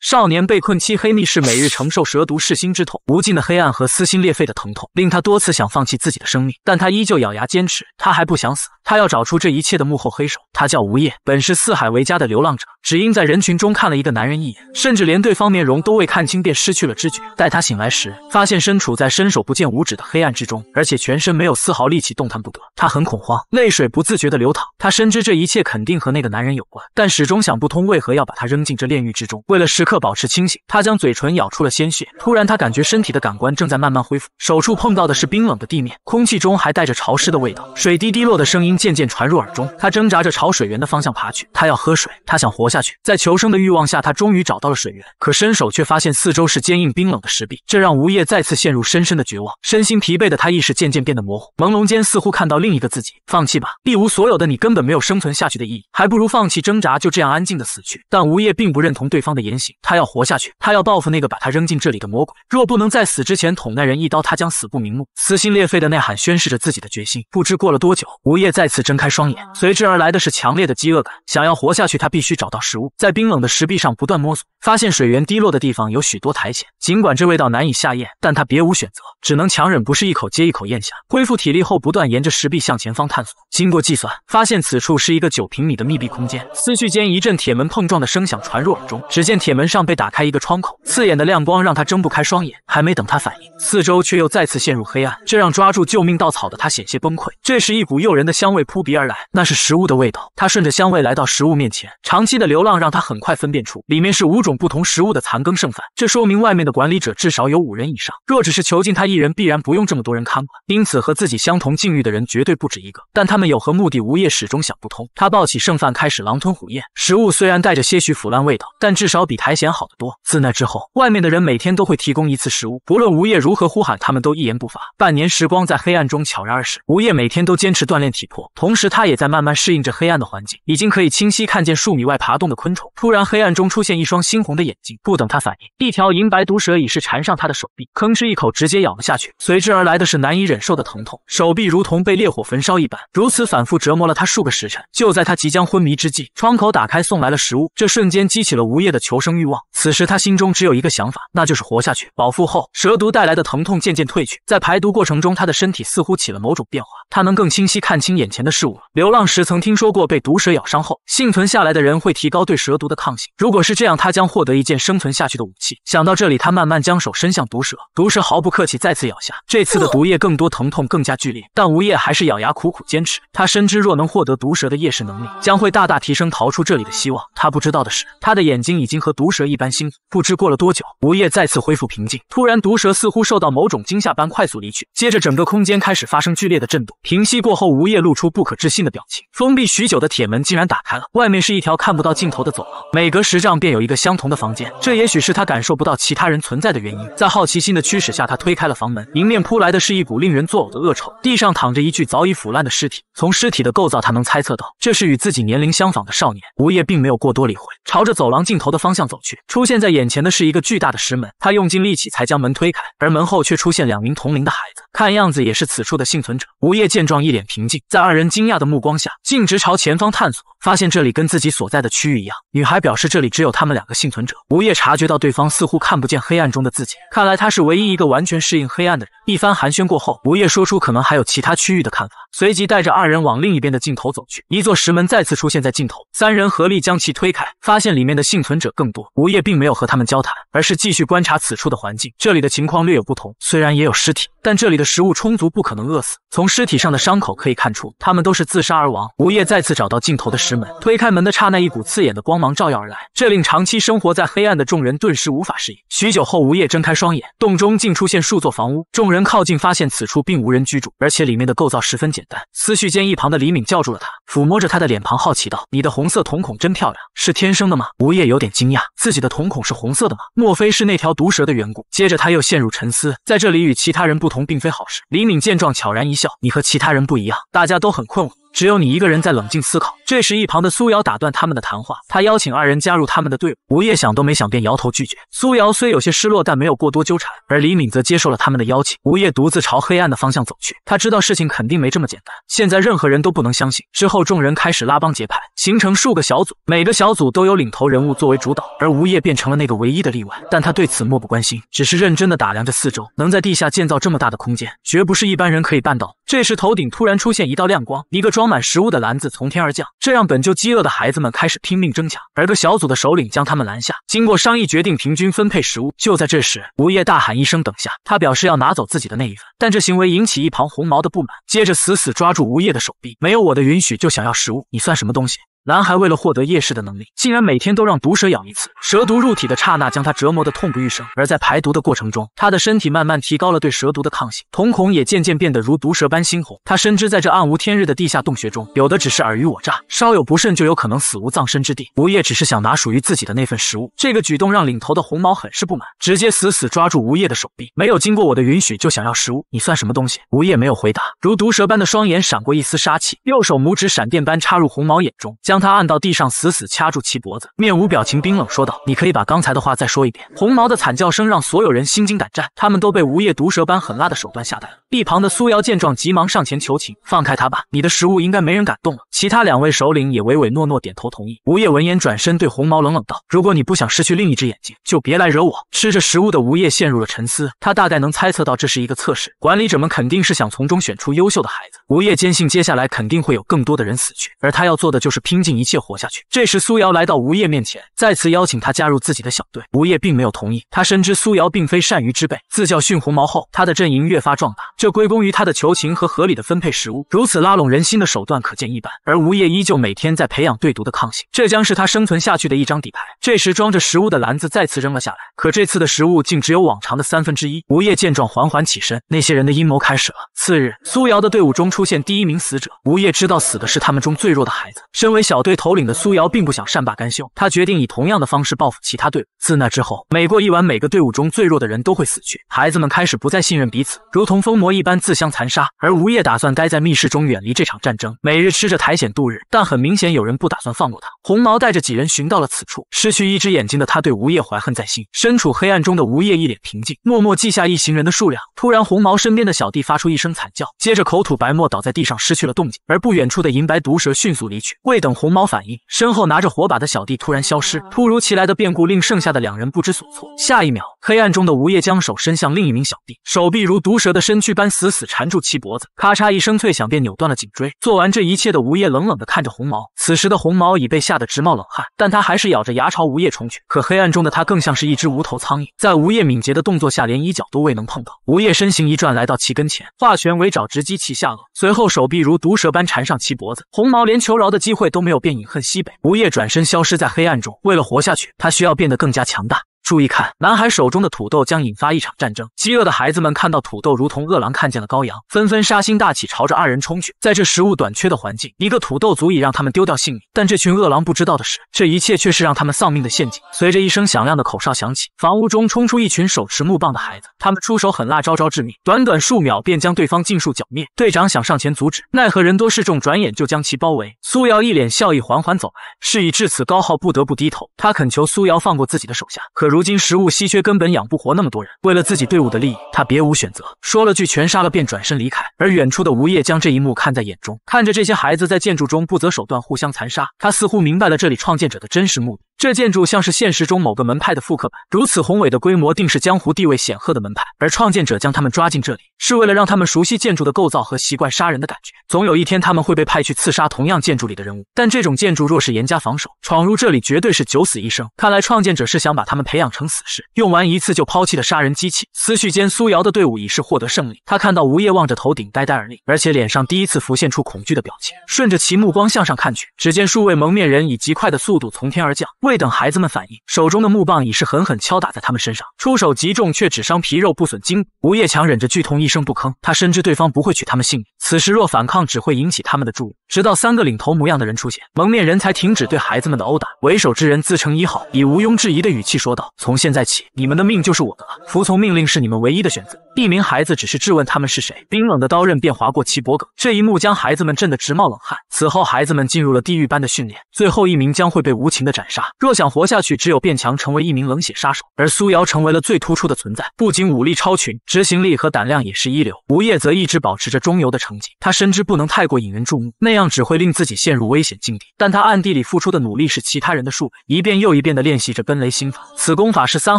少年被困漆黑密室，每日承受蛇毒噬心之痛，无尽的黑暗和撕心裂肺的疼痛令他多次想放弃自己的生命，但他依旧咬牙坚持。他还不想死，他要找出这一切的幕后黑手。他叫吴业，本是四海为家的流浪者，只因在人群中看了一个男人一眼，甚至连对方面容都未看清便失去了知觉。待他醒来时，发现身处在伸手不见五指的黑暗之中，而且全身没有丝毫力气，动弹不得。他很恐慌，泪水不自觉的流淌。他深知这一切肯定和那个男人有关，但始终想不通为何要把他扔进这炼狱之中。为了时刻刻保持清醒，他将嘴唇咬出了鲜血。突然，他感觉身体的感官正在慢慢恢复，手触碰到的是冰冷的地面，空气中还带着潮湿的味道，水滴滴落的声音渐渐传入耳中。他挣扎着朝水源的方向爬去，他要喝水，他想活下去。在求生的欲望下，他终于找到了水源，可伸手却发现四周是坚硬冰冷的石壁，这让吴业再次陷入深深的绝望。身心疲惫的他，意识渐渐变得模糊，朦胧间似乎看到另一个自己：放弃吧，一无所有的你根本没有生存下去的意义，还不如放弃挣扎，就这样安静的死去。但吴业并不认同对方的言行。他要活下去，他要报复那个把他扔进这里的魔鬼。若不能在死之前捅那人一刀，他将死不瞑目。撕心裂肺的呐喊宣示着自己的决心。不知过了多久，午夜再次睁开双眼，随之而来的是强烈的饥饿感。想要活下去，他必须找到食物。在冰冷的石壁上不断摸索，发现水源滴落的地方有许多苔藓。尽管这味道难以下咽，但他别无选择，只能强忍不是一口接一口咽下。恢复体力后，不断沿着石壁向前方探索。经过计算，发现此处是一个九平米的密闭空间。思绪间，一阵铁门碰撞的声响传入耳中，只见铁门。上被打开一个窗口，刺眼的亮光让他睁不开双眼。还没等他反应，四周却又再次陷入黑暗，这让抓住救命稻草的他险些崩溃。这时，一股诱人的香味扑鼻而来，那是食物的味道。他顺着香味来到食物面前，长期的流浪让他很快分辨出里面是五种不同食物的残羹剩饭。这说明外面的管理者至少有五人以上。若只是囚禁他一人，必然不用这么多人看管。因此，和自己相同境遇的人绝对不止一个。但他们有何目的？吴业始终想不通。他抱起剩饭开始狼吞虎咽。食物虽然带着些许腐烂味道，但至少比苔藓。显好的多。自那之后，外面的人每天都会提供一次食物，不论无业如何呼喊，他们都一言不发。半年时光在黑暗中悄然而逝，无业每天都坚持锻炼体魄，同时他也在慢慢适应着黑暗的环境，已经可以清晰看见数米外爬动的昆虫。突然，黑暗中出现一双猩红的眼睛，不等他反应，一条银白毒蛇已是缠上他的手臂，吭哧一口直接咬了下去，随之而来的是难以忍受的疼痛，手臂如同被烈火焚烧一般。如此反复折磨了他数个时辰，就在他即将昏迷之际，窗口打开送来了食物，这瞬间激起了无业的求生欲。此时他心中只有一个想法，那就是活下去。饱腹后，蛇毒带来的疼痛渐渐退去，在排毒过程中，他的身体似乎起了某种变化，他能更清晰看清眼前的事物了。流浪时曾听说过，被毒蛇咬伤后幸存下来的人会提高对蛇毒的抗性。如果是这样，他将获得一件生存下去的武器。想到这里，他慢慢将手伸向毒蛇，毒蛇毫不客气，再次咬下。这次的毒液更多，疼痛更加剧烈，但无业还是咬牙苦苦坚持。他深知，若能获得毒蛇的夜视能力，将会大大提升逃出这里的希望。他不知道的是，他的眼睛已经和毒蛇。蛇一般心，不知过了多久，午夜再次恢复平静。突然，毒蛇似乎受到某种惊吓般快速离去。接着，整个空间开始发生剧烈的震动。平息过后，午夜露出不可置信的表情。封闭许久的铁门竟然打开了，外面是一条看不到尽头的走廊，每隔十丈便有一个相同的房间。这也许是他感受不到其他人存在的原因。在好奇心的驱使下，他推开了房门，迎面扑来的是一股令人作呕的恶臭。地上躺着一具早已腐烂的尸体，从尸体的构造，他能猜测到这是与自己年龄相仿的少年。午夜并没有过多理会，朝着走廊尽头的方向走去。出现在眼前的是一个巨大的石门，他用尽力气才将门推开，而门后却出现两名同龄的孩子。看样子也是此处的幸存者。无夜见状，一脸平静，在二人惊讶的目光下，径直朝前方探索。发现这里跟自己所在的区域一样。女孩表示这里只有他们两个幸存者。无夜察觉到对方似乎看不见黑暗中的自己，看来他是唯一一个完全适应黑暗的人。一番寒暄过后，无夜说出可能还有其他区域的看法，随即带着二人往另一边的尽头走去。一座石门再次出现在尽头，三人合力将其推开，发现里面的幸存者更多。无夜并没有和他们交谈，而是继续观察此处的环境。这里的情况略有不同，虽然也有尸体，但这里。食物充足，不可能饿死。从尸体上的伤口可以看出，他们都是自杀而亡。无夜再次找到尽头的石门，推开门的刹那，一股刺眼的光芒照耀而来，这令长期生活在黑暗的众人顿时无法适应。许久后，无夜睁开双眼，洞中竟出现数座房屋。众人靠近，发现此处并无人居住，而且里面的构造十分简单。思绪间，一旁的李敏叫住了他，抚摸着他的脸庞，好奇道：“你的红色瞳孔真漂亮，是天生的吗？”无夜有点惊讶，自己的瞳孔是红色的吗？莫非是那条毒蛇的缘故？接着他又陷入沉思，在这里与其他人不同，并非。好事。李敏见状，悄然一笑。你和其他人不一样，大家都很困惑。只有你一个人在冷静思考。这时，一旁的苏瑶打断他们的谈话，他邀请二人加入他们的队伍。吴叶想都没想便摇头拒绝。苏瑶虽有些失落，但没有过多纠缠。而李敏则接受了他们的邀请。吴叶独自朝黑暗的方向走去。他知道事情肯定没这么简单，现在任何人都不能相信。之后，众人开始拉帮结派，形成数个小组，每个小组都有领头人物作为主导，而吴叶变成了那个唯一的例外。但他对此漠不关心，只是认真的打量着四周。能在地下建造这么大的空间，绝不是一般人可以办到。这时，头顶突然出现一道亮光，一个壮。装满食物的篮子从天而降，这让本就饥饿的孩子们开始拼命争抢。而各小组的首领将他们拦下，经过商议决定平均分配食物。就在这时，吴叶大喊一声：“等下！”他表示要拿走自己的那一份，但这行为引起一旁红毛的不满，接着死死抓住吴叶的手臂，没有我的允许就想要食物，你算什么东西？男孩为了获得夜视的能力，竟然每天都让毒蛇咬一次。蛇毒入体的刹那，将他折磨得痛不欲生。而在排毒的过程中，他的身体慢慢提高了对蛇毒的抗性，瞳孔也渐渐变得如毒蛇般猩红。他深知，在这暗无天日的地下洞穴中，有的只是尔虞我诈，稍有不慎就有可能死无葬身之地。无夜只是想拿属于自己的那份食物，这个举动让领头的红毛很是不满，直接死死抓住无夜的手臂，没有经过我的允许就想要食物，你算什么东西？无夜没有回答，如毒蛇般的双眼闪过一丝杀气，右手拇指闪电般插入红毛眼中。将他按到地上，死死掐住其脖子，面无表情、冰冷说道：“你可以把刚才的话再说一遍。”红毛的惨叫声让所有人心惊胆战，他们都被无叶毒蛇般狠辣的手段吓呆了。一旁的苏瑶见状，急忙上前求情：“放开他吧，你的食物应该没人敢动了。”其他两位首领也唯唯诺诺，点头同意。无叶闻言，转身对红毛冷冷道：“如果你不想失去另一只眼睛，就别来惹我。”吃着食物的无叶陷入了沉思，他大概能猜测到这是一个测试，管理者们肯定是想从中选出优秀的孩子。无叶坚信，接下来肯定会有更多的人死去，而他要做的就是拼。拼尽一切活下去。这时，苏瑶来到吴业面前，再次邀请他加入自己的小队。吴业并没有同意，他深知苏瑶并非善于之辈。自教训红毛后，他的阵营越发壮大，这归功于他的求情和合理的分配食物。如此拉拢人心的手段可见一斑。而吴业依旧每天在培养对毒的抗性，这将是他生存下去的一张底牌。这时，装着食物的篮子再次扔了下来，可这次的食物竟只有往常的三分之一。吴业见状，缓缓起身。那些人的阴谋开始了。次日，苏瑶的队伍中出现第一名死者。吴业知道死的是他们中最弱的孩子，身为。小队头领的苏瑶并不想善罢甘休，他决定以同样的方式报复其他队伍。自那之后，每过一晚，每个队伍中最弱的人都会死去。孩子们开始不再信任彼此，如同疯魔一般自相残杀。而吴叶打算待在密室中，远离这场战争，每日吃着苔藓度日。但很明显，有人不打算放过他。红毛带着几人寻到了此处，失去一只眼睛的他对吴叶怀恨在心。身处黑暗中的吴叶一脸平静，默默记下一行人的数量。突然，红毛身边的小弟发出一声惨叫，接着口吐白沫倒在地上，失去了动静。而不远处的银白毒蛇迅速离去。未等。红毛反应，身后拿着火把的小弟突然消失。突如其来的变故令剩下的两人不知所措。下一秒，黑暗中的吴叶将手伸向另一名小弟，手臂如毒蛇的身躯般死死缠住其脖子，咔嚓一声脆响便扭断了颈椎。做完这一切的吴叶冷冷地看着红毛。此时的红毛已被吓得直冒冷汗，但他还是咬着牙朝吴叶冲去。可黑暗中的他更像是一只无头苍蝇，在吴叶敏捷的动作下，连衣角都未能碰到。吴叶身形一转，来到其跟前，化拳为爪，直击其下颚，随后手臂如毒蛇般缠上其脖子。红毛连求饶的机会都没。没有便饮恨西北，无夜转身消失在黑暗中。为了活下去，他需要变得更加强大。注意看，男孩手中的土豆将引发一场战争。饥饿的孩子们看到土豆，如同饿狼看见了羔羊，纷纷杀心大起，朝着二人冲去。在这食物短缺的环境，一个土豆足以让他们丢掉性命。但这群饿狼不知道的是，这一切却是让他们丧命的陷阱。随着一声响亮的口哨响起，房屋中冲出一群手持木棒的孩子，他们出手狠辣，招招致命，短短数秒便将对方尽数剿灭。队长想上前阻止，奈何人多势众，转眼就将其包围。苏瑶一脸笑意，缓缓走来。事已至此，高浩不得不低头，他恳求苏瑶放过自己的手下，可如。如今食物稀缺，根本养不活那么多人。为了自己队伍的利益，他别无选择。说了句全杀了，便转身离开。而远处的吴叶将这一幕看在眼中，看着这些孩子在建筑中不择手段互相残杀，他似乎明白了这里创建者的真实目的。这建筑像是现实中某个门派的复刻版，如此宏伟的规模，定是江湖地位显赫的门派。而创建者将他们抓进这里，是为了让他们熟悉建筑的构造和习惯杀人的感觉。总有一天，他们会被派去刺杀同样建筑里的人物。但这种建筑若是严加防守，闯入这里绝对是九死一生。看来创建者是想把他们培养成死士，用完一次就抛弃的杀人机器。思绪间，苏瑶的队伍已是获得胜利。他看到吴业望着头顶，呆呆而立，而且脸上第一次浮现出恐惧的表情。顺着其目光向上看去，只见数位蒙面人以极快的速度从天而降。未等孩子们反应，手中的木棒已是狠狠敲打在他们身上，出手极重，却只伤皮肉不损筋骨。吴业强忍着剧痛，一声不吭。他深知对方不会取他们性命，此时若反抗，只会引起他们的注意。直到三个领头模样的人出现，蒙面人才停止对孩子们的殴打。为首之人自称一号，以毋庸置疑的语气说道：“从现在起，你们的命就是我的了，服从命令是你们唯一的选择。”一名孩子只是质问他们是谁，冰冷的刀刃便划过其脖颈。这一幕将孩子们震得直冒冷汗。此后，孩子们进入了地狱般的训练，最后一名将会被无情的斩杀。若想活下去，只有变强，成为一名冷血杀手。而苏瑶成为了最突出的存在，不仅武力超群，执行力和胆量也是一流。吴业则一直保持着中游的成绩，他深知不能太过引人注目，那样只会令自己陷入危险境地。但他暗地里付出的努力是其他人的数倍，一遍又一遍地练习着奔雷心法。此功法是三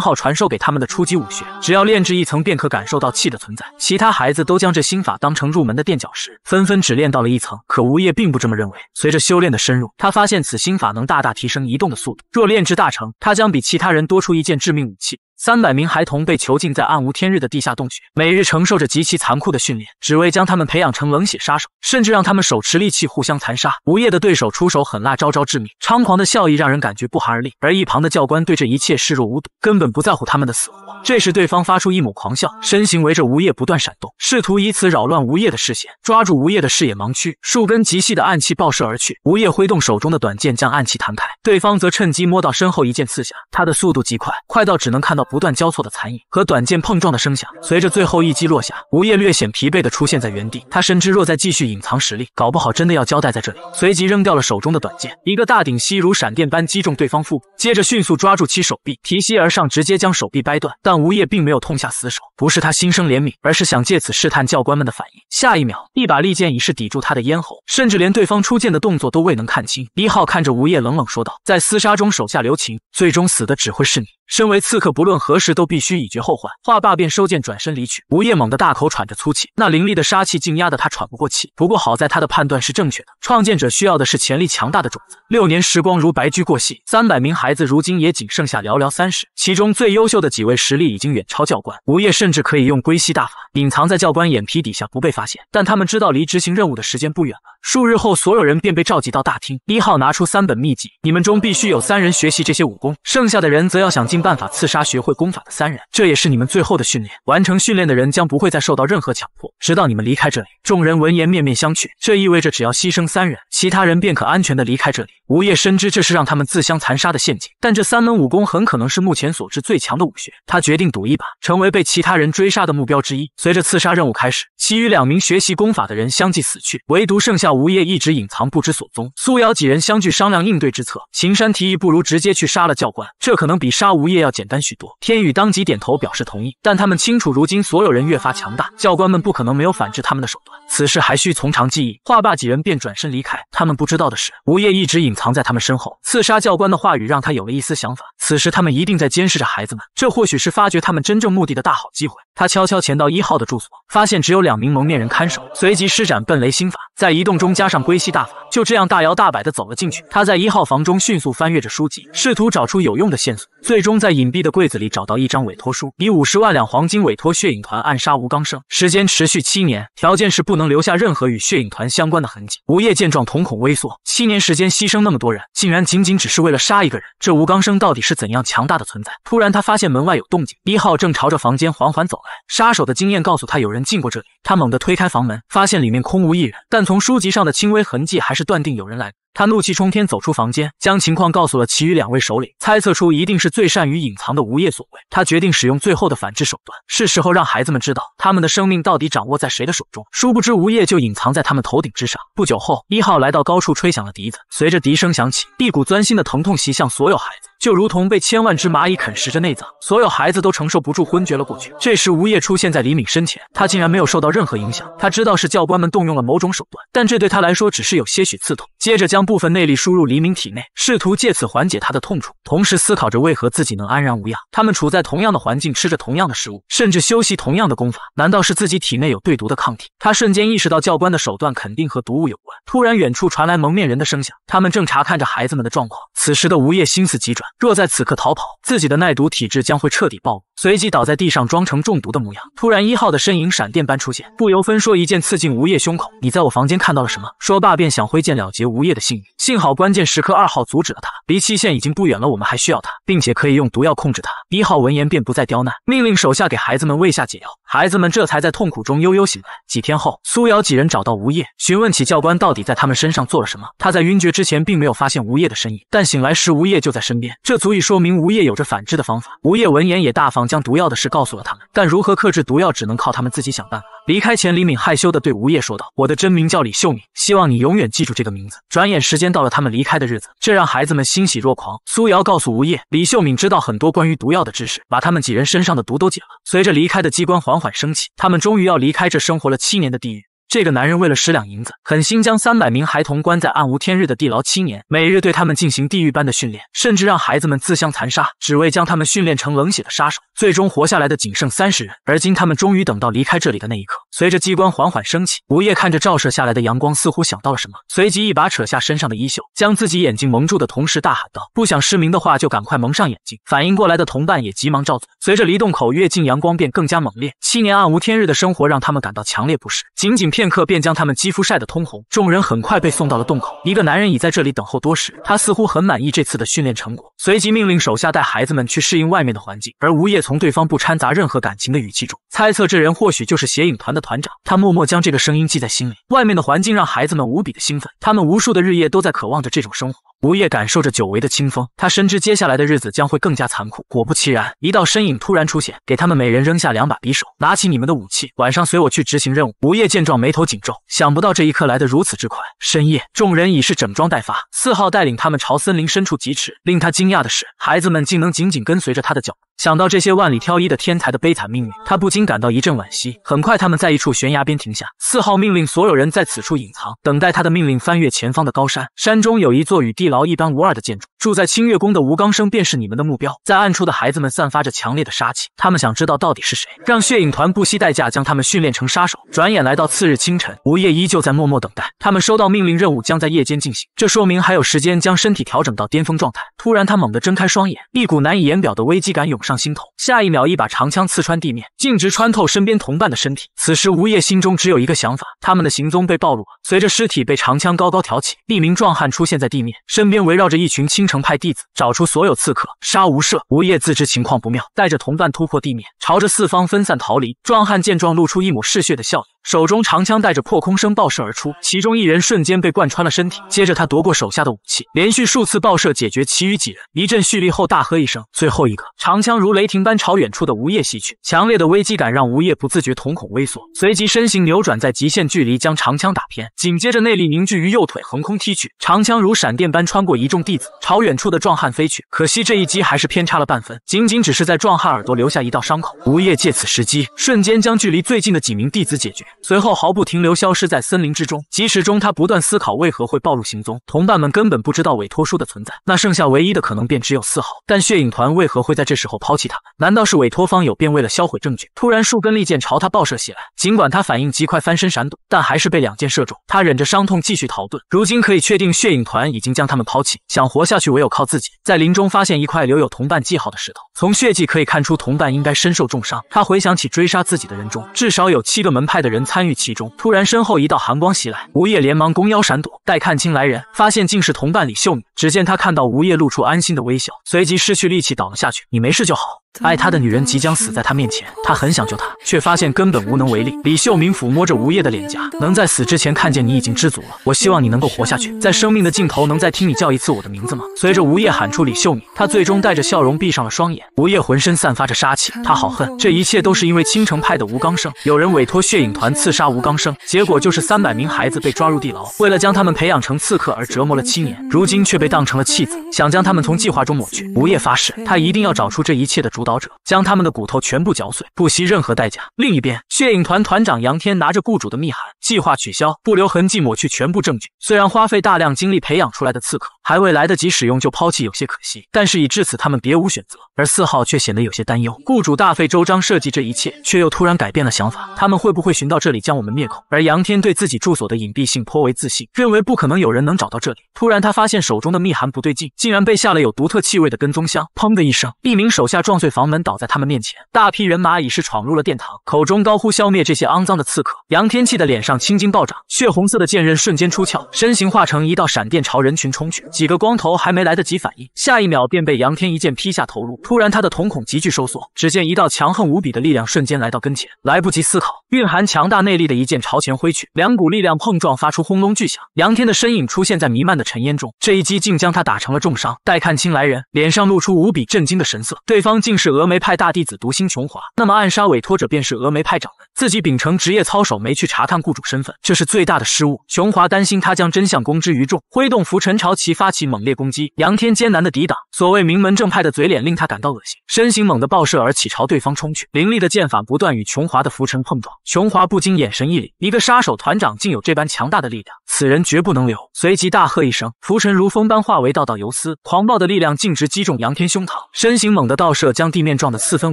号传授给他们的初级武学，只要练制一层便可感受。道气的存在，其他孩子都将这心法当成入门的垫脚石，纷纷只练到了一层。可吴业并不这么认为。随着修炼的深入，他发现此心法能大大提升移动的速度。若炼制大成，他将比其他人多出一件致命武器。三百名孩童被囚禁在暗无天日的地下洞穴，每日承受着极其残酷的训练，只为将他们培养成冷血杀手，甚至让他们手持利器互相残杀。无业的对手出手狠辣，招招致命，猖狂的笑意让人感觉不寒而栗。而一旁的教官对这一切视若无睹，根本不在乎他们的死活。这时，对方发出一抹狂笑，身形围着无业不断闪动，试图以此扰乱无业的视线，抓住无业的视野盲区。数根极细的暗器爆射而去，无业挥动手中的短剑将暗器弹开，对方则趁机摸到身后一剑刺下。他的速度极快，快到只能看到。不断交错的残影和短剑碰撞的声响，随着最后一击落下，吴叶略显疲惫地出现在原地。他深知若再继续隐藏实力，搞不好真的要交代在这里。随即扔掉了手中的短剑，一个大顶膝如闪电般击中对方腹部，接着迅速抓住其手臂，提膝而上，直接将手臂掰断。但吴叶并没有痛下死手，不是他心生怜悯，而是想借此试探教官们的反应。下一秒，一把利剑已是抵住他的咽喉，甚至连对方出剑的动作都未能看清。一号看着吴叶冷冷说道：“在厮杀中手下留情，最终死的只会是你。”身为刺客，不论何时都必须以绝后患。话罢便收剑，转身离去。吴夜猛地大口喘着粗气，那凌厉的杀气竟压得他喘不过气。不过好在他的判断是正确的，创建者需要的是潜力强大的种子。六年时光如白驹过隙，三百名孩子如今也仅剩下寥寥三十，其中最优秀的几位实力已经远超教官。吴夜甚至可以用归息大法隐藏在教官眼皮底下不被发现，但他们知道离执行任务的时间不远了。数日后，所有人便被召集到大厅。一号拿出三本秘籍，你们中必须有三人学习这些武功，剩下的人则要想尽办法刺杀学会功法的三人。这也是你们最后的训练。完成训练的人将不会再受到任何强迫，直到你们离开这里。众人闻言面面相觑，这意味着只要牺牲三人，其他人便可安全的离开这里。吴业深知这是让他们自相残杀的陷阱，但这三门武功很可能是目前所知最强的武学，他决定赌一把，成为被其他人追杀的目标之一。随着刺杀任务开始，其余两名学习功法的人相继死去，唯独剩下。吴业一直隐藏不知所踪，苏瑶几人相聚商量应对之策。秦山提议，不如直接去杀了教官，这可能比杀吴业要简单许多。天宇当即点头表示同意，但他们清楚，如今所有人越发强大，教官们不可能没有反制他们的手段。此事还需从长计议。话罢，几人便转身离开。他们不知道的是，吴业一直隐藏在他们身后。刺杀教官的话语让他有了一丝想法。此时他们一定在监视着孩子们，这或许是发觉他们真正目的的大好机会。他悄悄潜到一号的住所，发现只有两名蒙面人看守，随即施展奔雷心法，在移动。中加上归西大法，就这样大摇大摆地走了进去。他在一号房中迅速翻阅着书籍，试图找出有用的线索。最终在隐蔽的柜子里找到一张委托书，以五十万两黄金委托血影团暗杀吴刚生，时间持续七年，条件是不能留下任何与血影团相关的痕迹。吴业见状，瞳孔微缩，七年时间牺牲那么多人，竟然仅仅只是为了杀一个人，这吴刚生到底是怎样强大的存在？突然，他发现门外有动静，一号正朝着房间缓缓走来。杀手的经验告诉他有人进过这里，他猛地推开房门，发现里面空无一人，但从书籍。上的轻微痕迹，还是断定有人来。他怒气冲天，走出房间，将情况告诉了其余两位首领，猜测出一定是最善于隐藏的无业所为。他决定使用最后的反制手段，是时候让孩子们知道，他们的生命到底掌握在谁的手中。殊不知，无业就隐藏在他们头顶之上。不久后，一号来到高处，吹响了笛子。随着笛声响起，一股钻心的疼痛袭向所有孩子。就如同被千万只蚂蚁啃食着内脏，所有孩子都承受不住，昏厥了过去。这时，吴叶出现在李敏身前，他竟然没有受到任何影响。他知道是教官们动用了某种手段，但这对他来说只是有些许刺痛。接着，将部分内力输入李敏体内，试图借此缓解他的痛楚，同时思考着为何自己能安然无恙。他们处在同样的环境，吃着同样的食物，甚至修习同样的功法，难道是自己体内有对毒的抗体？他瞬间意识到教官的手段肯定和毒物有关。突然，远处传来蒙面人的声响，他们正查看着孩子们的状况。此时的吴叶心思急转。若在此刻逃跑，自己的耐毒体质将会彻底暴露。随即倒在地上，装成中毒的模样。突然，一号的身影闪电般出现，不由分说一剑刺进吴叶胸口。你在我房间看到了什么？说罢便想挥剑了结吴叶的性命。幸好关键时刻二号阻止了他。离期限已经不远了，我们还需要他，并且可以用毒药控制他。一号闻言便不再刁难，命令手下给孩子们喂下解药。孩子们这才在痛苦中悠悠醒来。几天后，苏瑶几人找到吴叶，询问起教官到底在他们身上做了什么。他在晕厥之前并没有发现吴叶的身影，但醒来时吴叶就在身边。这足以说明吴业有着反制的方法。吴业闻言也大方将毒药的事告诉了他们，但如何克制毒药，只能靠他们自己想办法。离开前，李敏害羞的对吴业说道：“我的真名叫李秀敏，希望你永远记住这个名字。”转眼时间到了，他们离开的日子，这让孩子们欣喜若狂。苏瑶告诉吴业，李秀敏知道很多关于毒药的知识，把他们几人身上的毒都解了。随着离开的机关缓缓升起，他们终于要离开这生活了七年的地狱。这个男人为了十两银子，狠心将三百名孩童关在暗无天日的地牢七年，每日对他们进行地狱般的训练，甚至让孩子们自相残杀，只为将他们训练成冷血的杀手。最终活下来的仅剩三十人。而今他们终于等到离开这里的那一刻，随着机关缓缓升起，午夜看着照射下来的阳光，似乎想到了什么，随即一把扯下身上的衣袖，将自己眼睛蒙住的同时大喊道：“不想失明的话，就赶快蒙上眼睛。”反应过来的同伴也急忙照做。随着离洞口越近，阳光便更加猛烈。七年暗无天日的生活让他们感到强烈不适，仅仅偏。片刻便将他们肌肤晒得通红，众人很快被送到了洞口。一个男人已在这里等候多时，他似乎很满意这次的训练成果，随即命令手下带孩子们去适应外面的环境。而吴叶从对方不掺杂任何感情的语气中，猜测这人或许就是邪影团的团长。他默默将这个声音记在心里。外面的环境让孩子们无比的兴奋，他们无数的日夜都在渴望着这种生活。无叶感受着久违的清风，他深知接下来的日子将会更加残酷。果不其然，一道身影突然出现，给他们每人扔下两把匕首，拿起你们的武器，晚上随我去执行任务。无叶见状，眉头紧皱，想不到这一刻来得如此之快。深夜，众人已是整装待发，四号带领他们朝森林深处疾驰。令他惊讶的是，孩子们竟能紧紧跟随着他的脚。想到这些万里挑一的天才的悲惨命运，他不禁感到一阵惋惜。很快，他们在一处悬崖边停下。四号命令所有人在此处隐藏，等待他的命令。翻越前方的高山，山中有一座与地牢一般无二的建筑。住在清月宫的吴刚生便是你们的目标。在暗处的孩子们散发着强烈的杀气，他们想知道到底是谁让血影团不惜代价将他们训练成杀手。转眼来到次日清晨，吴夜依旧在默默等待。他们收到命令，任务将在夜间进行，这说明还有时间将身体调整到巅峰状态。突然，他猛地睁开双眼，一股难以言表的危机感涌。上心头，下一秒，一把长枪刺穿地面，径直穿透身边同伴的身体。此时，吴叶心中只有一个想法：他们的行踪被暴露了。随着尸体被长枪高高挑起，一名壮汉出现在地面，身边围绕着一群青城派弟子。找出所有刺客，杀无赦。吴叶自知情况不妙，带着同伴突破地面，朝着四方分散逃离。壮汉见状，露出一抹嗜血的笑意。手中长枪带着破空声爆射而出，其中一人瞬间被贯穿了身体。接着他夺过手下的武器，连续数次爆射解决其余几人。一阵蓄力后，大喝一声：“最后一个！”长枪如雷霆般朝远处的吴业袭去。强烈的危机感让吴业不自觉瞳孔微缩，随即身形扭转，在极限距离将长枪打偏。紧接着内力凝聚于右腿，横空踢去。长枪如闪电般穿过一众弟子，朝远处的壮汉飞去。可惜这一击还是偏差了半分，仅仅只是在壮汉耳朵留下一道伤口。吴业借此时机，瞬间将距离最近的几名弟子解决。随后毫不停留，消失在森林之中。疾驰中，他不断思考为何会暴露行踪。同伴们根本不知道委托书的存在。那剩下唯一的可能便只有四号。但血影团为何会在这时候抛弃他们？难道是委托方有变为了销毁证据？突然，数根利剑朝他爆射袭来。尽管他反应极快，翻身闪躲，但还是被两箭射中。他忍着伤痛继续逃遁。如今可以确定，血影团已经将他们抛弃。想活下去，唯有靠自己。在林中发现一块留有同伴记号的石头，从血迹可以看出，同伴应该身受重伤。他回想起追杀自己的人中，至少有七个门派的人。参与其中，突然身后一道寒光袭来，吴叶连忙弓腰闪躲。待看清来人，发现竟是同伴李秀敏。只见她看到吴叶，露出安心的微笑，随即失去力气倒了下去。你没事就好。爱他的女人即将死在他面前，他很想救她，却发现根本无能为力。李秀敏抚摸着吴业的脸颊，能在死之前看见你已经知足了。我希望你能够活下去，在生命的尽头能再听你叫一次我的名字吗？随着吴业喊出李秀敏，他最终带着笑容闭上了双眼。吴业浑身散发着杀气，他好恨，这一切都是因为青城派的吴刚生。有人委托血影团刺杀吴刚生，结果就是三百名孩子被抓入地牢，为了将他们培养成刺客而折磨了七年，如今却被当成了弃子，想将他们从计划中抹去。吴业发誓，他一定要找出这一切的主。主导者将他们的骨头全部嚼碎，不惜任何代价。另一边，血影团团长杨天拿着雇主的密函，计划取消，不留痕迹，抹去全部证据。虽然花费大量精力培养出来的刺客还未来得及使用就抛弃，有些可惜。但是已至此，他们别无选择。而四号却显得有些担忧，雇主大费周章设计这一切，却又突然改变了想法，他们会不会寻到这里将我们灭口？而杨天对自己住所的隐蔽性颇为自信，认为不可能有人能找到这里。突然，他发现手中的密函不对劲，竟然被下了有独特气味的跟踪箱。砰的一声，一名手下撞碎。房门倒在他们面前，大批人马已是闯入了殿堂，口中高呼消灭这些肮脏的刺客。杨天气的脸上青筋暴涨，血红色的剑刃瞬间出鞘，身形化成一道闪电朝人群冲去。几个光头还没来得及反应，下一秒便被杨天一剑劈下头颅。突然，他的瞳孔急剧收缩，只见一道强横无比的力量瞬间来到跟前，来不及思考，蕴含强大内力的一剑朝前挥去，两股力量碰撞，发出轰隆巨响。杨天的身影出现在弥漫的尘烟中，这一击竟将他打成了重伤。待看清来人，脸上露出无比震惊的神色，对方竟是。是峨眉派大弟子独心琼华，那么暗杀委托者便是峨眉派掌门。自己秉承职业操守，没去查看雇主身份，这是最大的失误。琼华担心他将真相公之于众，挥动拂尘朝其发起猛烈攻击。杨天艰难的抵挡，所谓名门正派的嘴脸令他感到恶心，身形猛地爆射而起，朝对方冲去。凌厉的剑法不断与琼华的拂尘碰撞，琼华不禁眼神一凛，一个杀手团长竟有这般强大的力量，此人绝不能留。随即大喝一声，拂尘如风般化为道道游丝，狂暴的力量径直击中杨天胸膛，身形猛地倒射将。地面撞得四分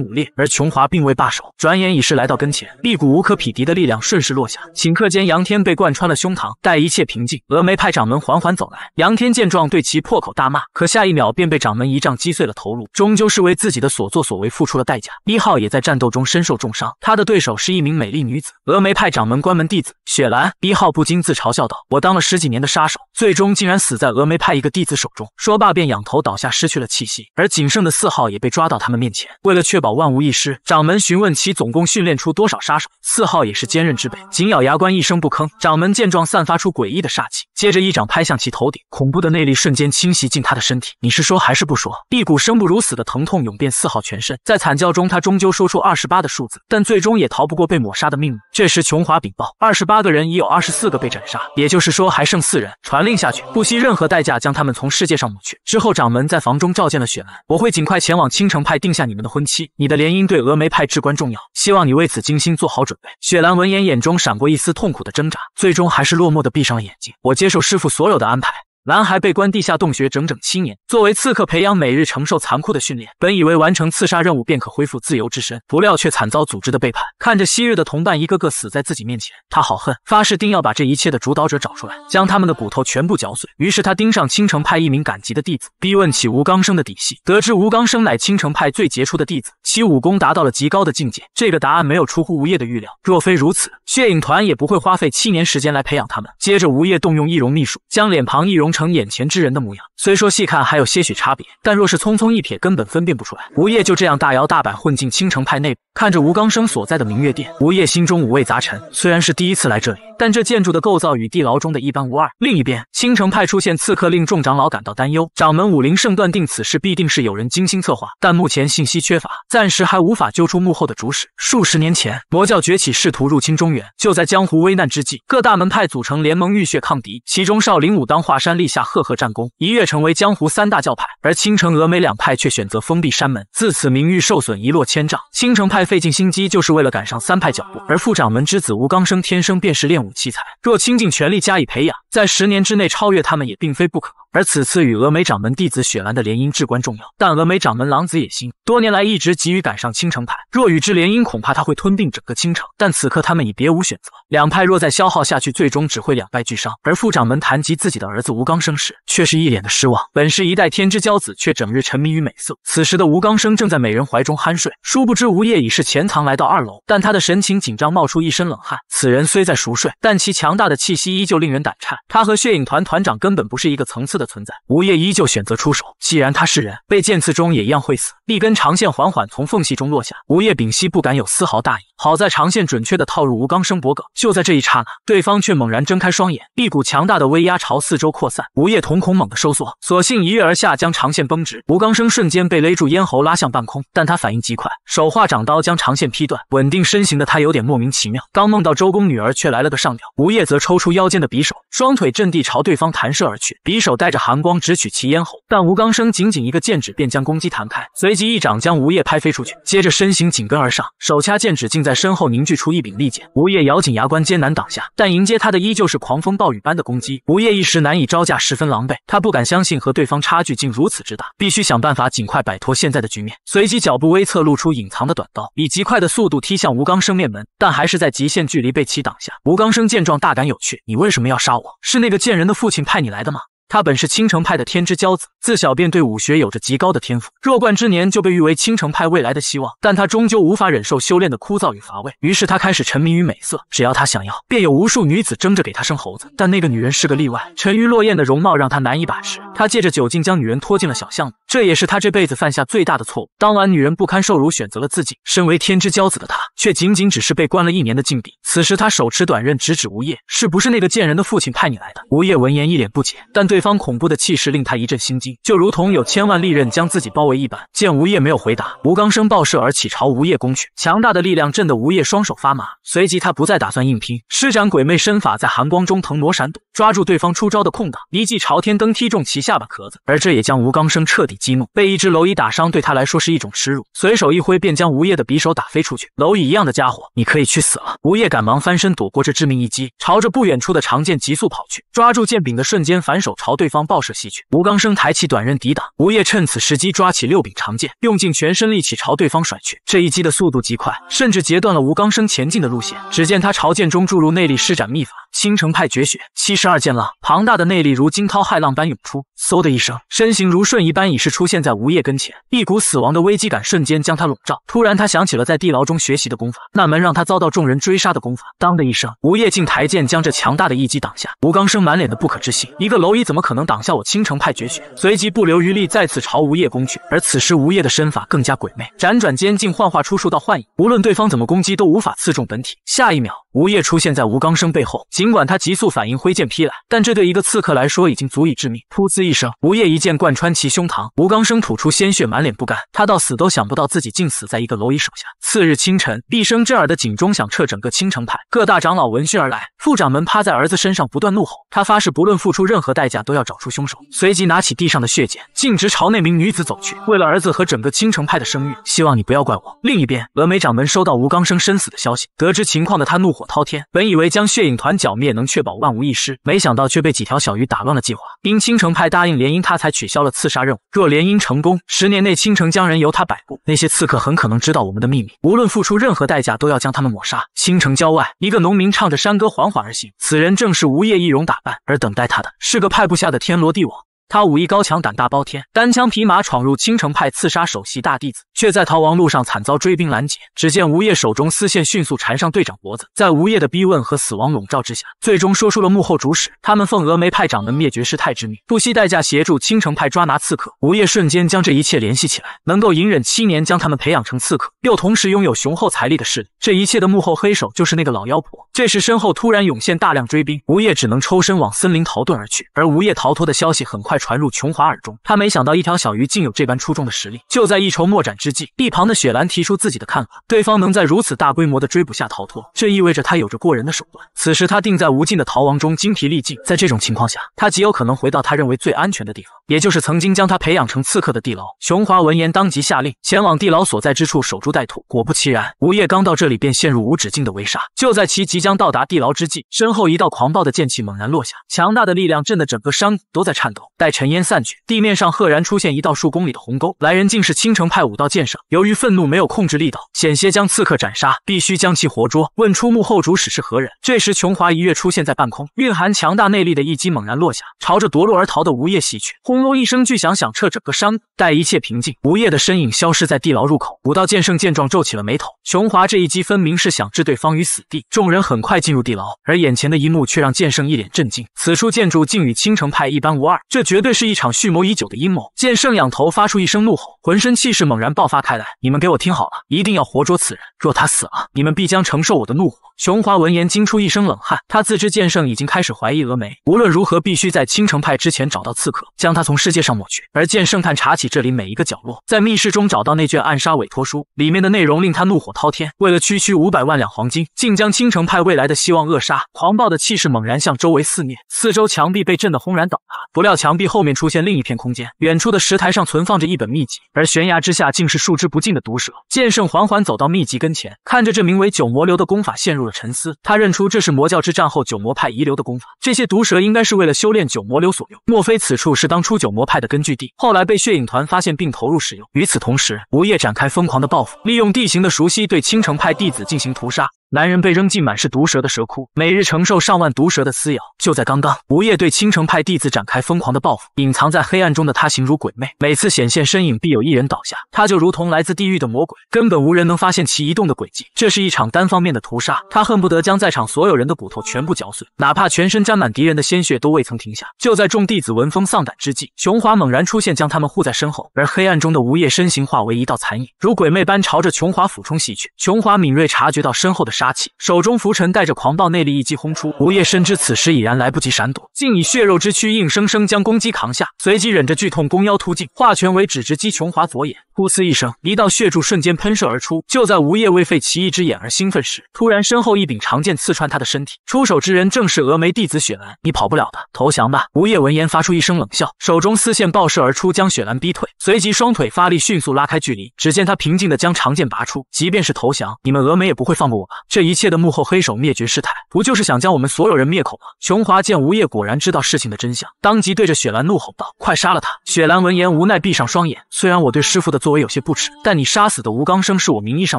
五裂，而琼华并未罢手，转眼已是来到跟前，一股无可匹敌的力量顺势落下，顷刻间杨天被贯穿了胸膛。待一切平静，峨眉派掌门缓缓走来，杨天见状对其破口大骂，可下一秒便被掌门一杖击碎了头颅，终究是为自己的所作所为付出了代价。一号也在战斗中身受重伤，他的对手是一名美丽女子，峨眉派掌门关门弟子雪兰。一号不禁自嘲笑道：“我当了十几年的杀手，最终竟然死在峨眉派一个弟子手中。”说罢便仰头倒下，失去了气息。而仅剩的四号也被抓到他们面。为了确保万无一失，掌门询问其总共训练出多少杀手。四号也是坚韧之辈，紧咬牙关一声不吭。掌门见状，散发出诡异的煞气，接着一掌拍向其头顶，恐怖的内力瞬间侵袭进他的身体。你是说还是不说？一股生不如死的疼痛涌遍四号全身，在惨叫中，他终究说出二十八的数字，但最终也逃不过被抹杀的命运。这时，琼华禀报，二十八个人已有二十四个被斩杀，也就是说还剩四人。传令下去，不惜任何代价将他们从世界上抹去。之后，掌门在房中召见了雪兰，我会尽快前往青城派定下。你们的婚期，你的联姻对峨眉派至关重要，希望你为此精心做好准备。雪兰闻言，眼中闪过一丝痛苦的挣扎，最终还是落寞地闭上了眼睛。我接受师父所有的安排。男孩被关地下洞穴整整七年，作为刺客培养，每日承受残酷的训练。本以为完成刺杀任务便可恢复自由之身，不料却惨遭组织的背叛。看着昔日的同伴一个个死在自己面前，他好恨，发誓定要把这一切的主导者找出来，将他们的骨头全部嚼碎。于是他盯上青城派一名赶集的弟子，逼问起吴刚生的底细。得知吴刚生乃青城派最杰出的弟子，其武功达到了极高的境界。这个答案没有出乎吴业的预料，若非如此，血影团也不会花费七年时间来培养他们。接着，吴业动用易容秘术，将脸庞易容。成眼前之人的模样，虽说细看还有些许差别，但若是匆匆一瞥，根本分辨不出来。无业就这样大摇大摆混进青城派内部。看着吴刚生所在的明月殿，吴夜心中五味杂陈。虽然是第一次来这里，但这建筑的构造与地牢中的一般无二。另一边，青城派出现刺客，令众长老感到担忧。掌门武林圣断定此事必定是有人精心策划，但目前信息缺乏，暂时还无法揪出幕后的主使。数十年前，魔教崛起，试图入侵中原。就在江湖危难之际，各大门派组成联盟，浴血抗敌。其中少林、武当、华山立下赫赫战功，一跃成为江湖三大教派。而青城、峨眉两派却选择封闭山门，自此名誉受损，一落千丈。青城派。费尽心机就是为了赶上三派脚步，而副掌门之子吴刚生天生便是练武奇才，若倾尽全力加以培养，在十年之内超越他们也并非不可。而此次与峨眉掌门弟子雪兰的联姻至关重要，但峨眉掌门狼子野心，多年来一直急于赶上青城派。若与之联姻，恐怕他会吞并整个青城。但此刻他们已别无选择，两派若再消耗下去，最终只会两败俱伤。而副掌门谈及自己的儿子吴刚生时，却是一脸的失望。本是一代天之骄子，却整日沉迷于美色。此时的吴刚生正在美人怀中酣睡，殊不知吴业已是潜藏来到二楼，但他的神情紧张，冒出一身冷汗。此人虽在熟睡，但其强大的气息依旧令人胆颤。他和血影团团长根本不是一个层次。的存在，吴叶依旧选择出手。既然他是人，被剑刺中也一样会死。一根长线缓缓从缝隙中落下，吴叶屏息，不敢有丝毫大意。好在长线准确的套入吴刚生脖颈。就在这一刹那，对方却猛然睁开双眼，一股强大的威压朝四周扩散。吴叶瞳孔猛地收缩，索性一跃而下，将长线绷直。吴刚生瞬间被勒住咽喉，拉向半空。但他反应极快，手化掌刀将长线劈断，稳定身形的他有点莫名其妙。刚梦到周公女儿，却来了个上吊。吴叶则抽出腰间的匕首，双腿震地朝对方弹射而去，匕首带。着寒光直取其咽喉，但吴刚生仅仅一个剑指便将攻击弹开，随即一掌将吴叶拍飞出去，接着身形紧跟而上，手掐剑指，竟在身后凝聚出一柄利剑。吴叶咬紧牙关，艰难挡下，但迎接他的依旧是狂风暴雨般的攻击。吴叶一时难以招架，十分狼狈。他不敢相信和对方差距竟如此之大，必须想办法尽快摆脱现在的局面。随即脚步微侧，露出隐藏的短刀，以极快的速度踢向吴刚生面门，但还是在极限距离被其挡下。吴刚生见状，大感有趣：“你为什么要杀我？是那个贱人的父亲派你来的吗？”他本是青城派的天之骄子，自小便对武学有着极高的天赋，弱冠之年就被誉为青城派未来的希望。但他终究无法忍受修炼的枯燥与乏味，于是他开始沉迷于美色。只要他想要，便有无数女子争着给他生猴子。但那个女人是个例外，沉鱼落雁的容貌让他难以把持。他借着酒劲将女人拖进了小巷子，这也是他这辈子犯下最大的错误。当晚，女人不堪受辱，选择了自尽。身为天之骄子的他，却仅仅只是被关了一年的禁闭。此时，他手持短刃，直指吴业：“是不是那个贱人的父亲派你来的？”吴业闻言，一脸不解，但对。对方恐怖的气势令他一阵心惊，就如同有千万利刃将自己包围一般。见吴业没有回答，吴刚生爆射而起，朝吴业攻去。强大的力量震得吴业双手发麻，随即他不再打算硬拼，施展鬼魅身法，在寒光中腾挪闪躲，抓住对方出招的空档，一记朝天蹬踢中其下巴壳子。而这也将吴刚生彻底激怒，被一只蝼蚁打伤，对他来说是一种耻辱。随手一挥，便将吴业的匕首打飞出去。蝼蚁一样的家伙，你可以去死了！吴业赶忙翻身躲过这致命一击，朝着不远处的长剑急速跑去，抓住剑柄的瞬间，反手朝。朝对方爆射袭去，吴刚生抬起短刃抵挡。吴叶趁此时机抓起六柄长剑，用尽全身力气朝对方甩去。这一击的速度极快，甚至截断了吴刚生前进的路线。只见他朝剑中注入内力，施展秘法青城派绝学七十二剑浪，庞大的内力如惊涛骇浪般涌出。嗖的一声，身形如瞬移般已是出现在吴叶跟前。一股死亡的危机感瞬间将他笼罩。突然，他想起了在地牢中学习的功法，那门让他遭到众人追杀的功法。当的一声，吴叶竟抬剑将这强大的一击挡下。吴刚生满脸的不可置信：一个蝼蚁怎么？可能挡下我青城派绝学，随即不留余力再次朝吴叶攻去。而此时吴叶的身法更加鬼魅，辗转间竟幻化出数道幻影，无论对方怎么攻击都无法刺中本体。下一秒。吴业出现在吴刚生背后，尽管他急速反应挥剑劈来，但这对一个刺客来说已经足以致命。噗呲一声，吴业一剑贯穿其胸膛，吴刚生吐出鲜血，满脸不甘。他到死都想不到自己竟死在一个蝼蚁手下。次日清晨，一声震耳的警钟响彻整个青城派，各大长老闻讯而来。副掌门趴在儿子身上，不断怒吼，他发誓不论付出任何代价都要找出凶手。随即拿起地上的血剑，径直朝那名女子走去。为了儿子和整个青城派的声誉，希望你不要怪我。另一边，峨眉掌门收到吴刚生身死的消息，得知情况的他怒火。火滔天，本以为将血影团剿灭能确保万无一失，没想到却被几条小鱼打乱了计划。因青城派答应联姻，他才取消了刺杀任务。若联姻成功，十年内青城将人由他摆布。那些刺客很可能知道我们的秘密，无论付出任何代价，都要将他们抹杀。青城郊外，一个农民唱着山歌缓缓而行，此人正是无业易容打扮。而等待他的是个派部下的天罗地网。他武艺高强，胆大包天，单枪匹马闯入青城派刺杀首席大弟子，却在逃亡路上惨遭追兵拦截。只见吴叶手中丝线迅速缠上队长脖子，在吴叶的逼问和死亡笼罩之下，最终说出了幕后主使。他们奉峨眉派掌门灭绝师太之命，不惜代价协助青城派抓拿刺客。吴叶瞬间将这一切联系起来，能够隐忍七年将他们培养成刺客，又同时拥有雄厚财力的势力，这一切的幕后黑手就是那个老妖婆。这时身后突然涌现大量追兵，吴叶只能抽身往森林逃遁而去。而吴叶逃脱的消息很快。传入琼华耳中，他没想到一条小鱼竟有这般出众的实力。就在一筹莫展之际，一旁的雪兰提出自己的看法：对方能在如此大规模的追捕下逃脱，这意味着他有着过人的手段。此时他定在无尽的逃亡中精疲力尽，在这种情况下，他极有可能回到他认为最安全的地方，也就是曾经将他培养成刺客的地牢。琼华闻言，当即下令前往地牢所在之处守株待兔。果不其然，吴夜刚到这里便陷入无止境的围杀。就在其即将到达地牢之际，身后一道狂暴的剑气猛然落下，强大的力量震得整个山谷都在颤抖。待尘烟散去，地面上赫然出现一道数公里的鸿沟。来人竟是青城派武道剑圣，由于愤怒没有控制力道，险些将刺客斩杀，必须将其活捉，问出幕后主使是何人。这时琼华一跃出现在半空，蕴含强大内力的一击猛然落下，朝着夺路而逃的无叶袭去。轰隆一声巨响响彻整个山谷。待一切平静，无叶的身影消失在地牢入口。武道剑圣见状皱起了眉头，琼华这一击分明是想置对方于死地。众人很快进入地牢，而眼前的一幕却让剑圣一脸震惊，此处建筑竟与青城派一般无二，这绝。绝对是一场蓄谋已久的阴谋！剑圣仰头发出一声怒吼，浑身气势猛然爆发开来。你们给我听好了，一定要活捉此人。若他死了，你们必将承受我的怒火。琼华闻言惊出一身冷汗，他自知剑圣已经开始怀疑峨眉，无论如何必须在青城派之前找到刺客，将他从世界上抹去。而剑圣探查起这里每一个角落，在密室中找到那卷暗杀委托书，里面的内容令他怒火滔天。为了区区五百万两黄金，竟将青城派未来的希望扼杀。狂暴的气势猛然向周围肆虐，四周墙壁被震得轰然倒塌。不料墙壁。后面出现另一片空间，远处的石台上存放着一本秘籍，而悬崖之下竟是数之不尽的毒蛇。剑圣缓缓走到秘籍跟前，看着这名为九魔流的功法，陷入了沉思。他认出这是魔教之战后九魔派遗留的功法，这些毒蛇应该是为了修炼九魔流所用。莫非此处是当初九魔派的根据地，后来被血影团发现并投入使用？与此同时，无夜展开疯狂的报复，利用地形的熟悉对青城派弟子进行屠杀。男人被扔进满是毒蛇的蛇窟，每日承受上万毒蛇的撕咬。就在刚刚，无夜对青城派弟子展开疯狂的报复。隐藏在黑暗中的他，形如鬼魅，每次显现身影必有一人倒下。他就如同来自地狱的魔鬼，根本无人能发现其移动的轨迹。这是一场单方面的屠杀，他恨不得将在场所有人的骨头全部嚼碎，哪怕全身沾满敌人的鲜血都未曾停下。就在众弟子闻风丧胆之际，琼华猛然出现，将他们护在身后。而黑暗中的无夜身形化为一道残影，如鬼魅般朝着琼华俯冲袭去。琼华敏锐察觉到身后的。杀气，手中拂尘带着狂暴内力一击轰出。吴叶深知此时已然来不及闪躲，竟以血肉之躯硬生生将攻击扛下，随即忍着剧痛弓腰突进，化拳为指直击琼华左眼。呼呲一声，一道血柱瞬间喷射而出。就在吴叶为废奇一只眼而兴奋时，突然身后一柄长剑刺穿他的身体。出手之人正是峨眉弟子雪兰。你跑不了的，投降吧。吴叶闻言发出一声冷笑，手中丝线爆射而出，将雪兰逼退。随即双腿发力，迅速拉开距离。只见他平静地将长剑拔出，即便是投降，你们峨眉也不会放过我吧。这一切的幕后黑手灭绝师太，不就是想将我们所有人灭口吗？琼华见吴业果然知道事情的真相，当即对着雪兰怒吼道：“快杀了他！”雪兰闻言无奈闭上双眼。虽然我对师父的作为有些不耻，但你杀死的吴刚生是我名义上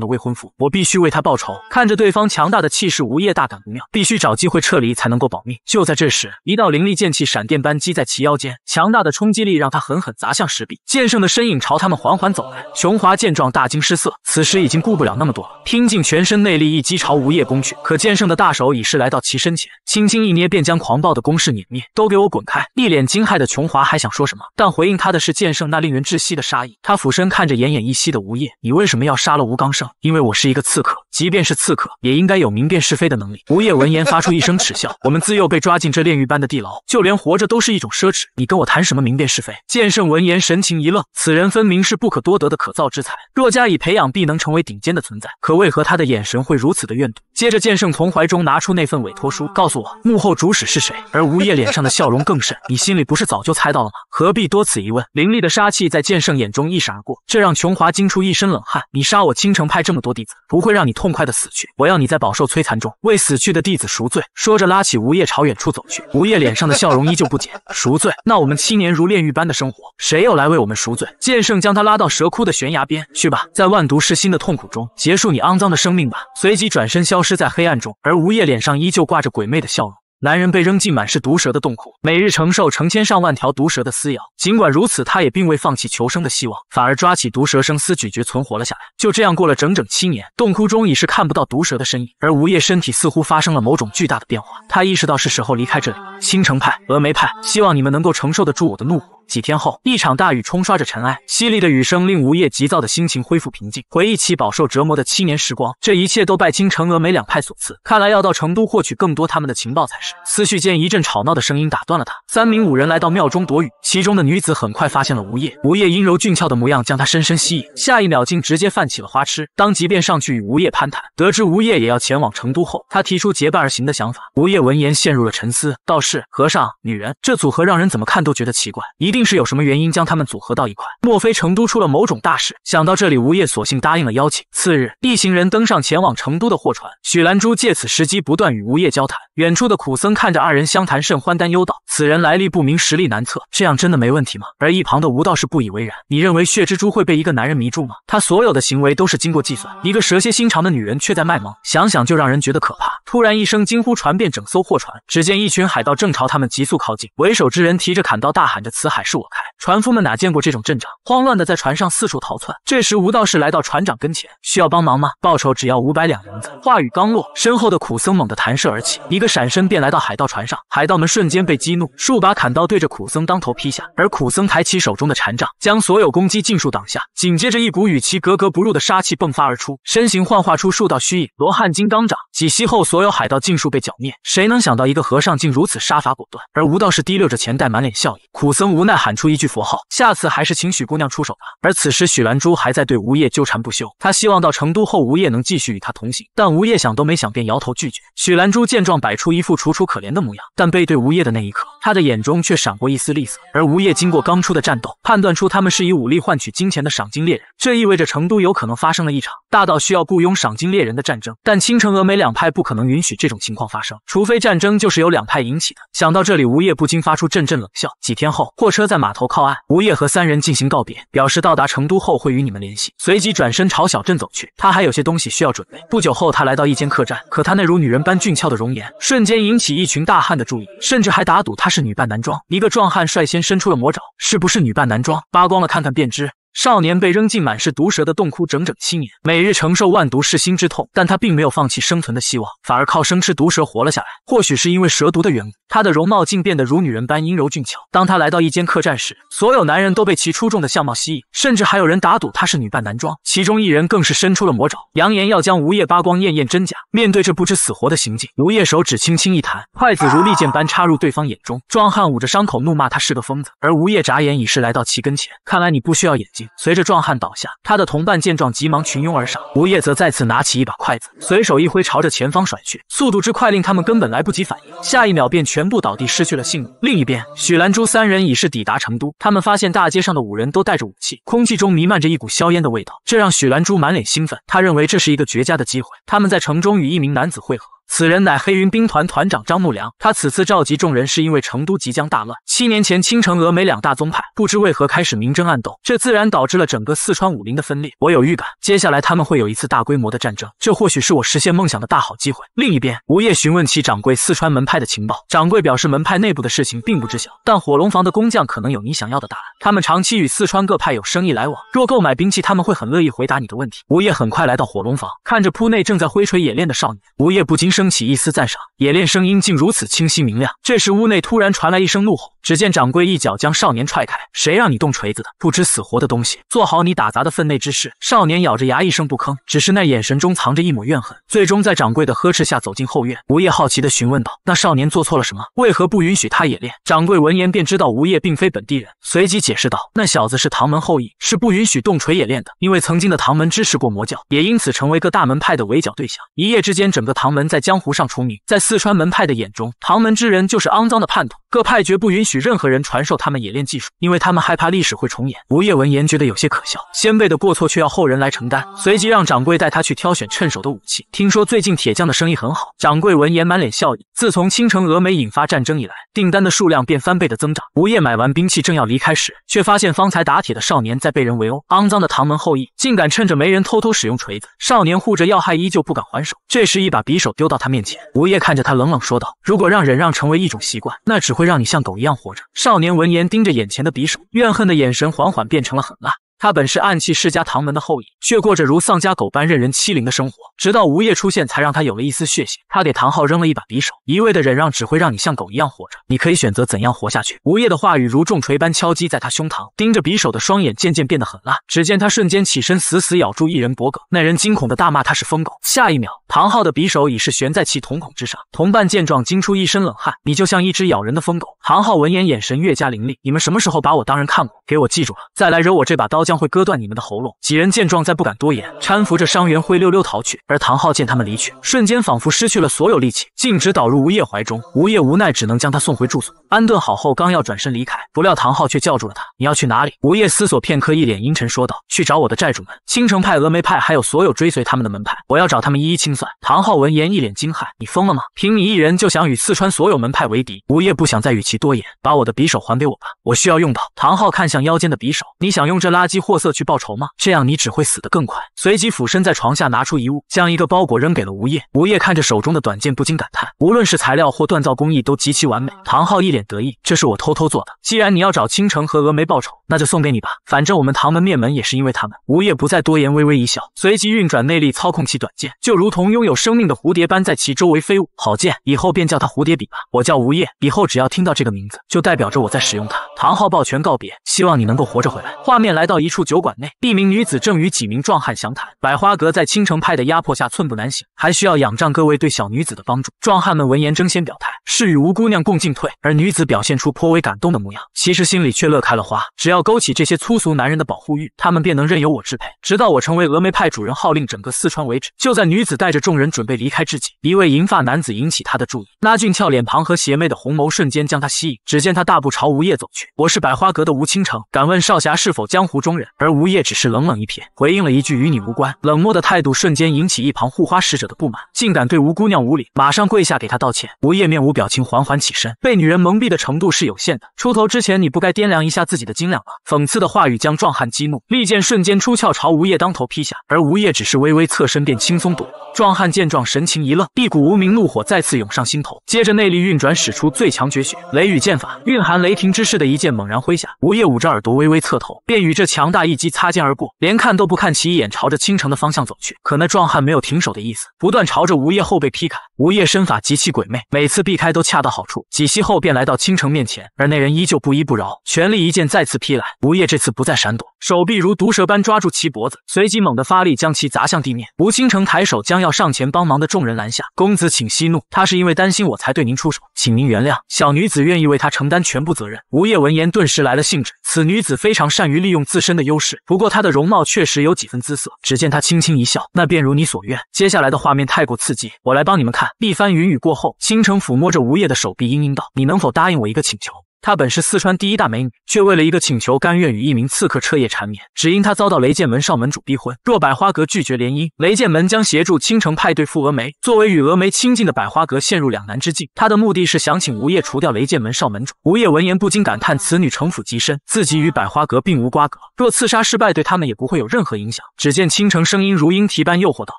的未婚夫，我必须为他报仇。看着对方强大的气势，吴业大感不妙，必须找机会撤离才能够保命。就在这时，一道灵力剑气闪电般击在其腰间，强大的冲击力让他狠狠砸向石壁。剑圣的身影朝他们缓缓走来。琼华见状大惊失色，此时已经顾不了那么多了，拼尽全身内力一击。朝无叶攻去，可剑圣的大手已是来到其身前，轻轻一捏，便将狂暴的攻势碾灭。都给我滚开！一脸惊骇的琼华还想说什么，但回应他的是剑圣那令人窒息的杀意。他俯身看着奄奄一息的无叶，你为什么要杀了吴刚胜？因为我是一个刺客，即便是刺客，也应该有明辨是非的能力。”无叶闻言发出一声耻笑：“我们自幼被抓进这炼狱般的地牢，就连活着都是一种奢侈。你跟我谈什么明辨是非？”剑圣闻言神情一愣，此人分明是不可多得的可造之才，若加以培养，必能成为顶尖的存在。可为何他的眼神会如此？的怨毒。接着，剑圣从怀中拿出那份委托书，告诉我幕后主使是谁。而吴叶脸上的笑容更甚。你心里不是早就猜到了吗？何必多此一问？凌厉的杀气在剑圣眼中一闪而过，这让琼华惊出一身冷汗。你杀我青城派这么多弟子，不会让你痛快的死去。我要你在饱受摧残中为死去的弟子赎罪。说着，拉起吴叶朝远处走去。吴叶脸上的笑容依旧不减。赎罪？那我们七年如炼狱般的生活，谁又来为我们赎罪？剑圣将他拉到蛇窟的悬崖边，去吧，在万毒噬心的痛苦中结束你肮脏的生命吧。随即。转身消失在黑暗中，而吴业脸上依旧挂着鬼魅的笑容。男人被扔进满是毒蛇的洞窟，每日承受成千上万条毒蛇的撕咬。尽管如此，他也并未放弃求生的希望，反而抓起毒蛇生丝咀嚼，存活了下来。就这样过了整整七年，洞窟中已是看不到毒蛇的身影，而吴业身体似乎发生了某种巨大的变化。他意识到是时候离开这里。青城派、峨眉派，希望你们能够承受得住我的怒火。几天后，一场大雨冲刷着尘埃，犀利的雨声令吴业急躁的心情恢复平静。回忆起饱受折磨的七年时光，这一切都拜青城峨眉两派所赐。看来要到成都获取更多他们的情报才是。思绪间，一阵吵闹的声音打断了他。三名五人来到庙中躲雨，其中的女子很快发现了吴业。吴业阴柔俊俏的模样将她深深吸引，下一秒竟直接泛起了花痴，当即便上去与吴业攀谈。得知吴业也要前往成都后，他提出结伴而行的想法。吴业闻言陷入了沉思，道士、和尚、女人这组合让人怎么看都觉得奇怪，一定。定是有什么原因将他们组合到一块？莫非成都出了某种大事？想到这里，吴业索性答应了邀请。次日，一行人登上前往成都的货船。许兰珠借此时机不断与吴业交谈。远处的苦僧看着二人相谈甚欢，担忧道：“此人来历不明，实力难测，这样真的没问题吗？”而一旁的吴道士不以为然：“你认为血蜘蛛会被一个男人迷住吗？他所有的行为都是经过计算。一个蛇蝎心肠的女人却在卖萌，想想就让人觉得可怕。”突然一声惊呼传遍整艘货船，只见一群海盗正朝他们急速靠近。为首之人提着砍刀，大喊着：“此海！”是我开，船夫们哪见过这种阵仗，慌乱的在船上四处逃窜。这时吴道士来到船长跟前，需要帮忙吗？报酬只要五百两银子。话语刚落，身后的苦僧猛地弹射而起，一个闪身便来到海盗船上，海盗们瞬间被激怒，数把砍刀对着苦僧当头劈下，而苦僧抬起手中的禅杖，将所有攻击尽数挡下。紧接着一股与其格格不入的杀气迸发而出，身形幻化出数道虚影，罗汉金刚掌。几息后，所有海盗尽数被剿灭。谁能想到一个和尚竟如此杀伐果断？而吴道士提溜着钱袋，满脸笑意。苦僧无奈。再喊出一句佛号，下次还是请许姑娘出手吧。而此时，许兰珠还在对吴业纠缠不休，她希望到成都后吴业能继续与她同行，但吴业想都没想便摇头拒绝。许兰珠见状，摆出一副楚楚可怜的模样，但背对吴业的那一刻，他的眼中却闪过一丝厉色。而吴业经过刚出的战斗，判断出他们是以武力换取金钱的赏金猎人，这意味着成都有可能发生了一场大到需要雇佣赏金猎人的战争。但青城、峨眉两派不可能允许这种情况发生，除非战争就是由两派引起的。想到这里，吴业不禁发出阵阵冷笑。几天后，或是车在码头靠岸，吴业和三人进行告别，表示到达成都后会与你们联系，随即转身朝小镇走去。他还有些东西需要准备。不久后，他来到一间客栈，可他那如女人般俊俏的容颜，瞬间引起一群大汉的注意，甚至还打赌他是女扮男装。一个壮汉率先伸出了魔爪，是不是女扮男装？扒光了看看便知。少年被扔进满是毒蛇的洞窟，整整七年，每日承受万毒噬心之痛，但他并没有放弃生存的希望，反而靠生吃毒蛇活了下来。或许是因为蛇毒的缘故，他的容貌竟变得如女人般阴柔俊俏。当他来到一间客栈时，所有男人都被其出众的相貌吸引，甚至还有人打赌他是女扮男装。其中一人更是伸出了魔爪，扬言要将吴叶扒光验验真假。面对这不知死活的行径，吴叶手指轻轻一弹，筷子如利剑般插入对方眼中。壮汉捂着伤口怒骂他是个疯子，而吴叶眨眼已是来到其跟前。看来你不需要眼睛。随着壮汉倒下，他的同伴见状，急忙群拥而上。吴叶则再次拿起一把筷子，随手一挥，朝着前方甩去，速度之快令他们根本来不及反应，下一秒便全部倒地，失去了性命。另一边，许兰珠三人已是抵达成都，他们发现大街上的五人都带着武器，空气中弥漫着一股硝烟的味道，这让许兰珠满脸兴奋，他认为这是一个绝佳的机会。他们在城中与一名男子汇合。此人乃黑云兵团团长张木良，他此次召集众人是因为成都即将大乱。七年前，青城、峨眉两大宗派不知为何开始明争暗斗，这自然导致了整个四川武林的分裂。我有预感，接下来他们会有一次大规模的战争，这或许是我实现梦想的大好机会。另一边，吴业询问起掌柜四川门派的情报，掌柜表示门派内部的事情并不知晓，但火龙房的工匠可能有你想要的答案。他们长期与四川各派有生意来往，若购买兵器，他们会很乐意回答你的问题。吴业很快来到火龙房，看着铺内正在挥锤冶炼的少年，吴业不禁是。升起一丝赞赏，冶炼声音竟如此清晰明亮。这时，屋内突然传来一声怒吼。只见掌柜一脚将少年踹开，谁让你动锤子的？不知死活的东西，做好你打杂的分内之事。少年咬着牙一声不吭，只是那眼神中藏着一抹怨恨。最终在掌柜的呵斥下走进后院。吴业好奇的询问道：“那少年做错了什么？为何不允许他也练？”掌柜闻言便知道吴业并非本地人，随即解释道：“那小子是唐门后裔，是不允许动锤冶炼的。因为曾经的唐门支持过魔教，也因此成为各大门派的围剿对象。一夜之间，整个唐门在江湖上除名，在四川门派的眼中，唐门之人就是肮脏的叛徒。”各派绝不允许任何人传授他们冶炼技术，因为他们害怕历史会重演。吴叶闻言觉得有些可笑，先辈的过错却要后人来承担。随即让掌柜带他去挑选趁手的武器。听说最近铁匠的生意很好，掌柜闻言满脸笑意。自从青城峨眉引发战争以来，订单的数量便翻倍的增长。吴叶买完兵器正要离开时，却发现方才打铁的少年在被人围殴。肮脏的唐门后裔竟敢趁着没人偷偷使用锤子！少年护着要害依旧不敢还手。这时一把匕首丢到他面前，吴叶看着他冷冷说道：“如果让忍让成为一种习惯，那只会……”会让你像狗一样活着。少年闻言，盯着眼前的匕首，怨恨的眼神缓缓变成了狠辣。他本是暗器世家唐门的后裔，却过着如丧家狗般任人欺凌的生活。直到无业出现，才让他有了一丝血性。他给唐昊扔了一把匕首，一味的忍让只会让你像狗一样活着。你可以选择怎样活下去。无业的话语如重锤般敲击在他胸膛，盯着匕首的双眼渐渐变得狠辣。只见他瞬间起身，死死咬住一人脖颈。那人惊恐的大骂他是疯狗。下一秒，唐昊的匕首已是悬在其瞳孔之上。同伴见状惊出一身冷汗，你就像一只咬人的疯狗。唐昊闻言眼神越加凌厉，你们什么时候把我当人看过？给我记住了，再来惹我这把刀将会割断你们的喉咙。几人见状，再不敢多言，搀扶着伤员灰溜溜逃去。而唐昊见他们离去，瞬间仿佛失去了所有力气，径直倒入吴叶怀中。吴叶无奈，只能将他送回住所，安顿好后，刚要转身离开，不料唐昊却叫住了他：“你要去哪里？”吴叶思索片刻，一脸阴沉说道：“去找我的债主们，青城派、峨眉派，还有所有追随他们的门派，我要找他们一一清算。”唐昊闻言，一脸惊骇：“你疯了吗？凭你一人就想与四川所有门派为敌？”吴叶不想再与其多言，把我的匕首还给我吧，我需要用到。唐昊看向腰间的匕首，你想用这垃圾？货色去报仇吗？这样你只会死得更快。随即俯身在床下拿出遗物，将一个包裹扔给了吴业。吴业看着手中的短剑，不禁感叹：无论是材料或锻造工艺都极其完美。唐昊一脸得意：这是我偷偷做的。既然你要找倾城和峨眉报仇，那就送给你吧。反正我们唐门灭门也是因为他们。吴业不再多言，微微一笑，随即运转内力操控起短剑，就如同拥有生命的蝴蝶般在其周围飞舞。好剑，以后便叫它蝴蝶笔吧。我叫吴业，以后只要听到这个名字，就代表着我在使用它。唐昊抱拳告别，希望你能够活着回来。画面来到一。处酒馆内，一名女子正与几名壮汉详谈。百花阁在青城派的压迫下寸步难行，还需要仰仗各位对小女子的帮助。壮汉们闻言争先表态，是与吴姑娘共进退。而女子表现出颇为感动的模样，其实心里却乐开了花。只要勾起这些粗俗男人的保护欲，他们便能任由我支配，直到我成为峨眉派主人号令整个四川为止。就在女子带着众人准备离开之际，一位银发男子引起她的注意。那俊俏脸庞和邪魅的红眸瞬间将她吸引。只见他大步朝吴叶走去。我是百花阁的吴倾城，敢问少侠是否江湖中人？而吴叶只是冷冷一瞥，回应了一句“与你无关”，冷漠的态度瞬间引起一旁护花使者的不满，竟敢对吴姑娘无礼，马上跪下给她道歉。吴叶面无表情，缓缓起身。被女人蒙蔽的程度是有限的，出头之前你不该掂量一下自己的斤两吗？讽刺的话语将壮汉激怒，利剑瞬间出鞘，朝吴叶当头劈下。而吴叶只是微微侧身，便轻松躲。壮汉见状，神情一愣，一股无名怒火再次涌上心头，接着内力运转，使出最强绝学雷雨剑法，蕴含雷霆之势的一剑猛然挥下。吴叶捂着耳朵，微微侧头，便与这强。大一击擦肩而过，连看都不看其一眼，朝着倾城的方向走去。可那壮汉没有停手的意思，不断朝着吴叶后背劈砍。吴叶身法极其鬼魅，每次避开都恰到好处。几息后便来到倾城面前，而那人依旧不依不饶，全力一剑再次劈来。吴叶这次不再闪躲，手臂如毒蛇般抓住其脖子，随即猛地发力将其砸向地面。吴倾城抬手将要上前帮忙的众人拦下：“公子请息怒，他是因为担心我才对您出手，请您原谅，小女子愿意为他承担全部责任。”吴叶闻言顿时来了兴致，此女子非常善于利用自身。真的优势，不过他的容貌确实有几分姿色。只见他轻轻一笑，那便如你所愿。接下来的画面太过刺激，我来帮你们看。一番云雨过后，倾城抚摸着吴业的手臂，嘤嘤道：“你能否答应我一个请求？”她本是四川第一大美女，却为了一个请求甘愿与一名刺客彻夜缠绵。只因她遭到雷剑门少门主逼婚，若百花阁拒绝联姻，雷剑门将协助倾城派对付峨眉。作为与峨眉亲近的百花阁陷入两难之境。他的目的是想请吴叶除掉雷剑门少门主。吴叶闻言不禁感叹：此女城府极深，自己与百花阁并无瓜葛。若刺杀失败，对他们也不会有任何影响。只见倾城声音如莺啼般诱惑道：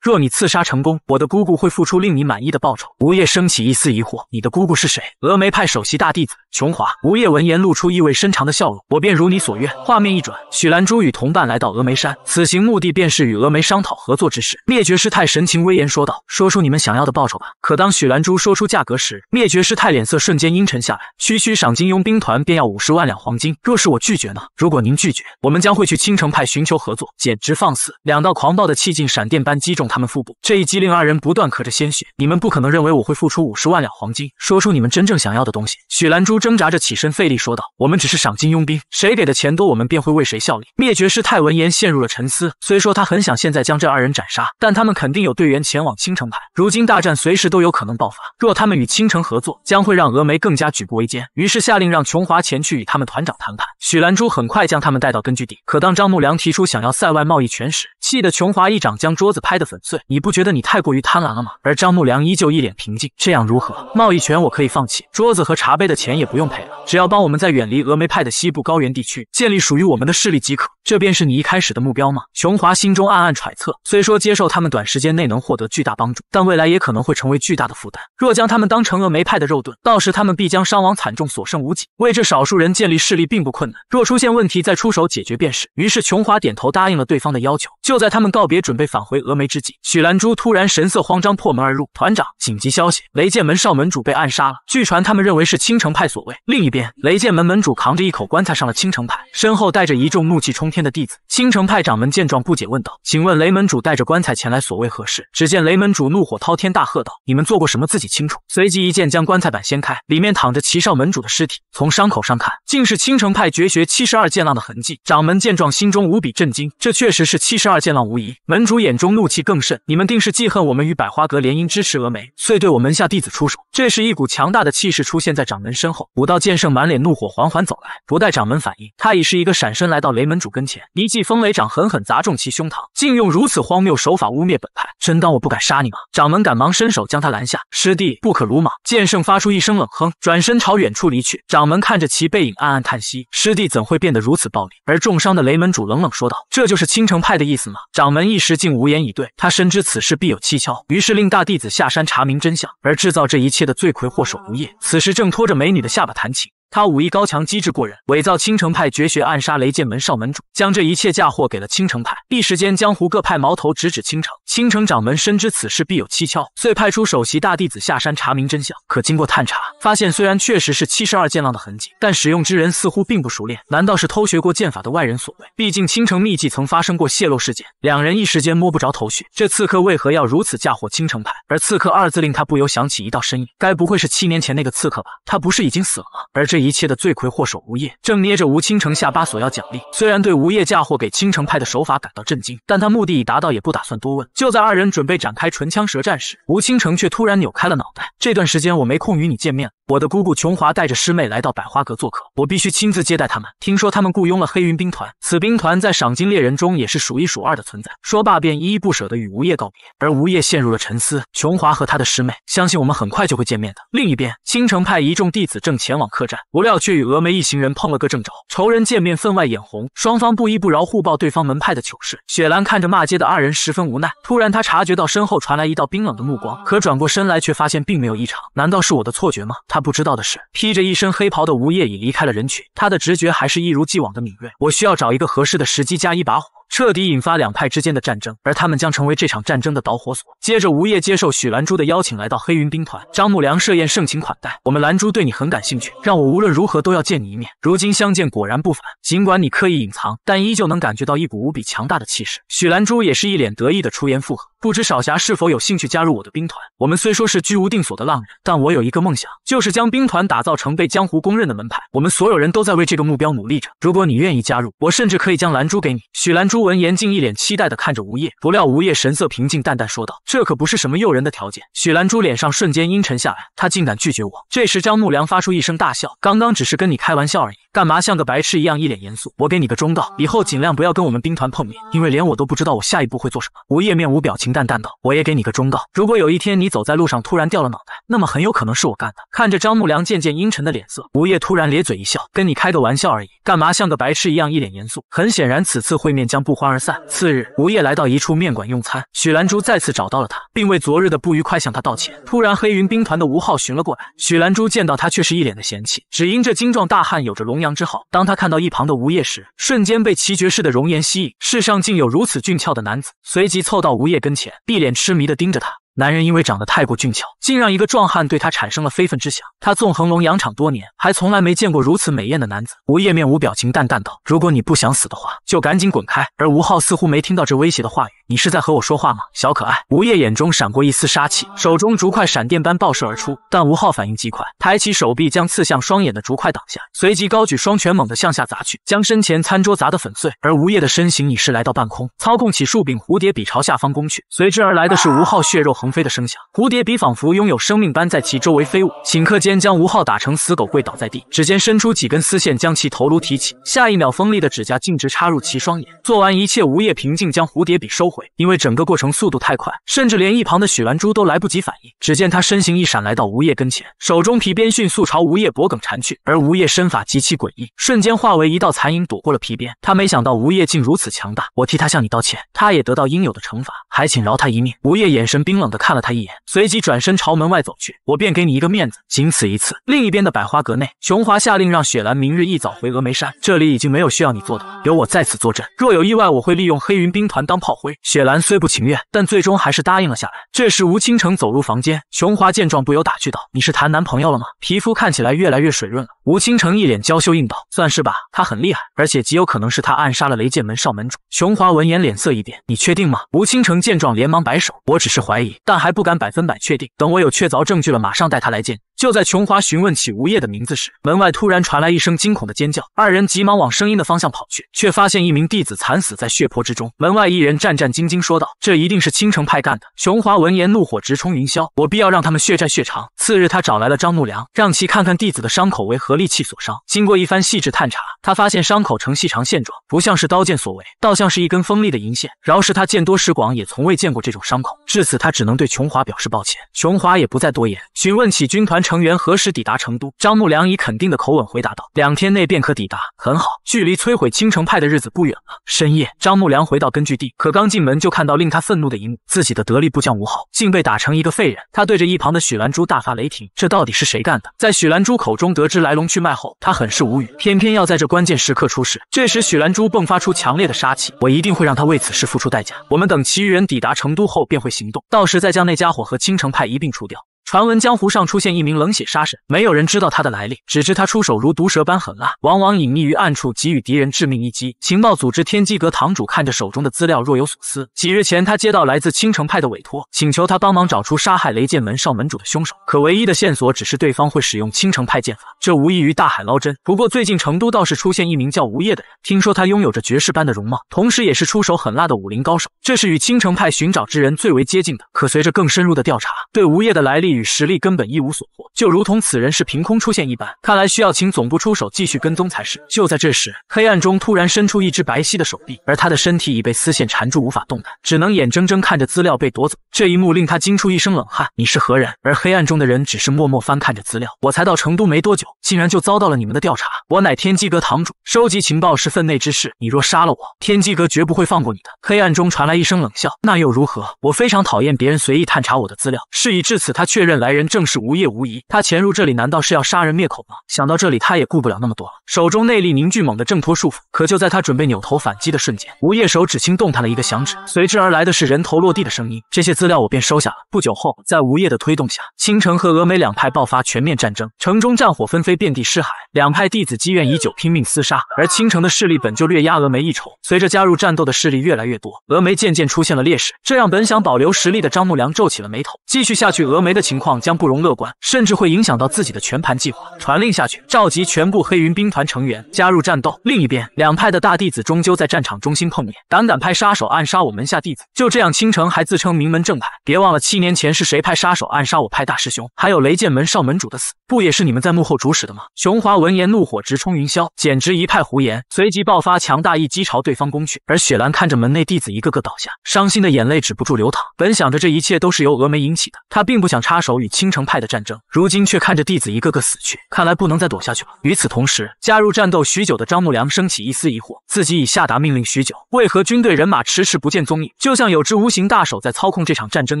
若你刺杀成功，我的姑姑会付出令你满意的报酬。吴叶升起一丝疑惑：你的姑姑是谁？峨眉派首席大弟子琼华。无夜闻言露出意味深长的笑容，我便如你所愿。画面一转，许兰珠与同伴来到峨眉山，此行目的便是与峨眉商讨合作之事。灭绝师太神情威严说道：“说出你们想要的报酬吧。”可当许兰珠说出价格时，灭绝师太脸色瞬间阴沉下来。区区赏金佣兵团便要五十万两黄金，若是我拒绝呢？如果您拒绝，我们将会去青城派寻求合作，简直放肆！两道狂暴的气劲闪电般击中他们腹部，这一击令二人不断咳着鲜血。你们不可能认为我会付出五十万两黄金，说出你们真正想要的东西。许兰珠挣扎着起。起身费力说道：“我们只是赏金佣兵，谁给的钱多，我们便会为谁效力。”灭绝师太闻言陷入了沉思，虽说他很想现在将这二人斩杀，但他们肯定有队员前往青城派，如今大战随时都有可能爆发，若他们与青城合作，将会让峨眉更加举步维艰。于是下令让琼华前去与他们团长谈判。许兰珠很快将他们带到根据地，可当张木良提出想要塞外贸易权时，气得琼华一掌将桌子拍得粉碎。你不觉得你太过于贪婪了吗？而张木良依旧一脸平静，这样如何？贸易权我可以放弃，桌子和茶杯的钱也不用赔了。只要帮我们在远离峨眉派的西部高原地区建立属于我们的势力即可，这便是你一开始的目标吗？琼华心中暗暗揣测。虽说接受他们短时间内能获得巨大帮助，但未来也可能会成为巨大的负担。若将他们当成峨眉派的肉盾，到时他们必将伤亡惨重，所剩无几。为这少数人建立势力并不困难，若出现问题再出手解决便是。于是琼华点头答应了对方的要求。就在他们告别准备返回峨眉之际，许兰珠突然神色慌张，破门而入。团长，紧急消息，雷剑门少门主被暗杀了。据传，他们认为是青城派所为。另一边，雷剑门门主扛着一口棺材上了青城派，身后带着一众怒气冲天的弟子。青城派掌门见状不解，问道：“请问雷门主带着棺材前来，所谓何事？”只见雷门主怒火滔天，大喝道：“你们做过什么，自己清楚。”随即一剑将棺材板掀开，里面躺着齐少门主的尸体。从伤口上看，竟是青城派绝学七十二剑浪的痕迹。掌门见状，心中无比震惊，这确实是七十二。二剑浪无疑，门主眼中怒气更甚，你们定是记恨我们与百花阁联姻，支持峨眉，遂对我门下弟子出手。这时，一股强大的气势出现在掌门身后，武道剑圣满脸怒火，缓缓走来。不待掌门反应，他已是一个闪身来到雷门主跟前，一记风雷掌狠狠砸中其胸膛，竟用如此荒谬手法污蔑本派，真当我不敢杀你吗？掌门赶忙伸手将他拦下，师弟不可鲁莽。剑圣发出一声冷哼，转身朝远处离去。掌门看着其背影，暗暗叹息：师弟怎会变得如此暴力？而重伤的雷门主冷冷说道：这就是青城派的意思。掌门一时竟无言以对，他深知此事必有蹊跷，于是令大弟子下山查明真相。而制造这一切的罪魁祸首无业，此时正拖着美女的下巴弹琴。他武艺高强，机智过人，伪造青城派绝学暗杀雷剑门少门主，将这一切嫁祸给了青城派。一时间，江湖各派矛头直指青城。青城掌门深知此事必有蹊跷，遂派出首席大弟子下山查明真相。可经过探查，发现虽然确实是七十二剑浪的痕迹，但使用之人似乎并不熟练。难道是偷学过剑法的外人所为？毕竟青城秘籍曾发生过泄露事件。两人一时间摸不着头绪，这刺客为何要如此嫁祸青城派？而“刺客”二字令他不由想起一道身影，该不会是七年前那个刺客吧？他不是已经死了吗？而这。一切的罪魁祸首吴业正捏着吴倾城下巴索要奖励，虽然对吴业嫁祸给青城派的手法感到震惊，但他目的已达到，也不打算多问。就在二人准备展开唇枪舌战时，吴倾城却突然扭开了脑袋。这段时间我没空与你见面，我的姑姑琼华带着师妹来到百花阁做客，我必须亲自接待他们。听说他们雇佣了黑云兵团，此兵团在赏金猎人中也是数一数二的存在。说罢便依依不舍地与吴业告别，而吴业陷入了沉思。琼华和他的师妹，相信我们很快就会见面的。另一边，青城派一众弟子正前往客栈。不料却与峨眉一行人碰了个正着，仇人见面分外眼红，双方不依不饶，互报对方门派的糗事。雪兰看着骂街的二人，十分无奈。突然，他察觉到身后传来一道冰冷的目光，可转过身来，却发现并没有异常。难道是我的错觉吗？他不知道的是，披着一身黑袍的无夜已离开了人群。他的直觉还是一如既往的敏锐。我需要找一个合适的时机，加一把火。彻底引发两派之间的战争，而他们将成为这场战争的导火索。接着，吴业接受许兰珠的邀请，来到黑云兵团，张木良设宴盛情款待。我们兰珠对你很感兴趣，让我无论如何都要见你一面。如今相见，果然不凡。尽管你刻意隐藏，但依旧能感觉到一股无比强大的气势。许兰珠也是一脸得意的出言附和。不知少侠是否有兴趣加入我的兵团？我们虽说是居无定所的浪人，但我有一个梦想，就是将兵团打造成被江湖公认的门派。我们所有人都在为这个目标努力着。如果你愿意加入，我甚至可以将兰珠给你。许兰珠闻言，竟一脸期待的看着吴业，不料吴业神色平静，淡淡说道：“这可不是什么诱人的条件。”许兰珠脸上瞬间阴沉下来，他竟敢拒绝我。这时，张木良发出一声大笑：“刚刚只是跟你开玩笑而已。”干嘛像个白痴一样一脸严肃？我给你个忠告，以后尽量不要跟我们兵团碰面，因为连我都不知道我下一步会做什么。吴叶面无表情，淡淡道：“我也给你个忠告，如果有一天你走在路上突然掉了脑袋，那么很有可能是我干的。”看着张木良渐渐阴沉的脸色，吴叶突然咧嘴一笑：“跟你开个玩笑而已，干嘛像个白痴一样一脸严肃？”很显然，此次会面将不欢而散。次日，吴叶来到一处面馆用餐，许兰珠再次找到了他，并为昨日的不愉快向他道歉。突然，黑云兵团的吴昊寻了过来，许兰珠见到他却是一脸的嫌弃，只因这精壮大汉有着龙。阳之好，当他看到一旁的吴业时，瞬间被齐爵士的容颜吸引。世上竟有如此俊俏的男子，随即凑到吴业跟前，一脸痴迷的盯着他。男人因为长得太过俊俏，竟让一个壮汉对他产生了非分之想。他纵横龙阳场多年，还从来没见过如此美艳的男子。吴业面无表情，淡淡道：“如果你不想死的话，就赶紧滚开。”而吴昊似乎没听到这威胁的话语。你是在和我说话吗，小可爱？吴叶眼中闪过一丝杀气，手中竹筷闪电般爆射而出，但吴昊反应极快，抬起手臂将刺向双眼的竹筷挡下，随即高举双拳猛地向下砸去，将身前餐桌砸得粉碎。而吴叶的身形已是来到半空，操控起数柄蝴蝶笔朝下方攻去。随之而来的是吴昊血肉横飞的声响，蝴蝶笔仿佛拥有生命般在其周围飞舞，顷刻间将吴昊打成死狗跪倒在地。指尖伸出几根丝线将其头颅提起，下一秒锋利的指甲径直插入其双眼。做完一切，吴叶平静将蝴蝶笔收回。因为整个过程速度太快，甚至连一旁的许兰珠都来不及反应。只见他身形一闪，来到吴叶跟前，手中皮鞭迅速朝吴叶脖梗缠去。而吴叶身法极其诡异，瞬间化为一道残影，躲过了皮鞭。他没想到吴叶竟如此强大，我替他向你道歉，他也得到应有的惩罚，还请饶他一命。吴叶眼神冰冷地看了他一眼，随即转身朝门外走去。我便给你一个面子，仅此一次。另一边的百花阁内，琼华下令让雪兰明日一早回峨眉山，这里已经没有需要你做的，有我在此坐镇。若有意外，我会利用黑云兵团当炮灰。雪兰虽不情愿，但最终还是答应了下来。这时，吴倾城走入房间，琼华见状，不由打趣道：“你是谈男朋友了吗？皮肤看起来越来越水润了。”吴倾城一脸娇羞，应道：“算是吧，他很厉害，而且极有可能是他暗杀了雷剑门少门主。”琼华闻言，脸色一变：“你确定吗？”吴倾城见状，连忙摆手：“我只是怀疑，但还不敢百分百确定。等我有确凿证据了，马上带他来见。”就在琼华询问起吴业的名字时，门外突然传来一声惊恐的尖叫，二人急忙往声音的方向跑去，却发现一名弟子惨死在血泊之中。门外一人战战兢兢说道：“这一定是青城派干的。”琼华闻言怒火直冲云霄，我必要让他们血债血偿。次日，他找来了张怒良，让其看看弟子的伤口为何利器所伤。经过一番细致探查，他发现伤口呈细长线状，不像是刀剑所为，倒像是一根锋利的银线。饶是他见多识广，也从未见过这种伤口。至此，他只能对琼华表示抱歉。琼华也不再多言，询问起军团成。成员何时抵达成都？张木良以肯定的口吻回答道：“两天内便可抵达。很好，距离摧毁青城派的日子不远了。”深夜，张木良回到根据地，可刚进门就看到令他愤怒的一幕：自己的得力部将吴昊竟被打成一个废人。他对着一旁的许兰珠大发雷霆：“这到底是谁干的？”在许兰珠口中得知来龙去脉后，他很是无语，偏偏要在这关键时刻出事。这时，许兰珠迸发出强烈的杀气：“我一定会让他为此事付出代价。”我们等其余人抵达成都后便会行动，到时再将那家伙和青城派一并除掉。传闻江湖上出现一名冷血杀神，没有人知道他的来历，只知他出手如毒蛇般狠辣，往往隐匿于暗处，给予敌人致命一击。情报组织天机阁堂主看着手中的资料，若有所思。几日前，他接到来自青城派的委托，请求他帮忙找出杀害雷剑门少门主的凶手。可唯一的线索只是对方会使用青城派剑法，这无异于大海捞针。不过，最近成都倒是出现一名叫吴业的人，听说他拥有着绝世般的容貌，同时也是出手狠辣的武林高手，这是与青城派寻找之人最为接近的。可随着更深入的调查，对吴业的来历与实力根本一无所获，就如同此人是凭空出现一般。看来需要请总部出手继续跟踪才是。就在这时，黑暗中突然伸出一只白皙的手臂，而他的身体已被丝线缠住，无法动弹，只能眼睁睁看着资料被夺走。这一幕令他惊出一身冷汗。你是何人？而黑暗中的人只是默默翻看着资料。我才到成都没多久，竟然就遭到了你们的调查。我乃天机阁堂主，收集情报是分内之事。你若杀了我，天机阁绝不会放过你的。黑暗中传来一声冷笑。那又如何？我非常讨厌别人随意探查我的资料。事已至此，他却。确认来人正是吴业无疑，他潜入这里难道是要杀人灭口吗？想到这里，他也顾不了那么多了，手中内力凝聚，猛地挣脱束缚。可就在他准备扭头反击的瞬间，吴业手指轻动，弹了一个响指，随之而来的是人头落地的声音。这些资料我便收下了。不久后，在吴业的推动下，青城和峨眉两派爆发全面战争，城中战火纷飞，遍地尸骸。两派弟子积怨已久，拼命厮杀。而青城的势力本就略压峨眉一筹，随着加入战斗的势力越来越多，峨眉渐渐出现了劣势。这让本想保留实力的张木良皱起了眉头。继续下去，峨眉的情。情况将不容乐观，甚至会影响到自己的全盘计划。传令下去，召集全部黑云兵团成员加入战斗。另一边，两派的大弟子终究在战场中心碰面。胆敢派杀手暗杀我门下弟子，就这样，倾城还自称名门正派。别忘了，七年前是谁派杀手暗杀我派大师兄，还有雷剑门少门主的死，不也是你们在幕后主使的吗？熊华闻言，怒火直冲云霄，简直一派胡言。随即爆发强大一击，朝对方攻去。而雪兰看着门内弟子一个个倒下，伤心的眼泪止不住流淌。本想着这一切都是由峨眉引起的，她并不想插。手与青城派的战争，如今却看着弟子一个个死去，看来不能再躲下去了。与此同时，加入战斗许久的张木良升起一丝疑惑：自己已下达命令许久，为何军队人马迟迟不见踪影？就像有只无形大手在操控这场战争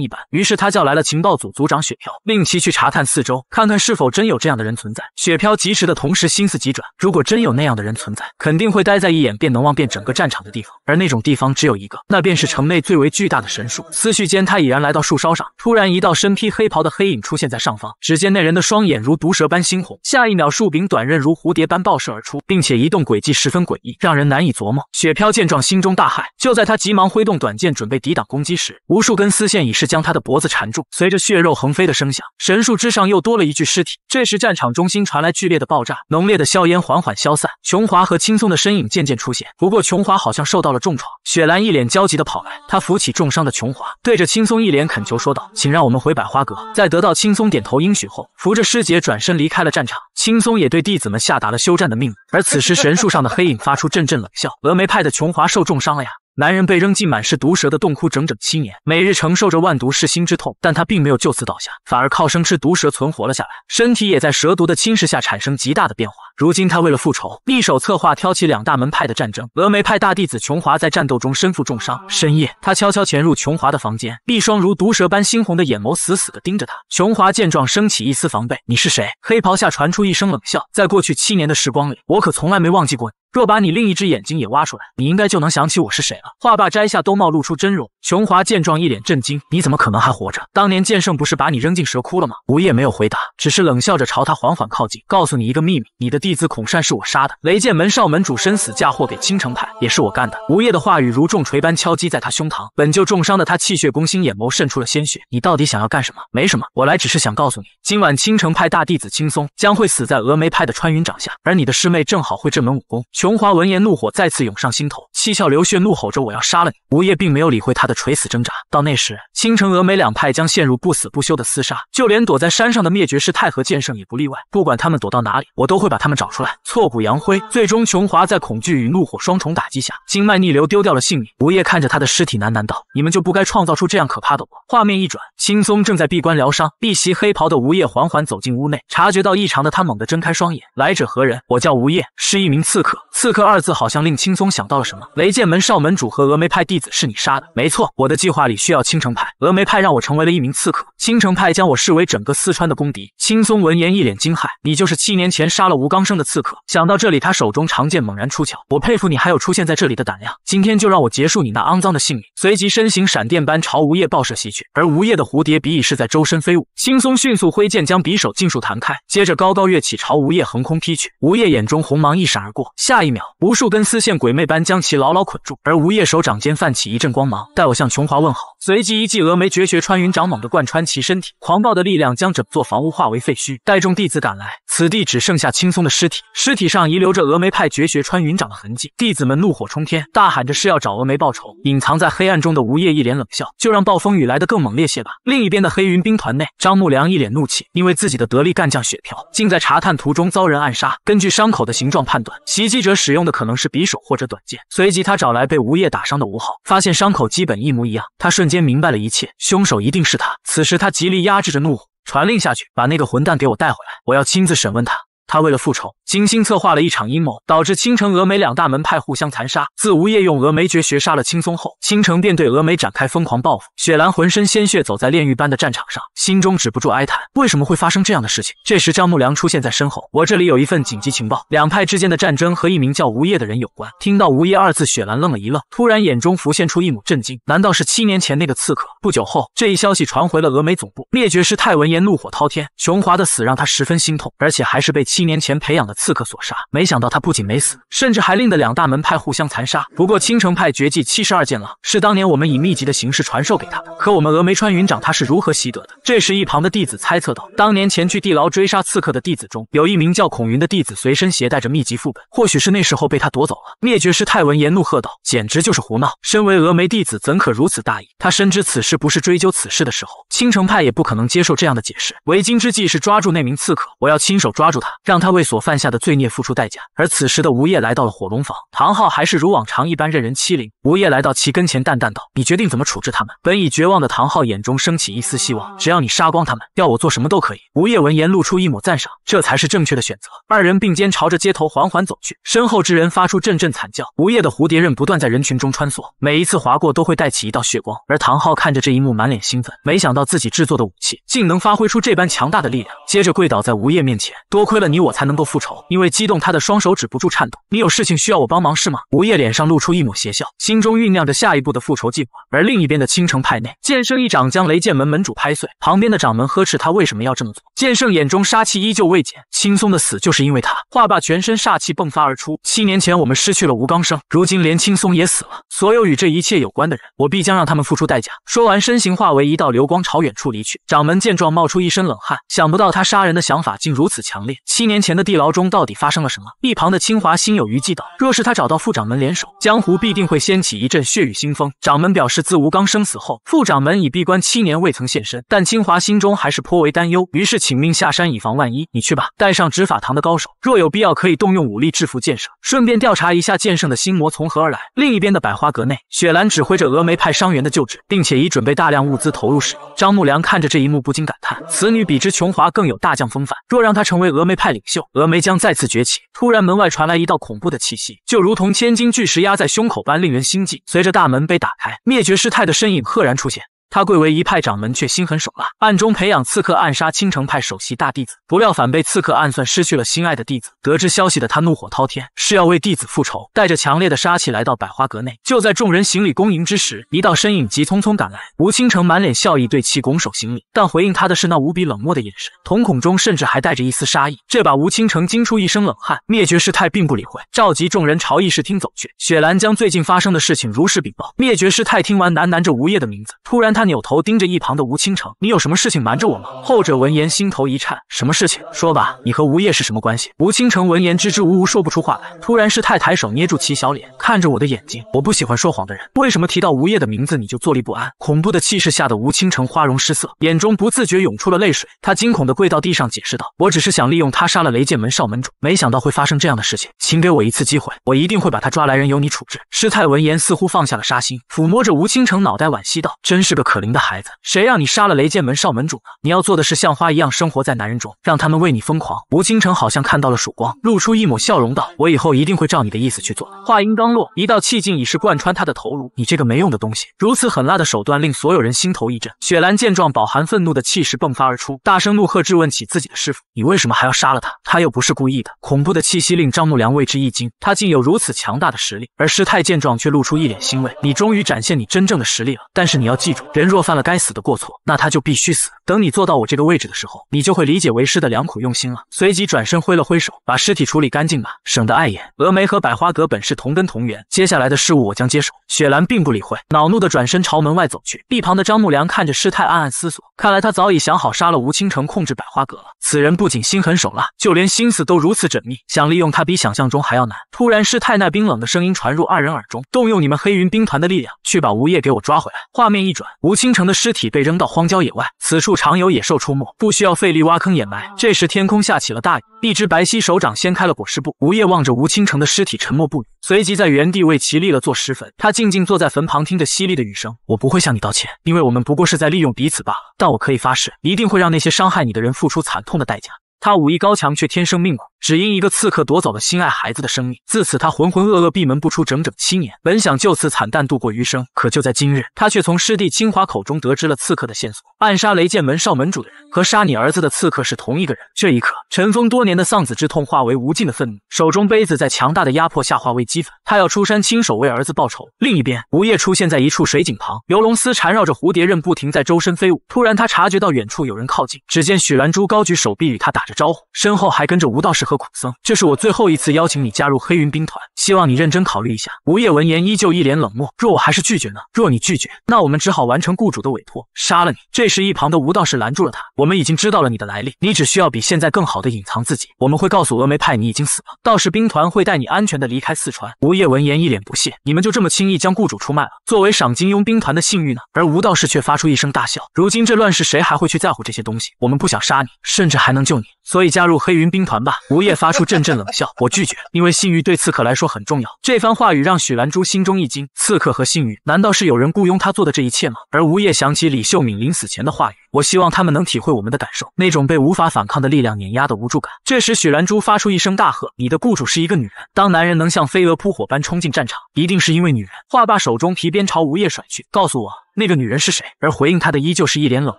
一般。于是他叫来了情报组组长雪飘，令其去查探四周，看看是否真有这样的人存在。雪飘及时的同时，心思急转：如果真有那样的人存在，肯定会待在一眼便能望遍整个战场的地方。而那种地方只有一个，那便是城内最为巨大的神树。思绪间，他已然来到树梢上，突然一道身披黑袍的。黑影出现在上方，只见那人的双眼如毒蛇般猩红。下一秒，树柄短刃如蝴蝶般爆射而出，并且移动轨迹十分诡异，让人难以琢磨。雪飘见状，心中大骇。就在他急忙挥动短剑准备抵挡攻击时，无数根丝线已是将他的脖子缠住。随着血肉横飞的声响，神树之上又多了一具尸体。这时，战场中心传来剧烈的爆炸，浓烈的硝烟缓缓消散，琼华和青松的身影渐渐出现。不过，琼华好像受到了重创。雪兰一脸焦急的跑来，她扶起重伤的琼华，对着青松一脸恳求说道：“请让我们回百花阁。”在在得到青松点头应许后，扶着师姐转身离开了战场。青松也对弟子们下达了休战的命令。而此时，神树上的黑影发出阵阵冷笑：“峨眉派的琼华受重伤了呀！”男人被扔进满是毒蛇的洞窟整整七年，每日承受着万毒噬心之痛，但他并没有就此倒下，反而靠生吃毒蛇存活了下来，身体也在蛇毒的侵蚀下产生极大的变化。如今他为了复仇，一手策划挑起两大门派的战争。峨眉派大弟子琼华在战斗中身负重伤。深夜，他悄悄潜入琼华的房间，一双如毒蛇般猩红的眼眸死死地盯着他。琼华见状，升起一丝防备：“你是谁？”黑袍下传出一声冷笑。在过去七年的时光里，我可从来没忘记过你。若把你另一只眼睛也挖出来，你应该就能想起我是谁了。画罢，摘下兜帽，露出真容。琼华见状，一脸震惊：“你怎么可能还活着？当年剑圣不是把你扔进蛇窟了吗？”无夜没有回答，只是冷笑着朝他缓缓靠近。告诉你一个秘密：你的弟子孔善是我杀的，雷剑门少门主身死嫁祸给青城派，也是我干的。无夜的话语如重锤般敲击在他胸膛，本就重伤的他气血攻心，眼眸渗出了鲜血。你到底想要干什么？没什么，我来只是想告诉你，今晚青城派大弟子青松将会死在峨眉派的穿云掌下，而你的师妹正好会这门武功。琼华闻言，怒火再次涌上心头，七窍流血，怒吼着：“我要杀了你！”吴叶并没有理会他的垂死挣扎。到那时，青城、峨眉两派将陷入不死不休的厮杀，就连躲在山上的灭绝师太和剑圣也不例外。不管他们躲到哪里，我都会把他们找出来，挫骨扬灰。最终，琼华在恐惧与怒火双重打击下，经脉逆流，丢掉了性命。吴叶看着他的尸体，喃喃道：“你们就不该创造出这样可怕的我。”画面一转，青松正在闭关疗伤，一袭黑袍的吴叶缓缓走进屋内，察觉到异常的他猛地睁开双眼：“来者何人？”“我叫吴叶，是一名刺客。”刺客二字好像令青松想到了什么。雷剑门少门主和峨眉派弟子是你杀的？没错，我的计划里需要青城派。峨眉派让我成为了一名刺客，青城派将我视为整个四川的公敌。青松闻言一脸惊骇，你就是七年前杀了吴刚生的刺客。想到这里，他手中长剑猛然出鞘。我佩服你还有出现在这里的胆量。今天就让我结束你那肮脏的性命。随即身形闪电般朝吴叶爆射袭去，而吴叶的蝴蝶匕已是在周身飞舞。青松迅速挥剑将匕首尽数弹开，接着高高跃起朝吴叶横空劈去。吴叶眼中红芒一闪而过，下。一秒，无数根丝线鬼魅般将其牢牢捆住，而吴业手掌间泛起一阵光芒，待我向琼华问好，随即一记峨眉绝学穿云掌猛地贯穿其身体，狂暴的力量将整座房屋化为废墟。待众弟子赶来，此地只剩下轻松的尸体，尸体上遗留着峨眉派绝学穿云掌的痕迹。弟子们怒火冲天，大喊着是要找峨眉报仇。隐藏在黑暗中的吴业一脸冷笑，就让暴风雨来得更猛烈些吧。另一边的黑云兵团内，张木良一脸怒气，因为自己的得力干将雪飘竟在查探途中遭人暗杀。根据伤口的形状判断，袭击者。使用的可能是匕首或者短剑。随即，他找来被吴业打伤的吴昊，发现伤口基本一模一样。他瞬间明白了一切，凶手一定是他。此时，他极力压制着怒火，传令下去，把那个混蛋给我带回来，我要亲自审问他。他为了复仇。精心策划了一场阴谋，导致青城、峨眉两大门派互相残杀。自吴业用峨眉绝学杀了青松后，青城便对峨眉展开疯狂报复。雪兰浑身鲜血，走在炼狱般的战场上，心中止不住哀叹：为什么会发生这样的事情？这时，张木良出现在身后：“我这里有一份紧急情报，两派之间的战争和一名叫吴业的人有关。”听到“吴业”二字，雪兰愣了一愣，突然眼中浮现出一抹震惊：难道是七年前那个刺客？不久后，这一消息传回了峨眉总部，灭绝师太闻言怒火滔天，琼华的死让他十分心痛，而且还是被七年前培养的。刺客所杀，没想到他不仅没死，甚至还令的两大门派互相残杀。不过青城派绝技七十二剑了，是当年我们以秘籍的形式传授给他的。可我们峨眉川云长他是如何习得的？这时一旁的弟子猜测道：“当年前去地牢追杀刺客的弟子中，有一名叫孔云的弟子随身携带着秘籍副本，或许是那时候被他夺走了。”灭绝师太闻言怒喝道：“简直就是胡闹！身为峨眉弟子，怎可如此大意？他深知此事不是追究此事的时候，青城派也不可能接受这样的解释。为今之计是抓住那名刺客，我要亲手抓住他，让他为所犯下。”的罪孽付出代价。而此时的吴叶来到了火龙坊，唐昊还是如往常一般任人欺凌。吴叶来到其跟前，淡淡道：“你决定怎么处置他们？”本已绝望的唐昊眼中升起一丝希望：“只要你杀光他们，要我做什么都可以。”吴叶闻言露出一抹赞赏：“这才是正确的选择。”二人并肩朝着街头缓缓走去，身后之人发出阵阵惨叫。吴叶的蝴蝶刃不断在人群中穿梭，每一次划过都会带起一道血光。而唐昊看着这一幕，满脸兴奋，没想到自己制作的武器竟能发挥出这般强大的力量。接着跪倒在吴叶面前：“多亏了你，我才能够复仇。”因为激动，他的双手止不住颤抖。你有事情需要我帮忙是吗？吴叶脸上露出一抹邪笑，心中酝酿着下一步的复仇计划。而另一边的青城派内，剑圣一掌将雷剑门门主拍碎，旁边的掌门呵斥他为什么要这么做。剑圣眼中杀气依旧未减，青松的死就是因为他。话罢，全身煞气迸发而出。七年前我们失去了吴刚生，如今连青松也死了，所有与这一切有关的人，我必将让他们付出代价。说完，身形化为一道流光朝远处离去。掌门见状，冒出一身冷汗，想不到他杀人的想法竟如此强烈。七年前的地牢中。到底发生了什么？一旁的清华心有余悸道：“若是他找到副掌门联手，江湖必定会掀起一阵血雨腥风。”掌门表示自吴刚生死后，副掌门已闭关七年未曾现身，但清华心中还是颇为担忧，于是请命下山以防万一。你去吧，带上执法堂的高手，若有必要可以动用武力制服剑圣，顺便调查一下剑圣的心魔从何而来。另一边的百花阁内，雪兰指挥着峨眉派伤员的救治，并且已准备大量物资投入使用。张木良看着这一幕，不禁感叹：“此女比之琼华更有大将风范，若让她成为峨眉派领袖，峨眉将。”再次崛起。突然，门外传来一道恐怖的气息，就如同千斤巨石压在胸口般令人心悸。随着大门被打开，灭绝师太的身影赫然出现。他贵为一派掌门，却心狠手辣，暗中培养刺客暗杀青城派首席大弟子，不料反被刺客暗算，失去了心爱的弟子。得知消息的他怒火滔天，是要为弟子复仇，带着强烈的杀气来到百花阁内。就在众人行礼恭迎之时，一道身影急匆匆赶来。吴倾城满脸笑意，对其拱手行礼，但回应他的是那无比冷漠的眼神，瞳孔中甚至还带着一丝杀意，这把吴倾城惊出一身冷汗。灭绝师太并不理会，召集众人朝议事厅走去。雪兰将最近发生的事情如实禀报。灭绝师太听完，喃喃着吴叶的名字，突然他。他扭头盯着一旁的吴倾城，你有什么事情瞒着我吗？后者闻言心头一颤，什么事情？说吧，你和吴业是什么关系？吴倾城闻言支支吾吾说不出话来。突然师太抬手捏住其小脸，看着我的眼睛，我不喜欢说谎的人，为什么提到吴业的名字你就坐立不安？恐怖的气势吓得吴倾城花容失色，眼中不自觉涌出了泪水。他惊恐地跪到地上，解释道：“我只是想利用他杀了雷剑门少门主，没想到会发生这样的事情，请给我一次机会，我一定会把他抓来，任由你处置。”师太闻言似乎放下了杀心，抚摸着吴倾城脑袋，惋惜道：“真是个可。”可怜的孩子，谁让你杀了雷剑门少门主呢？你要做的是像花一样生活在男人中，让他们为你疯狂。吴京城好像看到了曙光，露出一抹笑容道：“我以后一定会照你的意思去做。”话音刚落，一道气劲已是贯穿他的头颅。你这个没用的东西！如此狠辣的手段令所有人心头一震。雪兰见状，饱含愤怒的气势迸发而出，大声怒喝质问起自己的师傅：“你为什么还要杀了他？他又不是故意的！”恐怖的气息令张木良为之一惊，他竟有如此强大的实力。而师太见状却露出一脸欣慰：“你终于展现你真正的实力了。但是你要记住。”人若犯了该死的过错，那他就必须死。等你坐到我这个位置的时候，你就会理解为师的良苦用心了。随即转身挥了挥手，把尸体处理干净吧，省得碍眼。峨眉和百花阁本是同根同源，接下来的事物我将接手。雪兰并不理会，恼怒的转身朝门外走去。一旁的张木良看着师太，暗暗思索，看来他早已想好杀了吴倾城，控制百花阁了。此人不仅心狠手辣，就连心思都如此缜密，想利用他比想象中还要难。突然，师太那冰冷的声音传入二人耳中：“动用你们黑云兵团的力量，去把吴业给我抓回来。”画面一转，吴。吴倾城的尸体被扔到荒郊野外，此处常有野兽出没，不需要费力挖坑掩埋。这时天空下起了大雨，一只白皙手掌掀开了裹尸布，吴夜望着吴倾城的尸体，沉默不语，随即在原地为其立了座石坟。他静静坐在坟旁，听着淅沥的雨声。我不会向你道歉，因为我们不过是在利用彼此罢了。但我可以发誓，一定会让那些伤害你的人付出惨痛的代价。他武艺高强，却天生命短，只因一个刺客夺走了心爱孩子的生命。自此，他浑浑噩噩，闭门不出，整整七年。本想就此惨淡度过余生，可就在今日，他却从师弟清华口中得知了刺客的线索：暗杀雷剑门少门主的人和杀你儿子的刺客是同一个人。这一刻，尘封多年的丧子之痛化为无尽的愤怒，手中杯子在强大的压迫下化为齑粉。他要出山，亲手为儿子报仇。另一边，无夜出现在一处水井旁，游龙丝缠绕着蝴蝶刃，不停在周身飞舞。突然，他察觉到远处有人靠近，只见许兰珠高举手臂与他打着。招呼身后还跟着吴道士和苦僧，这是我最后一次邀请你加入黑云兵团，希望你认真考虑一下。吴业闻言依旧一脸冷漠，若我还是拒绝呢？若你拒绝，那我们只好完成雇主的委托，杀了你。这时一旁的吴道士拦住了他，我们已经知道了你的来历，你只需要比现在更好的隐藏自己，我们会告诉峨眉派你已经死了，道士兵团会带你安全的离开四川。吴业闻言一脸不屑，你们就这么轻易将雇主出卖了？作为赏金佣兵团的信誉呢？而吴道士却发出一声大笑，如今这乱世谁还会去在乎这些东西？我们不想杀你，甚至还能救你。所以加入黑云兵团吧！吴业发出阵阵冷笑。我拒绝，因为信誉对刺客来说很重要。这番话语让许兰珠心中一惊：刺客和信誉，难道是有人雇佣他做的这一切吗？而吴业想起李秀敏临死前的话语。我希望他们能体会我们的感受，那种被无法反抗的力量碾压的无助感。这时，许兰珠发出一声大喝：“你的雇主是一个女人！”当男人能像飞蛾扑火般冲进战场，一定是因为女人。画霸手中皮鞭朝吴叶甩去，告诉我那个女人是谁。而回应他的依旧是一脸冷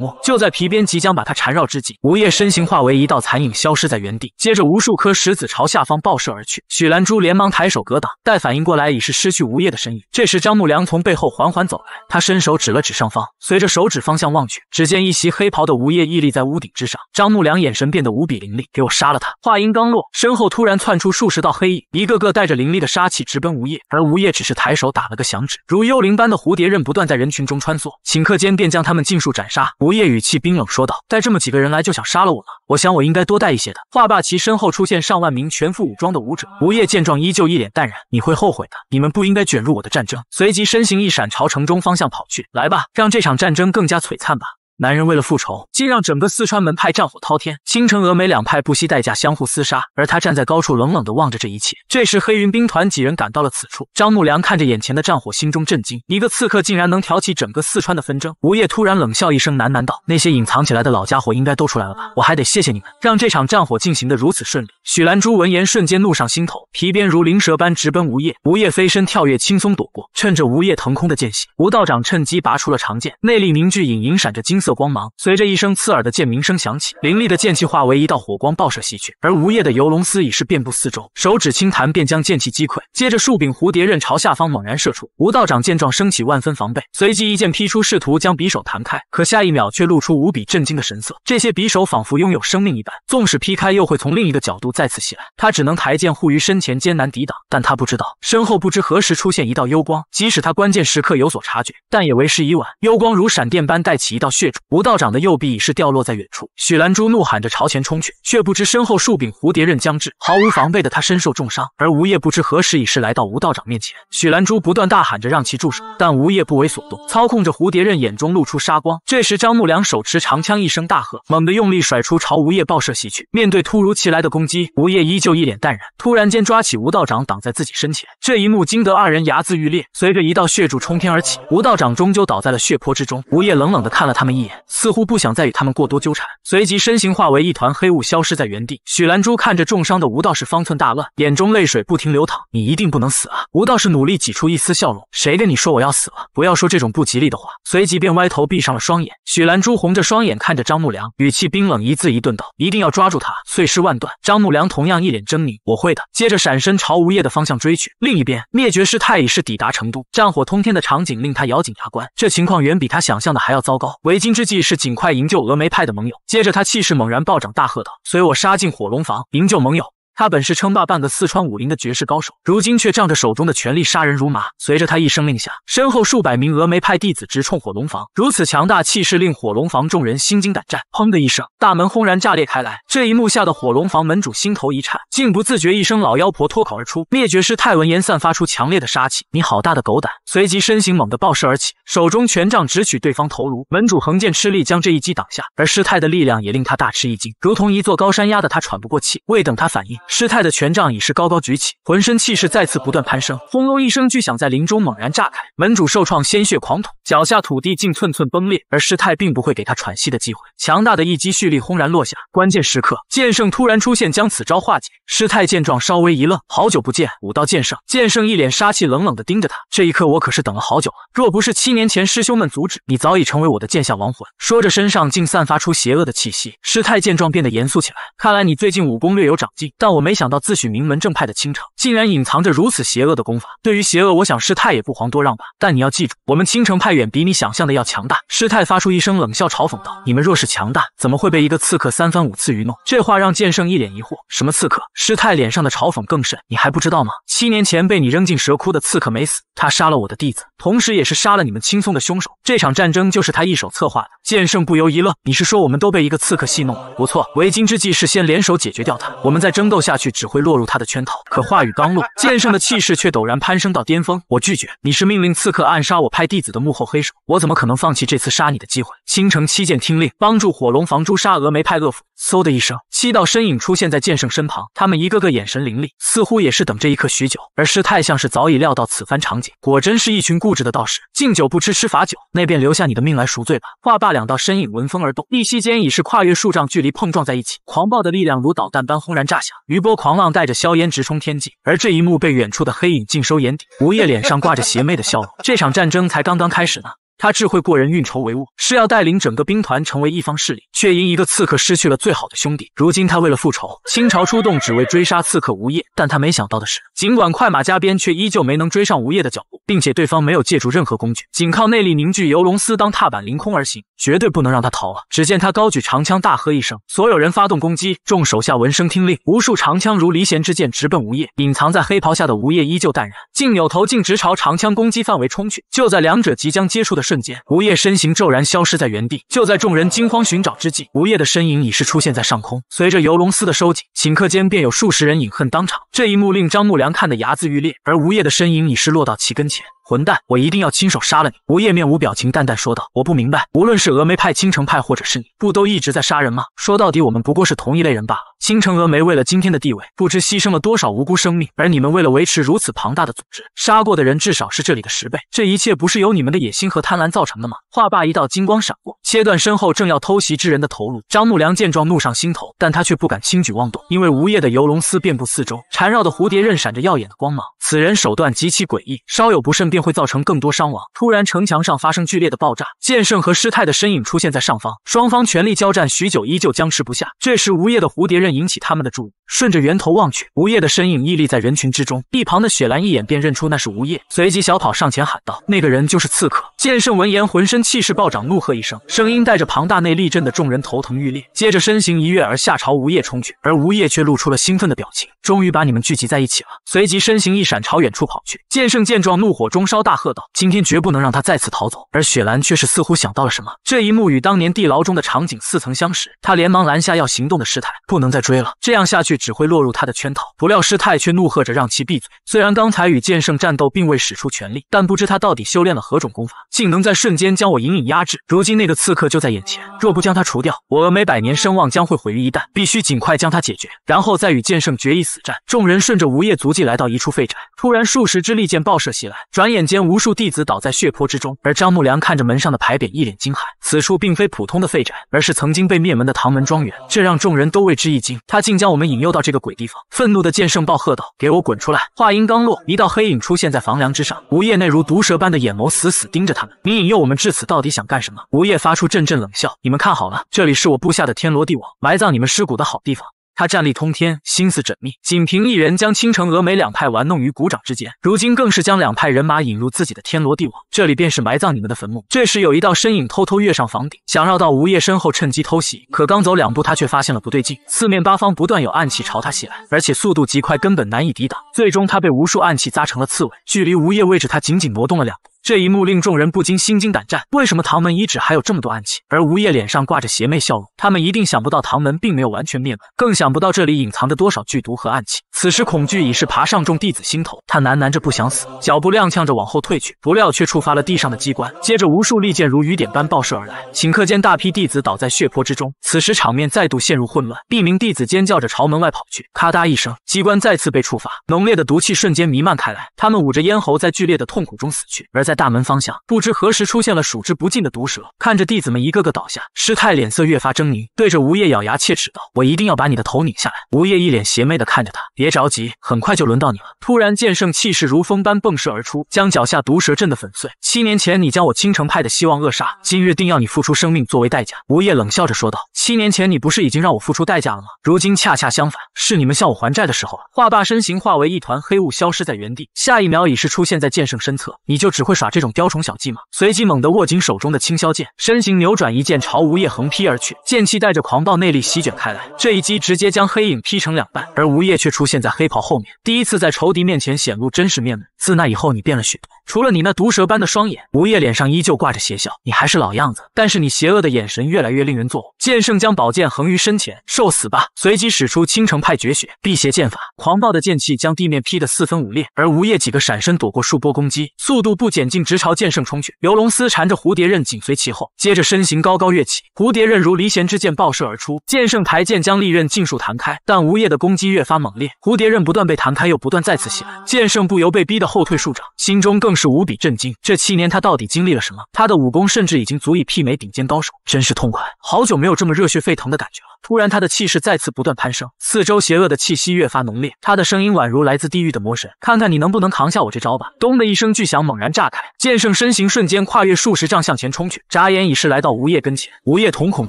漠。就在皮鞭即将把他缠绕之际，吴叶身形化为一道残影，消失在原地。接着，无数颗石子朝下方爆射而去，许兰珠连忙抬手格挡，待反应过来，已是失去吴叶的身影。这时，张木良从背后缓缓走来，他伸手指了指上方，随着手指方向望去，只见一。其黑袍的吴叶屹立在屋顶之上，张木良眼神变得无比凌厉，给我杀了他！话音刚落，身后突然窜出数十道黑影，一个个带着凌厉的杀气直奔吴叶，而吴叶只是抬手打了个响指，如幽灵般的蝴蝶刃不断在人群中穿梭，顷刻间便将他们尽数斩杀。吴叶语气冰冷说道：“带这么几个人来就想杀了我吗？我想我应该多带一些的。”话霸其身后出现上万名全副武装的武者，吴叶见状依旧一脸淡然：“你会后悔的，你们不应该卷入我的战争。”随即身形一闪，朝城中方向跑去。来吧，让这场战争更加璀璨吧。男人为了复仇，竟让整个四川门派战火滔天，青城、峨眉两派不惜代价相互厮杀，而他站在高处冷冷地望着这一切。这时，黑云兵团几人赶到了此处。张木良看着眼前的战火，心中震惊：一个刺客竟然能挑起整个四川的纷争。吴业突然冷笑一声，喃喃道：“那些隐藏起来的老家伙应该都出来了吧？我还得谢谢你们，让这场战火进行的如此顺利。”许兰珠闻言，瞬间怒上心头，皮鞭如灵蛇般直奔吴业。吴业飞身跳跃，轻松躲过。趁着吴业腾空的间隙，吴道长趁机拔出了长剑，内力凝聚，隐隐闪着金色。光芒随着一声刺耳的剑鸣声响起，凌厉的剑气化为一道火光爆射袭去，而无叶的游龙丝已是遍布四周，手指轻弹便将剑气击溃。接着，数柄蝴蝶刃朝下方猛然射出。吴道长见状，升起万分防备，随即一剑劈出，试图将匕首弹开。可下一秒，却露出无比震惊的神色。这些匕首仿佛拥有生命一般，纵使劈开，又会从另一个角度再次袭来。他只能抬剑护于身前，艰难抵挡。但他不知道，身后不知何时出现一道幽光。即使他关键时刻有所察觉，但也为时已晚。幽光如闪电般带起一道血柱。吴道长的右臂已是掉落在远处，许兰珠怒喊着朝前冲去，却不知身后数柄蝴蝶刃将至，毫无防备的他身受重伤。而吴叶不知何时已是来到吴道长面前，许兰珠不断大喊着让其住手，但吴叶不为所动，操控着蝴蝶刃，眼中露出杀光。这时，张木良手持长枪，一声大喝，猛地用力甩出，朝吴叶爆射袭去。面对突如其来的攻击，吴叶依旧一脸淡然，突然间抓起吴道长挡在自己身前，这一幕惊得二人睚眦欲裂。随着一道血柱冲天而起，吴道长终究倒在了血泊之中。吴叶冷冷的看了他们一。似乎不想再与他们过多纠缠，随即身形化为一团黑雾，消失在原地。许兰珠看着重伤的吴道士，方寸大乱，眼中泪水不停流淌。你一定不能死啊！吴道士努力挤出一丝笑容：“谁跟你说我要死了？不要说这种不吉利的话。”随即便歪头闭上了双眼。许兰珠红着双眼看着张木良，语气冰冷，一字一顿道：“一定要抓住他，碎尸万段。”张木良同样一脸狰狞：“我会的。”接着闪身朝吴夜的方向追去。另一边，灭绝师太已是抵达成都，战火通天的场景令他咬紧牙关。这情况远比他想象的还要糟糕。围巾。之计是尽快营救峨眉派的盟友。接着，他气势猛然暴涨，大喝道：“随我杀进火龙房，营救盟友！”他本是称霸半个四川武林的绝世高手，如今却仗着手中的权力杀人如麻。随着他一声令下，身后数百名峨眉派弟子直冲火龙房。如此强大气势，令火龙房众人心惊胆战。砰的一声，大门轰然炸裂开来。这一幕吓得火龙房门主心头一颤，竟不自觉一声老妖婆脱口而出。灭绝师太闻言，散发出强烈的杀气：“你好大的狗胆！”随即身形猛地暴射而起，手中权杖直取对方头颅。门主横剑吃力将这一击挡下，而师太的力量也令他大吃一惊，如同一座高山压得他喘不过气。未等他反应，师太的权杖已是高高举起，浑身气势再次不断攀升。轰隆一声巨响在林中猛然炸开，门主受创，鲜血狂吐，脚下土地竟寸寸崩裂。而师太并不会给他喘息的机会，强大的一击蓄力轰然落下。关键时刻，剑圣突然出现，将此招化解。师太见状，稍微一愣：“好久不见，武道剑圣。”剑圣一脸杀气，冷冷地盯着他：“这一刻，我可是等了好久了。若不是七年前师兄们阻止，你早已成为我的剑下亡魂。”说着，身上竟散发出邪恶的气息。师太见状，变得严肃起来：“看来你最近武功略有长进，但我……”没想到自诩名门正派的倾城，竟然隐藏着如此邪恶的功法。对于邪恶，我想师太也不遑多让吧。但你要记住，我们青城派远比你想象的要强大。师太发出一声冷笑，嘲讽道：“你们若是强大，怎么会被一个刺客三番五次愚弄？”这话让剑圣一脸疑惑。什么刺客？师太脸上的嘲讽更甚。你还不知道吗？七年前被你扔进蛇窟的刺客没死，他杀了我的弟子，同时也是杀了你们青松的凶手。这场战争就是他一手策划的。剑圣不由一愣：“你是说我们都被一个刺客戏弄了？”不错，为今之计是先联手解决掉他。我们在争斗下。下去只会落入他的圈套。可话语刚落，剑圣的气势却陡然攀升到巅峰。我拒绝，你是命令刺客暗杀我派弟子的幕后黑手，我怎么可能放弃这次杀你的机会？倾城七剑听令，帮助火龙房诛杀峨眉派恶府。嗖的一声，七道身影出现在剑圣身旁，他们一个个眼神凌厉，似乎也是等这一刻许久。而师太像是早已料到此番场景，果真是一群固执的道士，敬酒不吃吃罚酒，那便留下你的命来赎罪吧。话罢，两道身影闻风而动，一息间已是跨越数丈距离，碰撞在一起，狂暴的力量如导弹般轰然炸响。余波狂浪带着硝烟直冲天际，而这一幕被远处的黑影尽收眼底。吴业脸上挂着邪魅的笑容，这场战争才刚刚开始呢。他智慧过人，运筹帷幄，是要带领整个兵团成为一方势力，却因一个刺客失去了最好的兄弟。如今他为了复仇，倾巢出动，只为追杀刺客吴业。但他没想到的是，尽管快马加鞭，却依旧没能追上吴业的脚步，并且对方没有借助任何工具，仅靠内力凝聚游龙丝当踏板，凌空而行。绝对不能让他逃了！只见他高举长枪，大喝一声，所有人发动攻击。众手下闻声听令，无数长枪如离弦之箭，直奔吴业。隐藏在黑袍下的吴业依旧淡然，竟扭头径直朝长枪攻击范围冲去。就在两者即将接触的瞬间，吴业身形骤然消失在原地。就在众人惊慌寻找之际，吴业的身影已是出现在上空。随着游龙丝的收紧，顷刻间便有数十人饮恨当场。这一幕令张木良看得牙子欲裂，而吴业的身影已是落到其跟前。混蛋！我一定要亲手杀了你。”吴叶面无表情，淡淡说道：“我不明白，无论是峨眉派、青城派，或者是你，不都一直在杀人吗？说到底，我们不过是同一类人罢了。青城、峨眉为了今天的地位，不知牺牲了多少无辜生命，而你们为了维持如此庞大的组织，杀过的人至少是这里的十倍。这一切不是由你们的野心和贪婪造成的吗？”话罢，一道金光闪过，切断身后正要偷袭之人的头颅。张木良见状，怒上心头，但他却不敢轻举妄动，因为无叶的游龙丝遍布四周，缠绕的蝴蝶刃闪着耀眼的光芒。此人手段极其诡异，稍有不慎便。会造成更多伤亡。突然，城墙上发生剧烈的爆炸，剑圣和师太的身影出现在上方，双方全力交战许久，依旧僵持不下。这时，无夜的蝴蝶刃引起他们的注意，顺着源头望去，无夜的身影屹立在人群之中。一旁的雪兰一眼便认出那是无夜，随即小跑上前喊道：“那个人就是刺客！”剑圣闻言，浑身气势暴涨，怒喝一声，声音带着庞大内力震的众人头疼欲裂。接着，身形一跃而下，朝无夜冲去。而无夜却露出了兴奋的表情：“终于把你们聚集在一起了。”随即身形一闪，朝远处跑去。剑圣见状，怒火中。稍大喝道：“今天绝不能让他再次逃走。”而雪兰却是似乎想到了什么，这一幕与当年地牢中的场景似曾相识。他连忙拦下要行动的师太：“不能再追了，这样下去只会落入他的圈套。”不料师太却怒喝着让其闭嘴。虽然刚才与剑圣战斗并未使出全力，但不知他到底修炼了何种功法，竟能在瞬间将我隐隐压制。如今那个刺客就在眼前，若不将他除掉，我峨眉百年声望将会毁于一旦，必须尽快将他解决，然后再与剑圣决一死战。众人顺着无业足迹来到一处废宅，突然数十支利箭爆射袭来，转眼。眼见无数弟子倒在血泊之中，而张木良看着门上的牌匾，一脸惊骇。此处并非普通的废宅，而是曾经被灭门的唐门庄园，这让众人都为之一惊。他竟将我们引诱到这个鬼地方！愤怒的剑圣暴喝道：“给我滚出来！”话音刚落，一道黑影出现在房梁之上，无夜那如毒蛇般的眼眸死死盯着他们。你引诱我们至此，到底想干什么？无夜发出阵阵冷笑：“你们看好了，这里是我布下的天罗地网，埋葬你们尸骨的好地方。”他战力通天，心思缜密，仅凭一人将青城、峨眉两派玩弄于股掌之间。如今更是将两派人马引入自己的天罗地网，这里便是埋葬你们的坟墓。这时，有一道身影偷偷跃上房顶，想绕到吴叶身后，趁机偷袭。可刚走两步，他却发现了不对劲，四面八方不断有暗器朝他袭来，而且速度极快，根本难以抵挡。最终，他被无数暗器扎成了刺猬。距离吴叶位置，他仅仅挪动了两步。这一幕令众人不禁心惊胆战。为什么唐门遗址还有这么多暗器？而吴业脸上挂着邪魅笑容，他们一定想不到唐门并没有完全灭门，更想不到这里隐藏着多少剧毒和暗器。此时恐惧已是爬上众弟子心头，他喃喃着不想死，脚步踉跄着往后退去，不料却触发了地上的机关。接着无数利剑如雨点般爆射而来，顷刻间大批弟子倒在血泊之中。此时场面再度陷入混乱，一名弟子尖叫着朝门外跑去，咔嗒一声，机关再次被触发，浓烈的毒气瞬间弥漫开来，他们捂着咽喉在剧烈的痛苦中死去。而在在大门方向，不知何时出现了数之不尽的毒蛇。看着弟子们一个个倒下，师太脸色越发狰狞，对着吴叶咬牙切齿道：“我一定要把你的头拧下来。”吴叶一脸邪魅的看着他：“别着急，很快就轮到你了。”突然，剑圣气势如风般迸射而出，将脚下毒蛇震得粉碎。七年前，你将我青城派的希望扼杀，今日定要你付出生命作为代价。”吴叶冷笑着说道：“七年前你不是已经让我付出代价了吗？如今恰恰相反，是你们向我还债的时候了。”画霸身形化为一团黑雾，消失在原地，下一秒已是出现在剑圣身侧。你就只会耍这种雕虫小技吗？随即猛地握紧手中的青霄剑，身形扭转，一剑朝吴叶横劈而去，剑气带着狂暴内力席卷开来。这一击直接将黑影劈成两半，而吴叶却出现在黑袍后面。第一次在仇敌面前显露真实面目，自那以后，你变了许多。除了你那毒蛇般的双眼，吴叶脸上依旧挂着邪笑，你还是老样子，但是你邪恶的眼神越来越令人作呕。剑圣将宝剑横于身前，受死吧！随即使出青城派绝学辟邪剑法，狂暴的剑气将地面劈得四分五裂。而吴叶几个闪身躲过数波攻击，速度不减，径直朝剑圣冲去。游龙丝缠着蝴蝶刃紧随其后，接着身形高高跃起，蝴蝶刃如离弦之箭爆射而出。剑圣抬剑将利刃尽数弹开，但吴叶的攻击越发猛烈，蝴蝶刃不断被弹开，又不断再次袭来。剑圣不由被逼得后退数掌，心中更是。是无比震惊，这七年他到底经历了什么？他的武功甚至已经足以媲美顶尖高手，真是痛快！好久没有这么热血沸腾的感觉了。突然，他的气势再次不断攀升，四周邪恶的气息越发浓烈，他的声音宛如来自地狱的魔神：“看看你能不能扛下我这招吧！”咚的一声巨响，猛然炸开，剑圣身形瞬间跨越数十丈向前冲去，眨眼已是来到吴叶跟前。吴叶瞳孔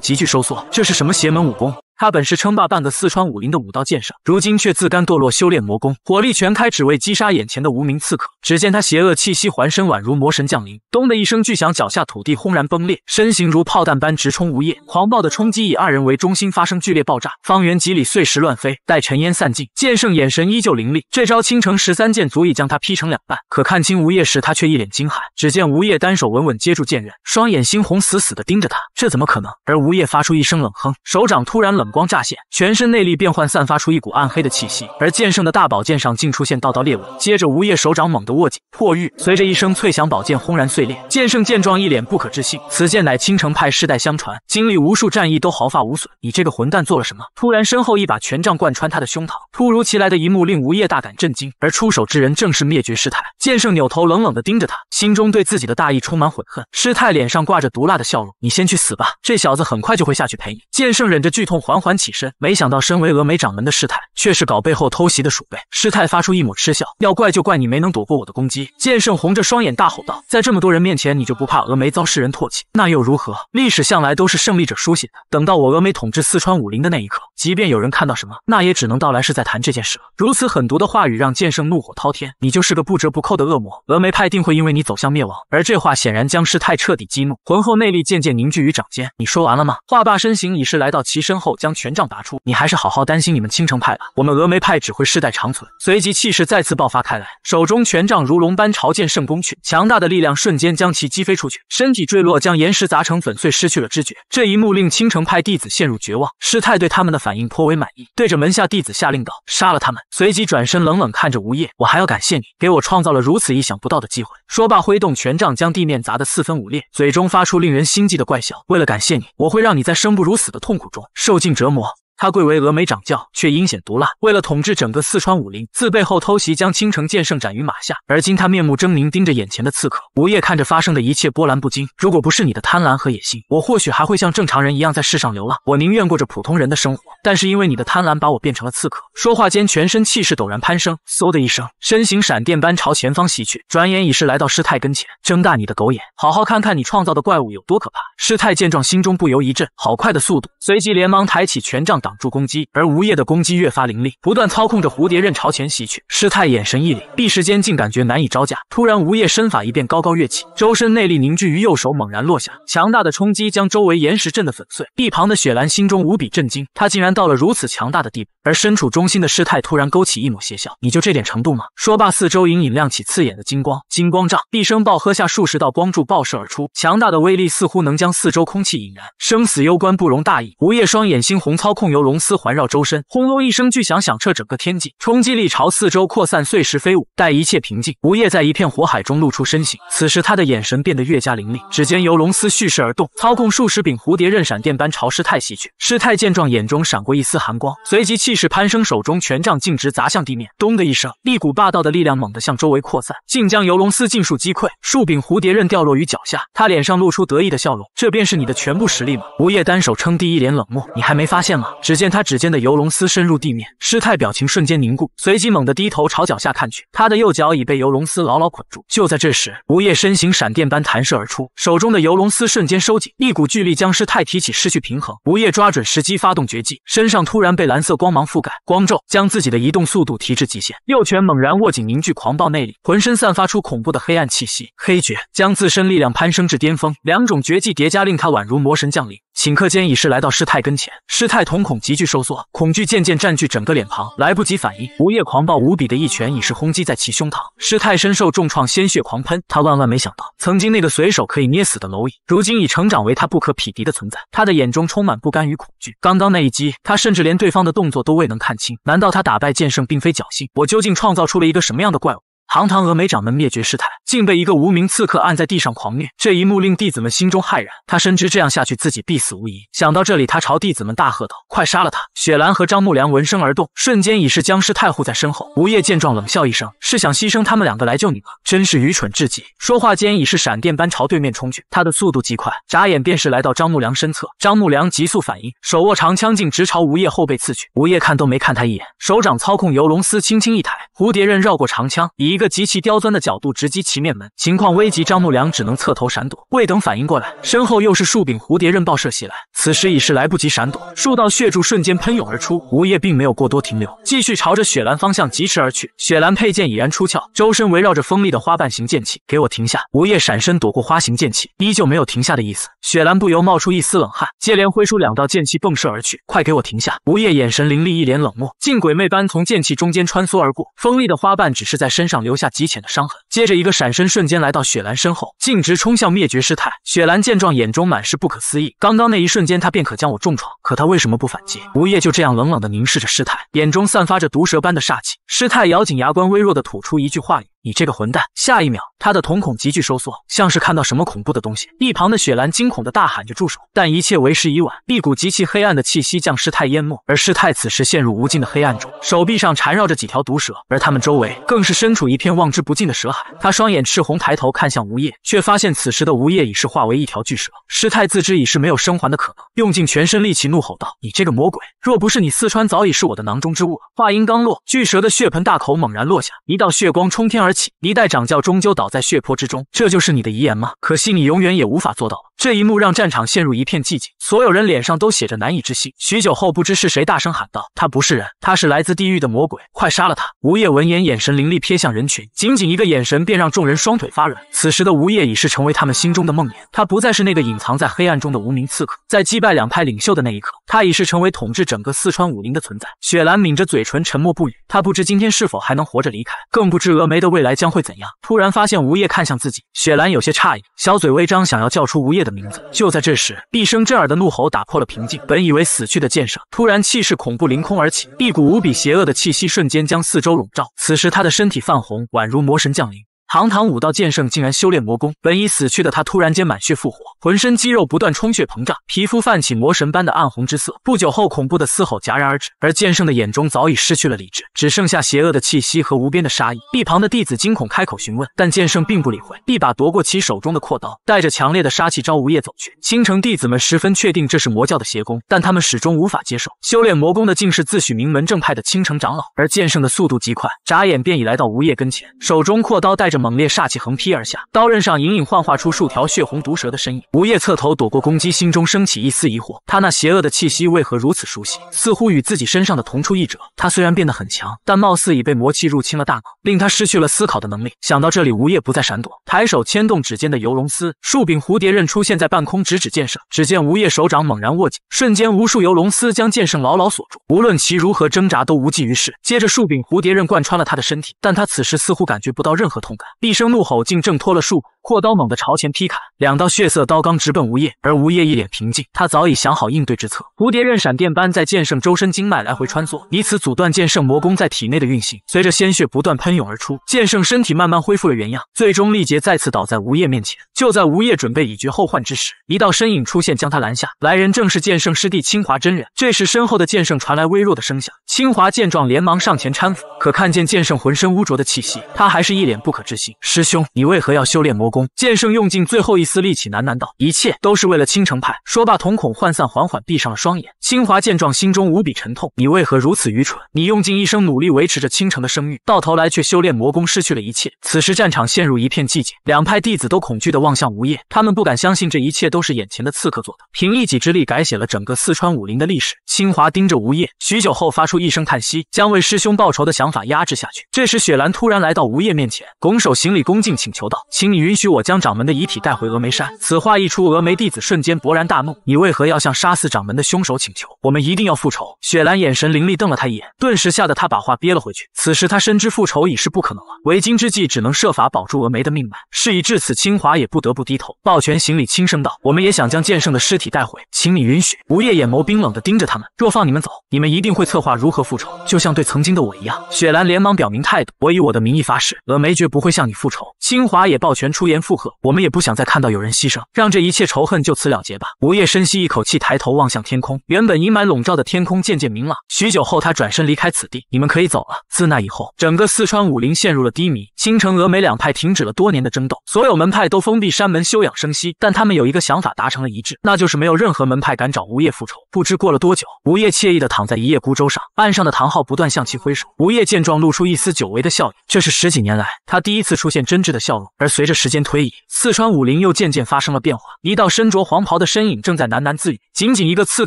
急剧收缩，这是什么邪门武功？他本是称霸半个四川武林的武道剑圣，如今却自甘堕落，修炼魔功，火力全开，只为击杀眼前的无名刺客。只见他邪恶气息环身，宛如魔神降临。咚的一声巨响，脚下土地轰然崩裂，身形如炮弹般直冲无夜。狂暴的冲击以二人为中心发生剧烈爆炸，方圆几里碎石乱飞。待尘烟散尽，剑圣眼神依旧凌厉。这招青城十三剑足以将他劈成两半。可看清无夜时，他却一脸惊骇。只见无夜单手稳稳接住剑刃，双眼猩红，死死地盯着他。这怎么可能？而无夜发出一声冷哼，手掌突然冷。光乍现，全身内力变幻，散发出一股暗黑的气息。而剑圣的大宝剑上竟出现道道裂纹。接着，吴叶手掌猛地握紧，破玉。随着一声脆响，宝剑轰然碎裂。剑圣见状，一脸不可置信。此剑乃青城派世代相传，经历无数战役都毫发无损。你这个混蛋做了什么？突然，身后一把权杖贯穿他的胸膛。突如其来的一幕令吴叶大感震惊。而出手之人正是灭绝师太。剑圣扭头冷冷地盯着他，心中对自己的大意充满悔恨。师太脸上挂着毒辣的笑容：“你先去死吧，这小子很快就会下去陪你。”剑圣忍着剧痛，还。缓缓起身，没想到身为峨眉掌门的师太，却是搞背后偷袭的鼠辈。师太发出一抹嗤笑，要怪就怪你没能躲过我的攻击。剑圣红着双眼大吼道：“在这么多人面前，你就不怕峨眉遭世人唾弃？那又如何？历史向来都是胜利者书写。等到我峨眉统治四川武林的那一刻，即便有人看到什么，那也只能到来是在谈这件事了。”如此狠毒的话语，让剑圣怒火滔天。你就是个不折不扣的恶魔，峨眉派定会因为你走向灭亡。而这话显然将师太彻底激怒，浑厚内力渐渐凝聚于掌间。你说完了吗？话罢，身形已是来到其身后。将权杖拔出，你还是好好担心你们青城派吧。我们峨眉派只会世代长存。随即气势再次爆发开来，手中权杖如龙般朝剑圣攻去，强大的力量瞬间将其击飞出去，身体坠落，将岩石砸成粉碎，失去了知觉。这一幕令青城派弟子陷入绝望。师太对他们的反应颇为满意，对着门下弟子下令道：“杀了他们。”随即转身冷冷看着无业：“我还要感谢你，给我创造了如此意想不到的机会。”说罢，挥动权杖将地面砸得四分五裂，嘴中发出令人心悸的怪笑：“为了感谢你，我会让你在生不如死的痛苦中受尽。”折磨。他贵为峨眉掌教，却阴险毒辣。为了统治整个四川武林，自背后偷袭将青城剑圣斩于马下。而今他面目狰狞，盯着眼前的刺客无夜，看着发生的一切波澜不惊。如果不是你的贪婪和野心，我或许还会像正常人一样在世上流浪。我宁愿过着普通人的生活，但是因为你的贪婪，把我变成了刺客。说话间，全身气势陡然攀升，嗖的一声，身形闪电般朝前方袭去。转眼已是来到师太跟前，睁大你的狗眼，好好看看你创造的怪物有多可怕。师太见状，心中不由一震，好快的速度，随即连忙抬起权杖挡。挡住攻击，而吴叶的攻击越发凌厉，不断操控着蝴蝶刃朝前袭去。师太眼神一凛，一时间竟感觉难以招架。突然，吴叶身法一变，高高跃起，周身内力凝聚于右手，猛然落下，强大的冲击将周围岩石震得粉碎。一旁的雪兰心中无比震惊，她竟然到了如此强大的地步。而身处中心的师太突然勾起一抹邪笑：“你就这点程度吗？”说罢，四周隐隐亮起刺眼的金光，金光杖一声爆喝下，数十道光柱爆射而出，强大的威力似乎能将四周空气引燃。生死攸关，不容大意。吴叶双眼猩红，操控油。龙丝环绕周身，轰隆一声巨响响彻整个天际，冲击力朝四周扩散，碎石飞舞。待一切平静，无夜在一片火海中露出身形。此时他的眼神变得越加凌厉，指尖由龙丝蓄势而动，操控数十柄蝴蝶刃闪电般朝师太袭去。师太见状，眼中闪过一丝寒光，随即气势攀升，手中权杖径直砸向地面，咚的一声，一股霸道的力量猛地向周围扩散，竟将游龙丝尽数击溃，数柄蝴蝶刃掉落于脚下。他脸上露出得意的笑容：“这便是你的全部实力吗？”无夜单手撑地，一脸冷漠：“你还没发现吗？”只见他指尖的游龙丝深入地面，师太表情瞬间凝固，随即猛地低头朝脚下看去，他的右脚已被游龙丝牢牢捆住。就在这时，无夜身形闪电般弹射而出，手中的游龙丝瞬间收紧，一股巨力将师太提起，失去平衡。无夜抓准时机发动绝技，身上突然被蓝色光芒覆盖，光咒将自己的移动速度提至极限，右拳猛然握紧，凝聚狂暴内力，浑身散发出恐怖的黑暗气息。黑绝将自身力量攀升至巅峰，两种绝技叠加，令他宛如魔神降临。顷刻间，已是来到师太跟前。师太瞳孔急剧收缩，恐惧渐渐占据整个脸庞，来不及反应，无夜狂暴无比的一拳已是轰击在其胸膛。师太身受重创，鲜血狂喷。他万万没想到，曾经那个随手可以捏死的蝼蚁，如今已成长为他不可匹敌的存在。他的眼中充满不甘与恐惧。刚刚那一击，他甚至连对方的动作都未能看清。难道他打败剑圣并非侥幸？我究竟创造出了一个什么样的怪物？堂堂峨眉掌门灭绝师太，竟被一个无名刺客按在地上狂虐，这一幕令弟子们心中骇然。他深知这样下去自己必死无疑。想到这里，他朝弟子们大喝道：“快杀了他！”雪兰和张木良闻声而动，瞬间已是僵尸太护在身后。无夜见状冷笑一声：“是想牺牲他们两个来救你吗？真是愚蠢至极。”说话间已是闪电般朝对面冲去，他的速度极快，眨眼便是来到张木良身侧。张木良急速反应，手握长枪，竟直朝无夜后背刺去。无夜看都没看他一眼，手掌操控游龙丝，轻轻一抬，蝴蝶刃绕过长枪，一。一个极其刁钻的角度直击其面门，情况危急，张木良只能侧头闪躲。未等反应过来，身后又是数柄蝴蝶刃爆射袭来，此时已是来不及闪躲，数道血柱瞬间喷涌而出。吴叶并没有过多停留，继续朝着雪兰方向疾驰而去。雪兰佩剑已然出鞘，周身围绕着锋利的花瓣形剑气。给我停下！吴叶闪身躲过花形剑气，依旧没有停下的意思。雪兰不由冒出一丝冷汗，接连挥出两道剑气迸射而去。快给我停下！吴叶眼神凌厉，一脸冷漠，竟鬼魅般从剑气中间穿梭而过，锋利的花瓣只是在身上。留下极浅的伤痕，接着一个闪身，瞬间来到雪兰身后，径直冲向灭绝师太。雪兰见状，眼中满是不可思议。刚刚那一瞬间，他便可将我重创，可他为什么不反击？无夜就这样冷冷的凝视着师太，眼中散发着毒蛇般的煞气。师太咬紧牙关，微弱的吐出一句话语。你这个混蛋！下一秒，他的瞳孔急剧收缩，像是看到什么恐怖的东西。一旁的雪兰惊恐的大喊着：“住手！”但一切为时已晚，一股极其黑暗的气息将师太淹没，而师太此时陷入无尽的黑暗中，手臂上缠绕着几条毒蛇，而他们周围更是身处一片望之不尽的蛇海。他双眼赤红，抬头看向吴叶，却发现此时的吴叶已是化为一条巨蛇。师太自知已是没有生还的可能，用尽全身力气怒吼道：“你这个魔鬼！若不是你四川早已是我的囊中之物了。”话音刚落，巨蛇的血盆大口猛然落下，一道血光冲天而。一代掌教终究倒在血泊之中，这就是你的遗言吗？可惜你永远也无法做到了。这一幕让战场陷入一片寂静，所有人脸上都写着难以置信。许久后，不知是谁大声喊道：“他不是人，他是来自地狱的魔鬼，快杀了他！”吴叶闻言，眼神凌厉瞥向人群，仅仅一个眼神便让众人双腿发软。此时的吴叶已是成为他们心中的梦魇，他不再是那个隐藏在黑暗中的无名刺客，在击败两派领袖的那一刻，他已是成为统治整个四川武林的存在。雪兰抿着嘴唇，沉默不语，她不知今天是否还能活着离开，更不知峨眉的未来将会怎样。突然发现吴叶看向自己，雪兰有些诧异，小嘴微张，想要叫出吴叶的。名字。就在这时，一声震耳的怒吼打破了平静。本以为死去的剑圣，突然气势恐怖凌空而起，一股无比邪恶的气息瞬间将四周笼罩。此时他的身体泛红，宛如魔神降临。堂堂武道剑圣竟然修炼魔功，本已死去的他突然间满血复活。浑身肌肉不断充血膨胀，皮肤泛起魔神般的暗红之色。不久后，恐怖的嘶吼戛然而止，而剑圣的眼中早已失去了理智，只剩下邪恶的气息和无边的杀意。一旁的弟子惊恐开口询问，但剑圣并不理会，一把夺过其手中的阔刀，带着强烈的杀气朝无夜走去。青城弟子们十分确定这是魔教的邪功，但他们始终无法接受，修炼魔功的竟是自诩名门正派的青城长老。而剑圣的速度极快，眨眼便已来到无夜跟前，手中阔刀带着猛烈煞气横劈而下，刀刃上隐隐幻化出数条血红毒蛇的身影。无夜侧头躲过攻击，心中升起一丝疑惑：他那邪恶的气息为何如此熟悉？似乎与自己身上的同出一辙。他虽然变得很强，但貌似已被魔气入侵了大脑，令他失去了思考的能力。想到这里，无夜不再闪躲，抬手牵动指尖的游龙丝，数柄蝴蝶刃出现在半空，直指剑圣。只见无夜手掌猛然握紧，瞬间无数游龙丝将剑圣牢牢锁住，无论其如何挣扎都无济于事。接着，数柄蝴蝶刃贯穿了他的身体，但他此时似乎感觉不到任何痛感，一声怒吼竟挣脱了数。阔刀猛地朝前劈砍，两道血色刀罡直奔吴叶，而吴叶一脸平静，他早已想好应对之策。蝴蝶刃闪电般在剑圣周身经脉来回穿梭，以此阻断剑圣魔功在体内的运行。随着鲜血不断喷涌而出，剑圣身体慢慢恢复了原样，最终力竭再次倒在吴叶面前。就在吴叶准备以绝后患之时，一道身影出现将他拦下，来人正是剑圣师弟清华真人。这时身后的剑圣传来微弱的声响，清华见状连忙上前搀扶，可看见剑圣浑身污浊的气息，他还是一脸不可置信：“师兄，你为何要修炼魔？”剑圣用尽最后一丝力气喃喃道：“一切都是为了青城派。”说罢，瞳孔涣散，缓缓闭上了双眼。清华见状，心中无比沉痛：“你为何如此愚蠢？你用尽一生努力维持着青城的声誉，到头来却修炼魔功，失去了一切。”此时，战场陷入一片寂静，两派弟子都恐惧地望向无业，他们不敢相信这一切都是眼前的刺客做的，凭一己之力改写了整个四川武林的历史。清华盯着无业许久后，发出一声叹息，将为师兄报仇的想法压制下去。这时，雪兰突然来到无业面前，拱手行礼，恭敬请求道：“请你允许。”许我将掌门的遗体带回峨眉山。此话一出，峨眉弟子瞬间勃然大怒。你为何要向杀死掌门的凶手请求？我们一定要复仇！雪兰眼神凌厉，瞪了他一眼，顿时吓得他把话憋了回去。此时他深知复仇已是不可能了，为今之计，只能设法保住峨眉的命脉。事已至此，清华也不得不低头，抱拳行礼，轻声道：“我们也想将剑圣的尸体带回，请你允许。”无夜眼眸冰冷地盯着他们，若放你们走，你们一定会策划如何复仇，就像对曾经的我一样。雪兰连忙表明态度：“我以我的名义发誓，峨眉绝不会向你复仇。”清华也抱拳出言。连附和，我们也不想再看到有人牺牲，让这一切仇恨就此了结吧。无夜深吸一口气，抬头望向天空，原本阴霾笼罩的天空渐渐明朗。许久后，他转身离开此地，你们可以走了。自那以后，整个四川武林陷入了低迷，青城、峨眉两派停止了多年的争斗，所有门派都封闭山门，休养生息。但他们有一个想法达成了一致，那就是没有任何门派敢找无夜复仇。不知过了多久。无夜惬意地躺在一叶孤舟上，岸上的唐昊不断向其挥手。无夜见状，露出一丝久违的笑意，这是十几年来他第一次出现真挚的笑容。而随着时间推移，四川武林又渐渐发生了变化。一道身着黄袍的身影正在喃喃自语：“仅仅一个刺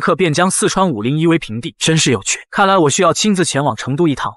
客便将四川武林夷为平地，真是有趣。看来我需要亲自前往成都一趟。”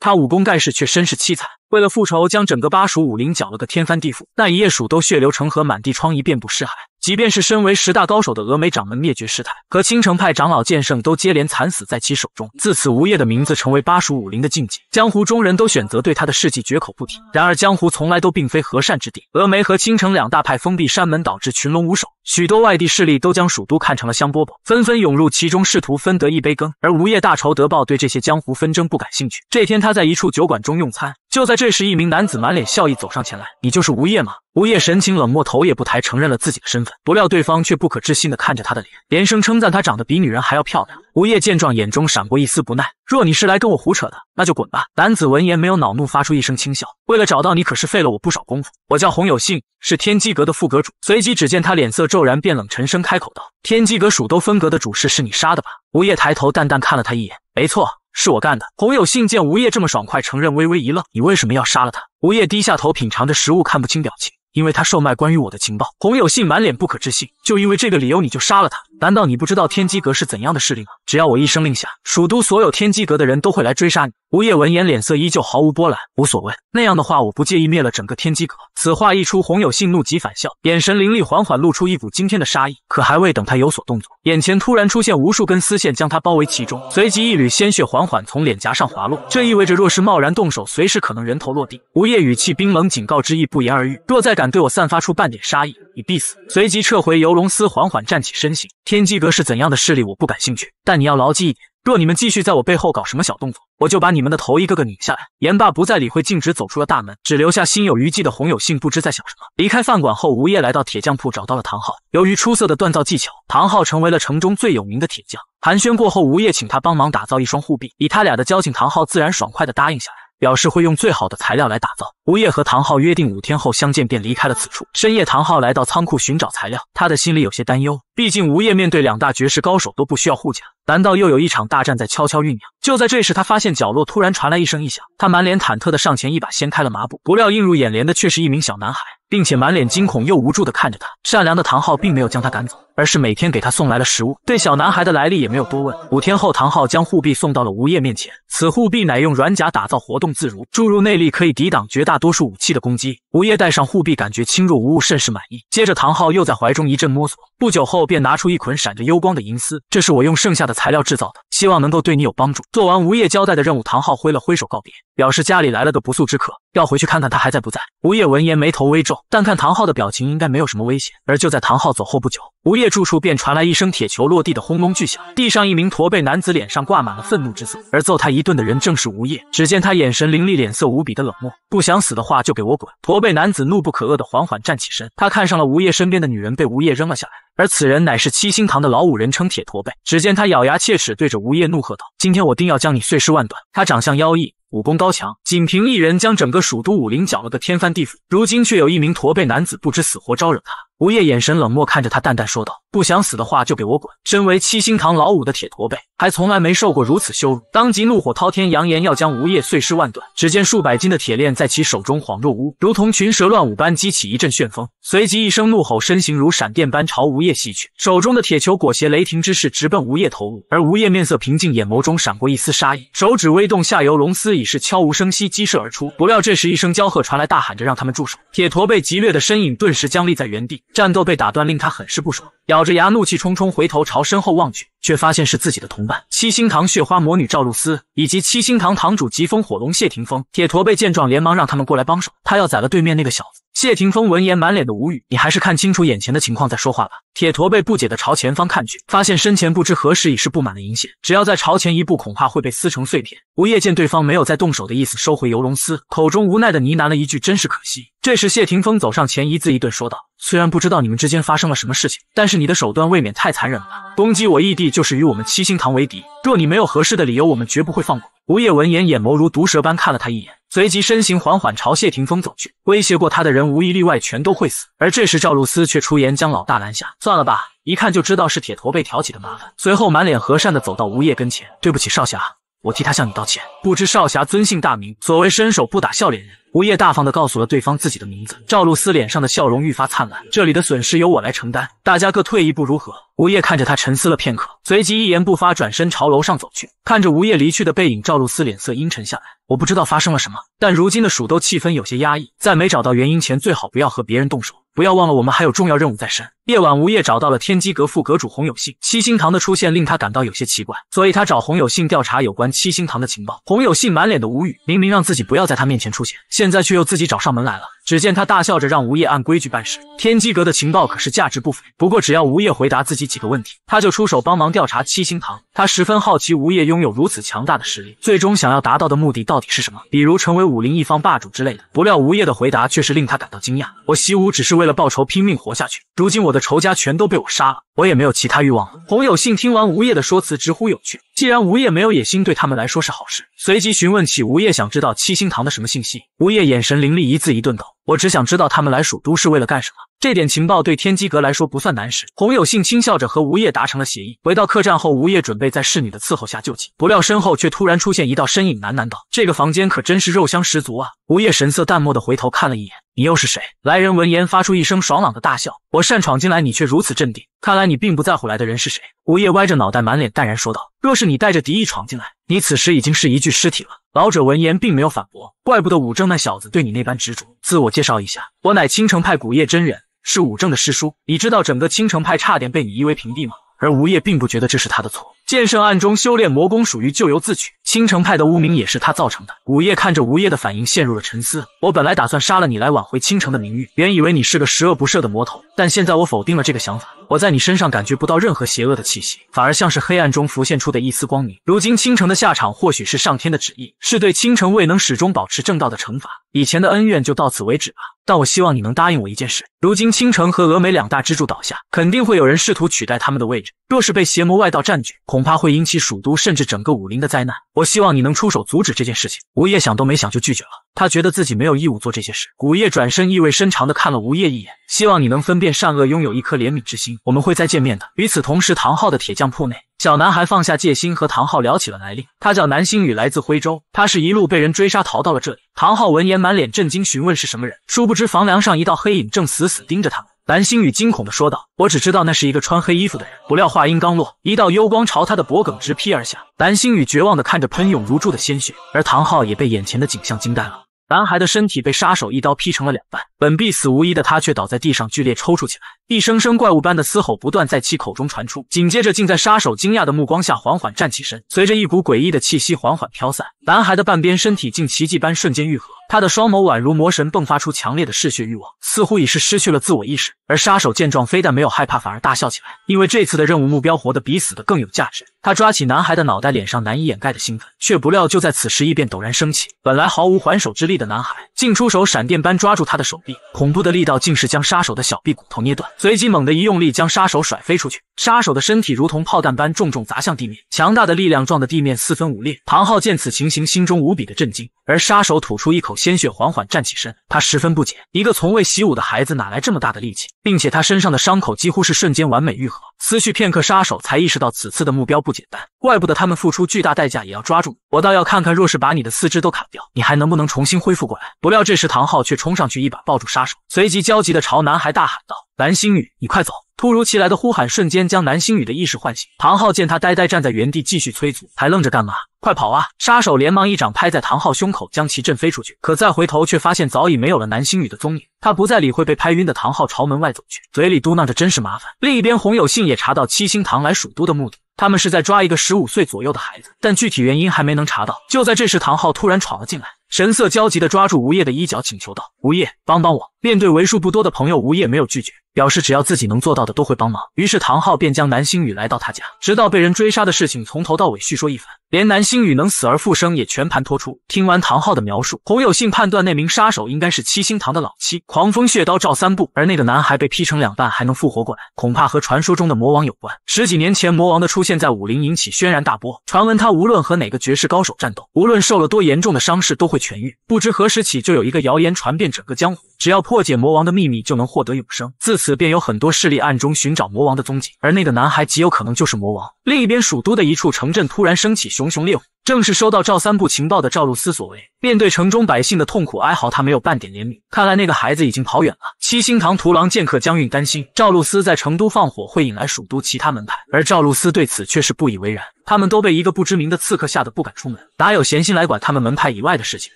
他武功盖世，却身世凄惨，为了复仇，将整个巴蜀武林搅了个天翻地覆。那一夜，蜀都血流成河，满地疮痍，遍布尸骸。即便是身为十大高手的峨眉掌门灭绝师太和青城派长老剑圣，都接连惨死在其手中。自此，无夜的名字成为巴蜀武林的禁忌，江湖中人都选择对他的事迹绝口不提。然而，江湖从来都并非和善之地，峨眉和青城两大派封闭山门，导致群龙无首，许多外地势力都将蜀都看成了香饽饽，纷纷涌入其中，试图分得一杯羹。而无夜大仇得报，对这些江湖纷争不感兴趣。这天，他在一处酒馆中用餐，就在这时，一名男子满脸笑意走上前来：“你就是无夜吗？”吴叶神情冷漠，头也不抬，承认了自己的身份。不料对方却不可置信地看着他的脸，连声称赞他长得比女人还要漂亮。吴叶见状，眼中闪过一丝不耐。若你是来跟我胡扯的，那就滚吧。男子闻言没有恼怒，发出一声轻笑。为了找到你，可是费了我不少功夫。我叫洪有信，是天机阁的副阁主。随即，只见他脸色骤然变冷，沉声开口道：“天机阁蜀都分阁的主事是你杀的吧？”吴叶抬头淡淡看了他一眼：“没错，是我干的。”洪有信见吴叶这么爽快承认，微微一愣：“你为什么要杀了他？”吴叶低下头品尝着食物，看不清表情。因为他售卖关于我的情报，洪有信满脸不可置信。就因为这个理由，你就杀了他？难道你不知道天机阁是怎样的势力吗？只要我一声令下，蜀都所有天机阁的人都会来追杀你。吴叶闻言，脸色依旧毫无波澜，无所谓。那样的话，我不介意灭了整个天机阁。此话一出，洪有信怒极反笑，眼神凌厉，缓缓露出一股惊天的杀意。可还未等他有所动作，眼前突然出现无数根丝线将他包围其中，随即一缕鲜血缓缓从脸颊上滑落，这意味着若是贸然动手，随时可能人头落地。吴叶语气冰冷，警告之意不言而喻。若再敢对我散发出半点杀意！你必死。随即撤回游龙丝，缓缓站起身形。天机阁是怎样的势力，我不感兴趣。但你要牢记一点：若你们继续在我背后搞什么小动作，我就把你们的头一个个拧下来。言罢，不再理会，径直走出了大门，只留下心有余悸的洪有信不知在想什么。离开饭馆后，吴业来到铁匠铺，找到了唐昊。由于出色的锻造技巧，唐昊成为了城中最有名的铁匠。寒暄过后，吴业请他帮忙打造一双护臂。以他俩的交情，唐昊自然爽快地答应下来。表示会用最好的材料来打造。吴业和唐昊约定五天后相见，便离开了此处。深夜，唐昊来到仓库寻找材料，他的心里有些担忧。毕竟吴业面对两大绝世高手都不需要护甲，难道又有一场大战在悄悄酝酿？就在这时，他发现角落突然传来一声异响，他满脸忐忑的上前，一把掀开了麻布，不料映入眼帘的却是一名小男孩。并且满脸惊恐又无助的看着他，善良的唐昊并没有将他赶走，而是每天给他送来了食物，对小男孩的来历也没有多问。五天后，唐昊将护臂送到了吴叶面前，此护臂乃用软甲打造，活动自如，注入内力可以抵挡绝大多数武器的攻击。吴叶戴上护臂，感觉轻若无物，甚是满意。接着，唐昊又在怀中一阵摸索，不久后便拿出一捆闪着幽光的银丝，这是我用剩下的材料制造的，希望能够对你有帮助。做完吴业交代的任务，唐昊挥了挥手告别。表示家里来了个不速之客，要回去看看他还在不在。吴业闻言眉头微皱，但看唐昊的表情，应该没有什么危险。而就在唐昊走后不久，吴业住处便传来一声铁球落地的轰隆巨响，地上一名驼背男子脸上挂满了愤怒之色，而揍他一顿的人正是吴业。只见他眼神凌厉，脸色无比的冷漠，不想死的话就给我滚！驼背男子怒不可遏的缓缓站起身，他看上了吴业身边的女人，被吴业扔了下来，而此人乃是七星堂的老五，人称铁驼背。只见他咬牙切齿，对着吴业怒喝道：“今天我定要将你碎尸万段！”他长相妖异。武功高强，仅凭一人将整个蜀都武林搅了个天翻地覆。如今却有一名驼背男子不知死活招惹他。吴夜眼神冷漠看着他，淡淡说道：“不想死的话，就给我滚！”身为七星堂老五的铁驼背，还从来没受过如此羞辱，当即怒火滔天，扬言要将吴夜碎尸万段。只见数百斤的铁链在其手中恍若无物，如同群蛇乱舞般激起一阵旋风。随即一声怒吼，身形如闪电般朝吴夜袭去，手中的铁球裹挟雷霆之势直奔吴夜头颅。而吴夜面色平静，眼眸中闪过一丝杀意，手指微动，下游龙丝已是悄无声息激射而出。不料这时一声娇喝传来，大喊着让他们住手。铁驼背急掠的身影顿时僵立在原地。战斗被打断，令他很是不爽，咬着牙，怒气冲冲回头朝身后望去，却发现是自己的同伴七星堂血花魔女赵露思以及七星堂堂主疾风火龙谢霆锋。铁驼背见状，连忙让他们过来帮手，他要宰了对面那个小子。谢霆锋闻言，满脸的无语，你还是看清楚眼前的情况再说话吧。铁驼背不解的朝前方看去，发现身前不知何时已是布满了银线，只要再朝前一步，恐怕会被撕成碎片。无夜见对方没有再动手的意思，收回游龙丝，口中无奈的呢喃了一句：“真是可惜。”这时，谢霆锋走上前，一字一顿说道。虽然不知道你们之间发生了什么事情，但是你的手段未免太残忍了吧！攻击我义弟就是与我们七星堂为敌，若你没有合适的理由，我们绝不会放过。吴叶闻言，眼眸如毒蛇般看了他一眼，随即身形缓缓朝谢霆锋走去。威胁过他的人无一例外全都会死。而这时赵露思却出言将老大拦下：“算了吧，一看就知道是铁坨被挑起的麻烦。”随后满脸和善的走到吴叶跟前：“对不起，少侠，我替他向你道歉。不知少侠尊姓大名？所谓伸手不打笑脸人。”吴叶大方的告诉了对方自己的名字，赵露思脸上的笑容愈发灿烂。这里的损失由我来承担，大家各退一步，如何？吴叶看着他沉思了片刻，随即一言不发，转身朝楼上走去。看着吴叶离去的背影，赵露思脸色阴沉下来。我不知道发生了什么，但如今的蜀都气氛有些压抑，在没找到原因前，最好不要和别人动手。不要忘了，我们还有重要任务在身。夜晚，吴业找到了天机阁副阁主洪有信。七星堂的出现令他感到有些奇怪，所以他找洪有信调查有关七星堂的情报。洪有信满脸的无语，明明让自己不要在他面前出现，现在却又自己找上门来了。只见他大笑着让吴业按规矩办事。天机阁的情报可是价值不菲，不过只要吴业回答自己几个问题，他就出手帮忙调查七星堂。他十分好奇吴业拥有如此强大的实力，最终想要达到的目的到底是什么，比如成为武林一方霸主之类的。不料吴业的回答却是令他感到惊讶：“我习武只是为了报仇，拼命活下去。如今我的。”仇家全都被我杀了，我也没有其他欲望了。洪有信听完吴业的说辞，直呼有趣。既然吴业没有野心，对他们来说是好事。随即询问起吴业，想知道七星堂的什么信息。吴业眼神凌厉，一字一顿道。我只想知道他们来蜀都是为了干什么。这点情报对天机阁来说不算难事。洪有幸轻笑着和吴业达成了协议。回到客栈后，吴业准备在侍女的伺候下就寝，不料身后却突然出现一道身影，喃喃道：“这个房间可真是肉香十足啊！”吴业神色淡漠的回头看了一眼：“你又是谁？”来人闻言发出一声爽朗的大笑：“我擅闯进来，你却如此镇定。”看来你并不在乎来的人是谁。午业歪着脑袋，满脸淡然说道：“若是你带着敌意闯进来，你此时已经是一具尸体了。”老者闻言并没有反驳，怪不得武正那小子对你那般执着。自我介绍一下，我乃青城派古叶真人，是武正的师叔。你知道整个青城派差点被你夷为平地吗？而吴业并不觉得这是他的错。剑圣暗中修炼魔功，属于咎由自取。青城派的污名也是他造成的。午夜看着无夜的反应，陷入了沉思。我本来打算杀了你来挽回青城的名誉，原以为你是个十恶不赦的魔头，但现在我否定了这个想法。我在你身上感觉不到任何邪恶的气息，反而像是黑暗中浮现出的一丝光明。如今青城的下场，或许是上天的旨意，是对青城未能始终保持正道的惩罚。以前的恩怨就到此为止吧。但我希望你能答应我一件事。如今青城和峨眉两大支柱倒下，肯定会有人试图取代他们的位置。若是被邪魔外道占据，恐怕会引起蜀都甚至整个武林的灾难。我希望你能出手阻止这件事情。吴业想都没想就拒绝了，他觉得自己没有义务做这些事。古叶转身意味深长的看了吴业一眼，希望你能分辨善恶，拥有一颗怜悯之心。我们会再见面的。与此同时，唐昊的铁匠铺内。小男孩放下戒心，和唐昊聊起了来历。他叫南星宇，来自徽州。他是一路被人追杀，逃到了这里。唐昊闻言满脸震惊，询问是什么人。殊不知房梁上一道黑影正死死盯着他们。南星宇惊恐地说道：“我只知道那是一个穿黑衣服的人。”不料话音刚落，一道幽光朝他的脖颈直劈而下。南星宇绝望地看着喷涌如注的鲜血，而唐昊也被眼前的景象惊呆了。男孩的身体被杀手一刀劈成了两半，本必死无疑的他却倒在地上剧烈抽搐起来。一声声怪物般的嘶吼不断在其口中传出，紧接着竟在杀手惊讶的目光下缓缓站起身。随着一股诡异的气息缓缓飘散，男孩的半边身体竟奇迹般瞬间愈合。他的双眸宛如魔神，迸发出强烈的嗜血欲望，似乎已是失去了自我意识。而杀手见状，非但没有害怕，反而大笑起来，因为这次的任务目标活得比死的更有价值。他抓起男孩的脑袋，脸上难以掩盖的兴奋，却不料就在此时异变陡然升起。本来毫无还手之力的男孩，竟出手闪电般抓住他的手臂，恐怖的力道竟是将杀手的小臂骨头捏断。随即猛地一用力，将杀手甩飞出去。杀手的身体如同炮弹般重重砸向地面，强大的力量撞得地面四分五裂。唐昊见此情形，心中无比的震惊。而杀手吐出一口鲜血，缓缓站起身。他十分不解，一个从未习武的孩子哪来这么大的力气？并且他身上的伤口几乎是瞬间完美愈合。思绪片刻，杀手才意识到此次的目标不简单。怪不得他们付出巨大代价也要抓住你，我倒要看看，若是把你的四肢都砍掉，你还能不能重新恢复过来？不料这时，唐昊却冲上去一把抱住杀手，随即焦急地朝男孩大喊道。蓝星宇，你快走！突如其来的呼喊瞬间将蓝星宇的意识唤醒。唐昊见他呆呆站在原地，继续催促：“还愣着干嘛？快跑啊！”杀手连忙一掌拍在唐昊胸口，将其震飞出去。可再回头，却发现早已没有了蓝星宇的踪影。他不再理会被拍晕的唐昊，朝门外走去，嘴里嘟囔着：“真是麻烦。”另一边，洪有信也查到七星堂来蜀都的目的，他们是在抓一个十五岁左右的孩子，但具体原因还没能查到。就在这时，唐昊突然闯了进来，神色焦急地抓住吴叶的衣角，请求道：“吴叶，帮帮我！”面对为数不多的朋友，吴叶没有拒绝。表示只要自己能做到的都会帮忙。于是唐昊便将南星宇来到他家，直到被人追杀的事情从头到尾叙说一番。连南星宇能死而复生也全盘托出。听完唐昊的描述，洪有信判断那名杀手应该是七星堂的老七狂风血刀赵三步。而那个男孩被劈成两半还能复活过来，恐怕和传说中的魔王有关。十几年前，魔王的出现在武林引起轩然大波。传闻他无论和哪个绝世高手战斗，无论受了多严重的伤势都会痊愈。不知何时起，就有一个谣言传遍整个江湖：只要破解魔王的秘密，就能获得永生。自此便有很多势力暗中寻找魔王的踪迹，而那个男孩极有可能就是魔王。另一边，蜀都的一处城镇突然升起熊熊烈火。正是收到赵三部情报的赵露思所为。面对城中百姓的痛苦哀嚎，他没有半点怜悯。看来那个孩子已经跑远了。七星堂屠狼剑客江韵担心赵露思在成都放火会引来蜀都其他门派，而赵露思对此却是不以为然。他们都被一个不知名的刺客吓得不敢出门，哪有闲心来管他们门派以外的事情？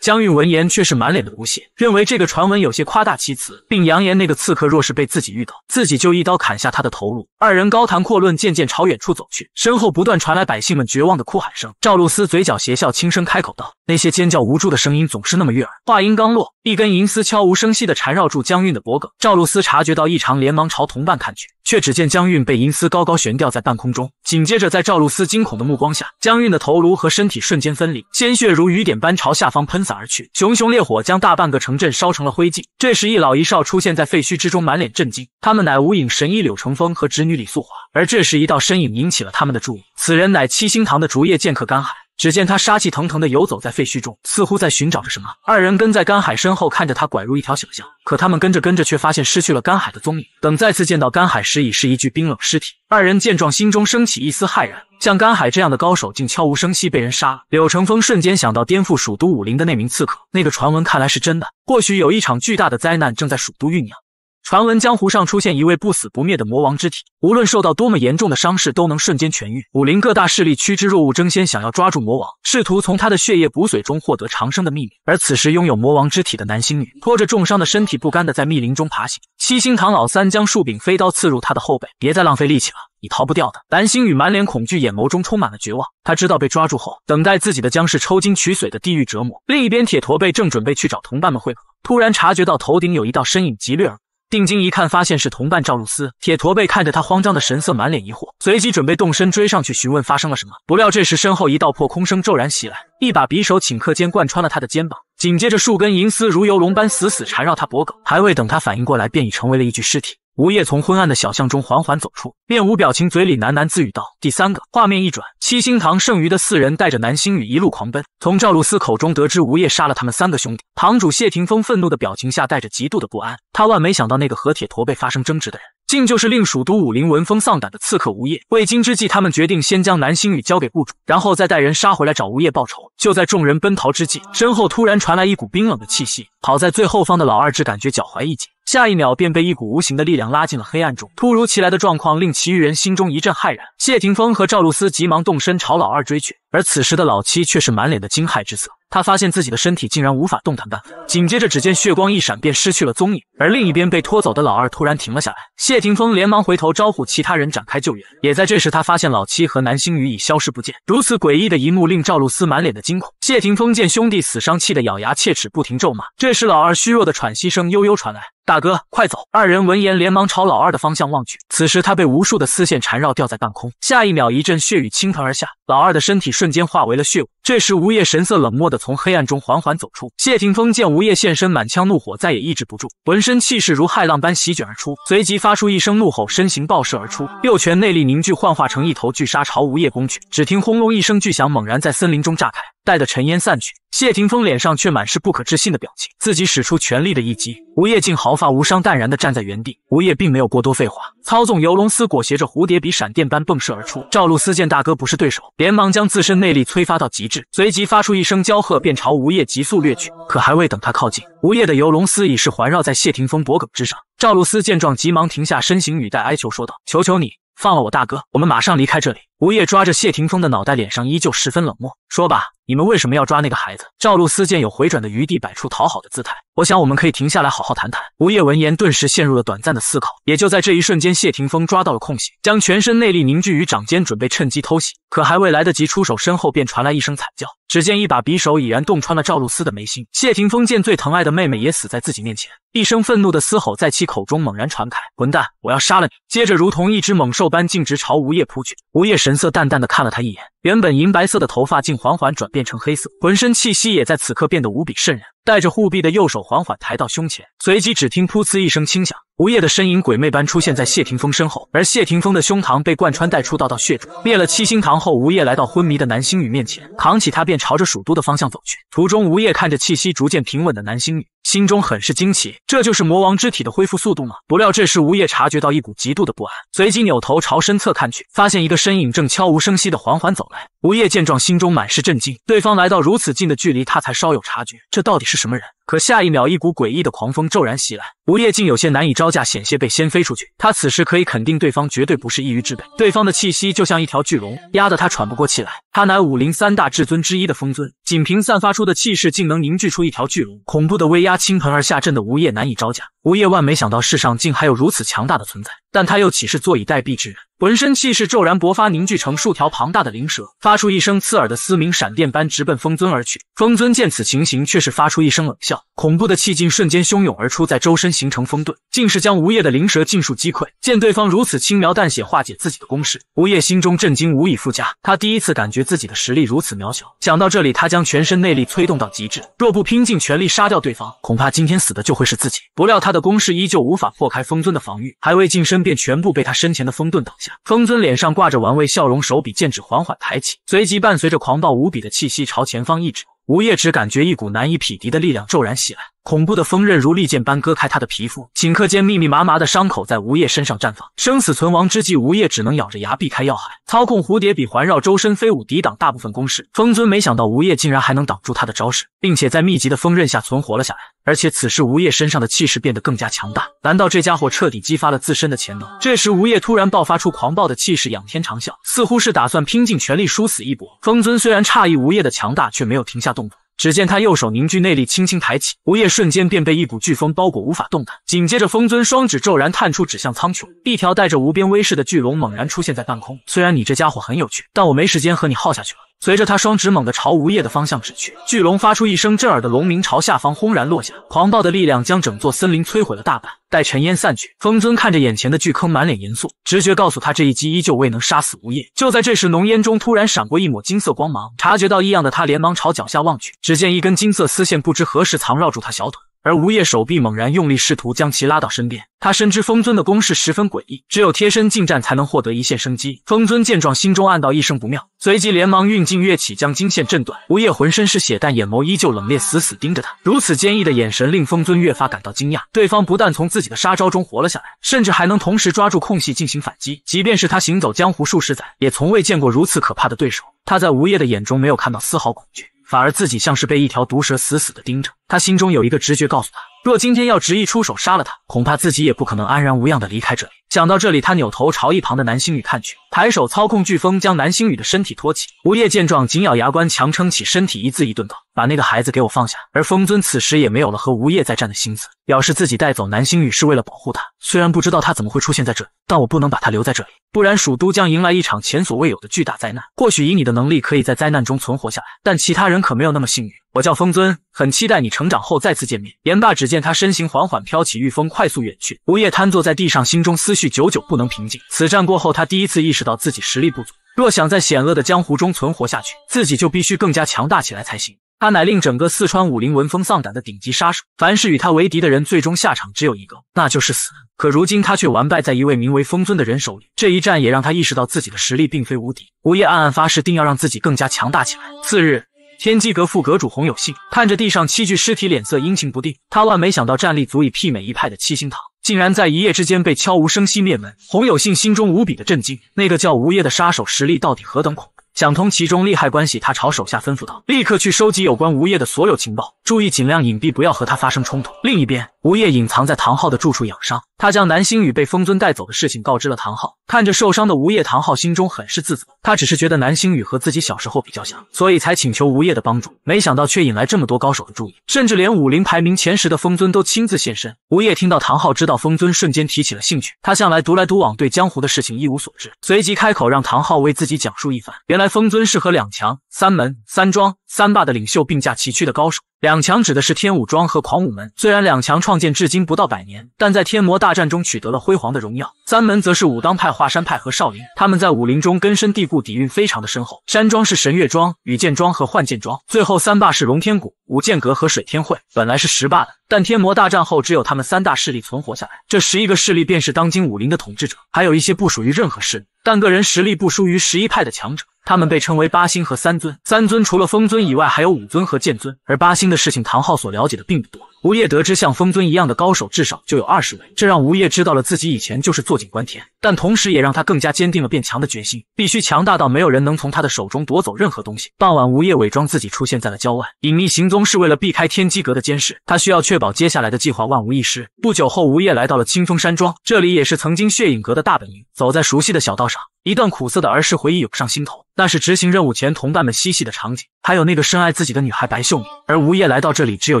江韵闻言却是满脸的不屑，认为这个传闻有些夸大其词，并扬言那个刺客若是被自己遇到，自己就一刀砍下他的头颅。二人高谈阔论，渐渐朝远处走去，身后不断传来百姓们绝望的哭喊声。赵露思嘴。嘴角邪笑，轻声开口道：“那些尖叫无助的声音总是那么悦耳。”话音刚落，一根银丝悄无声息地缠绕住江韵的脖颈。赵露思察觉到异常，连忙朝同伴看去，却只见江韵被银丝高高悬吊在半空中。紧接着，在赵露思惊恐的目光下，江韵的头颅和身体瞬间分离，鲜血如雨点般朝下方喷洒而去。熊熊烈火将大半个城镇烧成了灰烬。这时，一老一少出现在废墟之中，满脸震惊。他们乃无影神医柳成风和侄女李素华。而这时，一道身影引起了他们的注意。此人乃七星堂的竹叶剑客甘海。只见他杀气腾腾地游走在废墟中，似乎在寻找着什么。二人跟在甘海身后，看着他拐入一条小巷，可他们跟着跟着，却发现失去了甘海的踪影。等再次见到甘海时，已是一具冰冷尸体。二人见状，心中升起一丝骇然：像甘海这样的高手，竟悄无声息被人杀了。柳成风瞬间想到颠覆蜀都武林的那名刺客，那个传闻看来是真的。或许有一场巨大的灾难正在蜀都酝酿。传闻江湖上出现一位不死不灭的魔王之体，无论受到多么严重的伤势，都能瞬间痊愈。武林各大势力趋之若鹜，争先想要抓住魔王，试图从他的血液补髓中获得长生的秘密。而此时，拥有魔王之体的南星女拖着重伤的身体，不甘的在密林中爬行。七星堂老三将数柄飞刀刺入他的后背，别再浪费力气了，你逃不掉的。蓝星雨满脸恐惧，眼眸中充满了绝望。他知道被抓住后，等待自己的将是抽筋取髓的地狱折磨。另一边，铁驼背正准备去找同伴们汇合，突然察觉到头顶有一道身影急掠而。定睛一看，发现是同伴赵露思。铁驼背看着他慌张的神色，满脸疑惑，随即准备动身追上去询问发生了什么。不料这时身后一道破空声骤然袭来，一把匕首顷刻间贯穿了他的肩膀，紧接着数根银丝如游龙般死死缠绕他脖颈，还未等他反应过来，便已成为了一具尸体。吴叶从昏暗的小巷中缓缓走出，面无表情，嘴里喃喃自语道：“第三个。”画面一转，七星堂剩余的四人带着南星宇一路狂奔，从赵露思口中得知吴叶杀了他们三个兄弟。堂主谢霆锋愤怒的表情下带着极度的不安。他万没想到，那个和铁驼背发生争执的人，竟就是令蜀都武林闻风丧胆的刺客吴业。未经之际，他们决定先将南星宇交给雇主，然后再带人杀回来找吴业报仇。就在众人奔逃之际，身后突然传来一股冰冷的气息，跑在最后方的老二只感觉脚踝一紧。下一秒便被一股无形的力量拉进了黑暗中。突如其来的状况令其余人心中一阵骇然。谢霆锋和赵露思急忙动身朝老二追去，而此时的老七却是满脸的惊骇之色。他发现自己的身体竟然无法动弹半分，紧接着只见血光一闪，便失去了踪影。而另一边被拖走的老二突然停了下来。谢霆锋连忙回头招呼其他人展开救援。也在这时，他发现老七和南星宇已消失不见。如此诡异的一幕令赵露思满脸的惊恐。谢霆锋见兄弟死伤，气得咬牙切齿，不停咒骂。这时老二虚弱的喘息声悠悠传来。大哥，快走！二人闻言连忙朝老二的方向望去。此时他被无数的丝线缠绕，吊在半空。下一秒，一阵血雨倾盆而下，老二的身体瞬间化为了血雾。这时，吴叶神色冷漠的从黑暗中缓缓走出。谢霆锋见吴叶现身，满腔怒火再也抑制不住，浑身气势如骇浪般席卷而出，随即发出一声怒吼，身形暴射而出，右拳内力凝聚，幻化成一头巨鲨朝吴叶攻去。只听轰隆一声巨响，猛然在森林中炸开。待得尘烟散去，谢霆锋脸上却满是不可置信的表情。自己使出全力的一击，吴叶竟毫发无伤，淡然的站在原地。吴叶并没有过多废话，操纵游龙丝裹挟着蝴蝶笔，闪电般迸射而出。赵露思见大哥不是对手，连忙将自身内力催发到极致，随即发出一声娇喝，便朝吴叶急速掠去。可还未等他靠近，吴叶的游龙丝已是环绕在谢霆锋脖颈之上。赵露思见状，急忙停下身形，语带哀求说道：“求求你放了我大哥，我们马上离开这里。”吴叶抓着谢霆锋的脑袋，脸上依旧十分冷漠。说吧，你们为什么要抓那个孩子？赵露思见有回转的余地，摆出讨好的姿态。我想我们可以停下来好好谈谈。吴叶闻言，顿时陷入了短暂的思考。也就在这一瞬间，谢霆锋抓到了空隙，将全身内力凝聚于掌间，准备趁机偷袭。可还未来得及出手，身后便传来一声惨叫。只见一把匕首已然洞穿了赵露思的眉心。谢霆锋见最疼爱的妹妹也死在自己面前，一声愤怒的嘶吼在其口中猛然传开。混蛋，我要杀了你！接着如同一只猛兽般径直朝吴叶扑去。吴叶神。神色淡淡的看了他一眼。原本银白色的头发竟缓缓转变成黑色，浑身气息也在此刻变得无比渗人。带着护臂的右手缓缓抬到胸前，随即只听“噗呲”一声轻响，吴叶的身影鬼魅般出现在谢霆锋身后，而谢霆锋的胸膛被贯穿，带出道道血柱。灭了七星堂后，吴叶来到昏迷的南星宇面前，扛起他便朝着蜀都的方向走去。途中，吴叶看着气息逐渐平稳的南星宇，心中很是惊奇：这就是魔王之体的恢复速度吗？不料这时，吴叶察觉到一股极度的不安，随即扭头朝身侧看去，发现一个身影正悄无声息的缓缓走。来。无夜见状，心中满是震惊。对方来到如此近的距离，他才稍有察觉。这到底是什么人？可下一秒，一股诡异的狂风骤然袭来，吴叶竟有些难以招架，险些被掀飞出去。他此时可以肯定，对方绝对不是一隅之辈。对方的气息就像一条巨龙，压得他喘不过气来。他乃武林三大至尊之一的风尊，仅凭散发出的气势，竟能凝聚出一条巨龙，恐怖的威压倾盆而下，震得吴叶难以招架。吴叶万没想到，世上竟还有如此强大的存在，但他又岂是坐以待毙之人？浑身气势骤然勃发，凝聚成数条庞大的灵蛇，发出一声刺耳的嘶鸣，闪电般直奔风尊而去。风尊见此情形，却是发出一声冷笑。恐怖的气劲瞬间汹涌而出，在周身形成风盾，竟是将无叶的灵蛇尽数击溃。见对方如此轻描淡写化解自己的攻势，无叶心中震惊无以复加。他第一次感觉自己的实力如此渺小。想到这里，他将全身内力催动到极致，若不拼尽全力杀掉对方，恐怕今天死的就会是自己。不料他的攻势依旧无法破开风尊的防御，还未近身便全部被他身前的风盾挡下。风尊脸上挂着玩味笑容，手比剑指缓缓抬起，随即伴随着狂暴无比的气息朝前方一指。吴叶只感觉一股难以匹敌的力量骤然袭来。恐怖的锋刃如利剑般割开他的皮肤，顷刻间密密麻麻的伤口在吴叶身上绽放。生死存亡之际，吴叶只能咬着牙避开要害，操控蝴蝶笔环绕周身飞舞，抵挡大部分攻势。风尊没想到吴叶竟然还能挡住他的招式，并且在密集的锋刃下存活了下来。而且此时吴叶身上的气势变得更加强大，难道这家伙彻底激发了自身的潜能？这时吴叶突然爆发出狂暴的气势，仰天长啸，似乎是打算拼尽全力殊死一搏。风尊虽然诧异吴叶的强大，却没有停下动作。只见他右手凝聚内力，轻轻抬起，无夜瞬间便被一股飓风包裹，无法动弹。紧接着，风尊双指骤然探出，指向苍穹，一条带着无边威势的巨龙猛然出现在半空。虽然你这家伙很有趣，但我没时间和你耗下去了。随着他双指猛地朝无叶的方向指去，巨龙发出一声震耳的龙鸣，朝下方轰然落下，狂暴的力量将整座森林摧毁了大半。待尘烟散去，风尊看着眼前的巨坑，满脸严肃。直觉告诉他，这一击依旧未能杀死无叶。就在这时，浓烟中突然闪过一抹金色光芒，察觉到异样的他连忙朝脚下望去，只见一根金色丝线不知何时缠绕住他小腿。而吴叶手臂猛然用力，试图将其拉到身边。他深知风尊的攻势十分诡异，只有贴身近战才能获得一线生机。风尊见状，心中暗道一声不妙，随即连忙运劲跃起，将金线震断。吴叶浑身是血，但眼眸依旧冷冽，死死盯着他。如此坚毅的眼神令风尊越发感到惊讶。对方不但从自己的杀招中活了下来，甚至还能同时抓住空隙进行反击。即便是他行走江湖数十载，也从未见过如此可怕的对手。他在吴叶的眼中没有看到丝毫恐惧。反而自己像是被一条毒蛇死死的盯着，他心中有一个直觉告诉他，若今天要执意出手杀了他，恐怕自己也不可能安然无恙的离开这里。想到这里，他扭头朝一旁的南星宇看去，抬手操控飓风将南星宇的身体托起。无叶见状，紧咬牙关，强撑起身体，一字一顿道。把那个孩子给我放下。而风尊此时也没有了和无业再战的心思，表示自己带走南星宇是为了保护他。虽然不知道他怎么会出现在这，但我不能把他留在这里，不然蜀都将迎来一场前所未有的巨大灾难。或许以你的能力可以在灾难中存活下来，但其他人可没有那么幸运。我叫风尊，很期待你成长后再次见面。言罢，只见他身形缓缓飘起，御风快速远去。无叶瘫坐在地上，心中思绪久久不能平静。此战过后，他第一次意识到自己实力不足。若想在险恶的江湖中存活下去，自己就必须更加强大起来才行。他乃令整个四川武林闻风丧胆的顶级杀手，凡是与他为敌的人，最终下场只有一个，那就是死。可如今他却完败在一位名为风尊的人手里，这一战也让他意识到自己的实力并非无敌。吴夜暗暗发誓，定要让自己更加强大起来。次日，天机阁副阁主洪有信看着地上七具尸体，脸色阴晴不定。他万没想到，战力足以媲美一派的七星堂，竟然在一夜之间被悄无声息灭门。洪有信心中无比的震惊，那个叫吴夜的杀手实力到底何等恐怖？想通其中利害关系，他朝手下吩咐道：“立刻去收集有关吴业的所有情报，注意尽量隐蔽，不要和他发生冲突。”另一边，吴业隐藏在唐昊的住处养伤。他将南星宇被风尊带走的事情告知了唐昊，看着受伤的吴业，唐昊心中很是自责。他只是觉得南星宇和自己小时候比较像，所以才请求吴业的帮助，没想到却引来这么多高手的注意，甚至连武林排名前十的风尊都亲自现身。吴业听到唐昊知道风尊，瞬间提起了兴趣。他向来独来独往，对江湖的事情一无所知，随即开口让唐昊为自己讲述一番。原来风尊是和两强、三门、三庄、三霸的领袖并驾齐驱的高手。两强指的是天武庄和狂武门，虽然两强创建至今不到百年，但在天魔大战中取得了辉煌的荣耀。三门则是武当派、华山派和少林，他们在武林中根深蒂固，底蕴非常的深厚。山庄是神月庄、羽剑庄和幻剑庄。最后三霸是龙天谷、五剑阁和水天会。本来是十霸的，但天魔大战后只有他们三大势力存活下来，这十一个势力便是当今武林的统治者。还有一些不属于任何势力，但个人实力不输于十一派的强者。他们被称为八星和三尊，三尊除了风尊以外，还有武尊和剑尊。而八星的事情，唐昊所了解的并不多。吴业得知，像风尊一样的高手至少就有二十位，这让吴业知道了自己以前就是坐井观天，但同时也让他更加坚定了变强的决心，必须强大到没有人能从他的手中夺走任何东西。傍晚，吴业伪装自己出现在了郊外，隐秘行踪是为了避开天机阁的监视，他需要确保接下来的计划万无一失。不久后，吴业来到了清风山庄，这里也是曾经血影阁的大本营。走在熟悉的小道上。一段苦涩的儿时回忆涌上心头，那是执行任务前同伴们嬉戏的场景，还有那个深爱自己的女孩白秀敏。而吴业来到这里只有